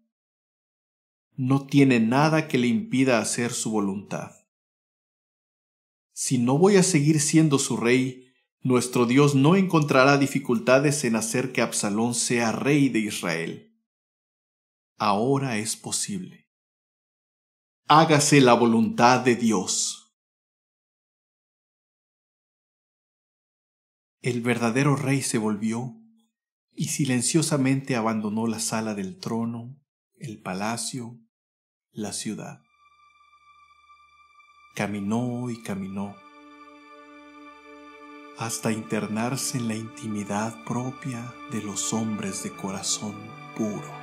No tiene nada que le impida hacer su voluntad. Si no voy a seguir siendo su rey, nuestro Dios no encontrará dificultades en hacer que Absalón sea rey de Israel. Ahora es posible. Hágase la voluntad de Dios. El verdadero rey se volvió y silenciosamente abandonó la sala del trono, el palacio, la ciudad. Caminó y caminó hasta internarse en la intimidad propia de los hombres de corazón puro.